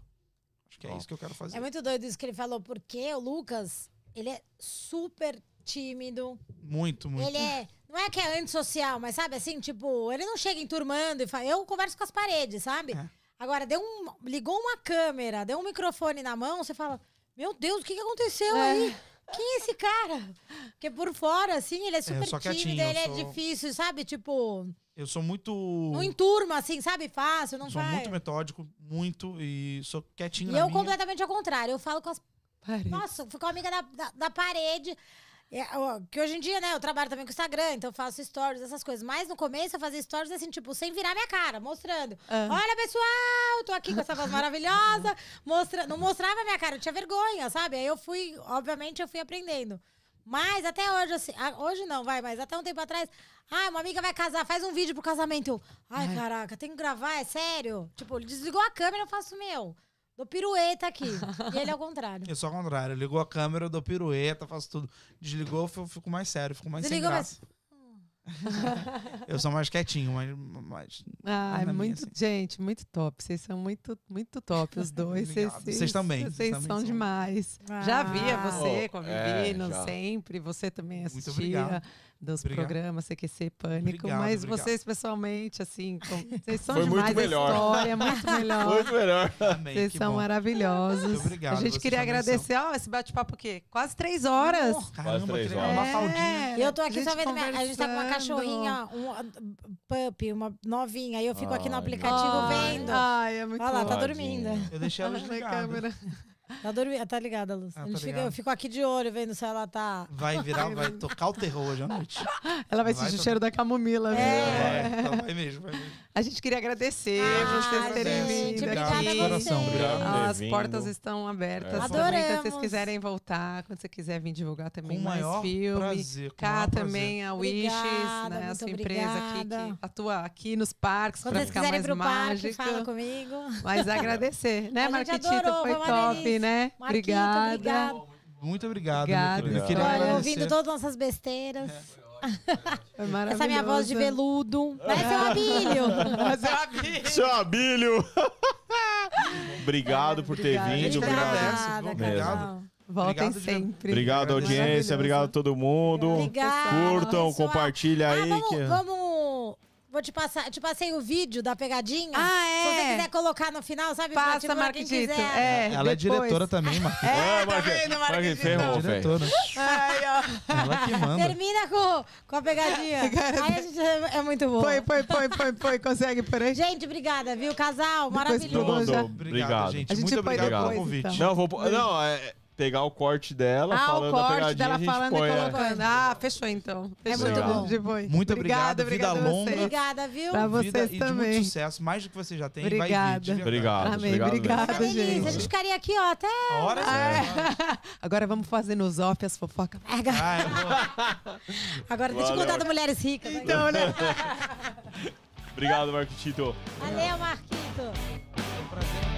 Acho que é Bom. é isso que eu quero fazer. É muito doido isso que ele falou, porque o Lucas, ele é super tímido. Muito, muito. Ele é. Não é que é antissocial, mas sabe assim, tipo, ele não chega enturmando e fala. Eu converso com as paredes, sabe? É. Agora, deu um, ligou uma câmera, deu um microfone na mão, você fala: Meu Deus, o que, que aconteceu é. aí? Quem é esse cara? Porque por fora, assim, ele é, é super é, tímido, ele é sou... é difícil, sabe? Tipo. Eu sou muito. Não enturma, assim, sabe? Fácil, não sou faz. Sou muito metódico, muito, e sou quietinho. E eu minha. completamente ao contrário, eu falo com as. Parede. Nossa, fui com a amiga da, da, da parede. É, ó, que hoje em dia, né, eu trabalho também com Instagram, então eu faço stories, essas coisas. Mas no começo eu fazia stories assim, tipo, sem virar minha cara, mostrando. Ah. Olha, pessoal, tô aqui com essa voz maravilhosa. Mostra... Não mostrava minha cara, eu tinha vergonha, sabe? Aí eu fui, obviamente, eu fui aprendendo. Mas até hoje, assim, hoje não, vai, mas até um tempo atrás, ah, uma amiga vai casar, faz um vídeo pro casamento. ai, ai. caraca, tem que gravar, é sério? Tipo, desligou a câmera, eu faço o meu. Dou pirueta aqui. E ele é o contrário. Eu sou ao contrário. Ligou a câmera, dou pirueta, faço tudo. Desligou, eu fico mais sério, fico mais Desligou, sem graça. Mas... <laughs> eu sou mais quietinho, mas. mas ah, é muito. assim. Gente, muito top. Vocês são muito, muito top, os dois. vocês, vocês, também. Vocês também são, são, demais. Ah, já via você oh, com a Vivi, oh, é, sempre. Você também assistia. Muito obrigado dos obrigado. programas CQC Pânico, obrigado, mas vocês pessoalmente, assim, com, vocês são Foi demais muito história, muito melhor. <laughs> Muito melhor. Amei, vocês são bom. maravilhosos. Muito obrigado. A gente queria agradecer, ó, esse bate-papo o quê? Quase três horas. Oh, caramba, Quase três horas. É, uma faldinha. Eu tô aqui só vendo, a gente tá com uma cachorrinha, um uh, pup, uma novinha, e eu fico ai, aqui no aplicativo ai, vendo. Ai, é muito Olha lá, tá dormindo. Eu deixei ela na câmera. Tá, dormindo, tá ligada, Luz. Ah, fica, tá eu fico aqui de olho vendo se ela tá. Vai virar, vai tocar o terror hoje à noite. Ela vai, vai sentir o cheiro da camomila, é. viu? É, Vai, então vai mesmo, vai mesmo. A gente queria agradecer ah, vocês terem vindo. Obrigada, coração. Obrigado, As portas estão abertas é. Então, se vocês quiserem voltar, quando você quiser vir divulgar também com mais filme. Cá também a Wishes, obrigada, né? A sua empresa aqui que atua aqui nos parques para ficar mais mágico. Parque, fala comigo. Mas agradecer, né, Marquitito? Foi top, né? Marquito, obrigada. obrigada. Muito obrigado. Obrigado. Eu queria Olha, ouvindo todas as nossas besteiras. É <laughs> maravilhoso. Essa é minha voz de veludo. Vai ser o Abílio. <laughs> Vai ser o Abílio. Seu Abílio. obrigado por ter obrigado. vindo. Obrigado. Obrigado. obrigado. Voltem sempre. Obrigado, audiência. Obrigado a todo mundo. Obrigado, Curtam, pessoal. compartilha ah, aí. Vamos, que... vamos Vou te passar, te passei o vídeo da pegadinha. Ah, é? Se você é. quiser colocar no final, sabe? Passa, Marquitito. É, ela é diretora também, Marquitito. É, tá Marquitito. Marquitito. Ferrou, é diretora. ó. Ela que manda. Termina com, com a pegadinha. <laughs> Aí a gente é, é muito bom. Foi, foi, foi, foi, foi. Consegue peraí. Gente, obrigada, viu? Casal, maravilhoso. Obrigado, gente. A gente muito obrigado pelo convite. Então. Não, vou... Não, é pegar o corte dela, ah, falando o corte a dela a gente falando põe, e é. colocando. É. Ah, fechou então. É muito então, bom. Depois. Muito obrigado, obrigado vida longa. Obrigada, viu? Pra vocês vida, também. E de muito sucesso, mais do que você já tem. Obrigada. Vai obrigado. Amém. obrigada obrigado, gente. A gente ficaria aqui, ó, até... Horas. É. <laughs> Agora vamos fazer nos off as fofocas. É, ah, é Agora deixa eu contar das mulheres ricas. Então, né? <laughs> obrigado, Marquitito. Valeu, Marquito. Foi um prazer.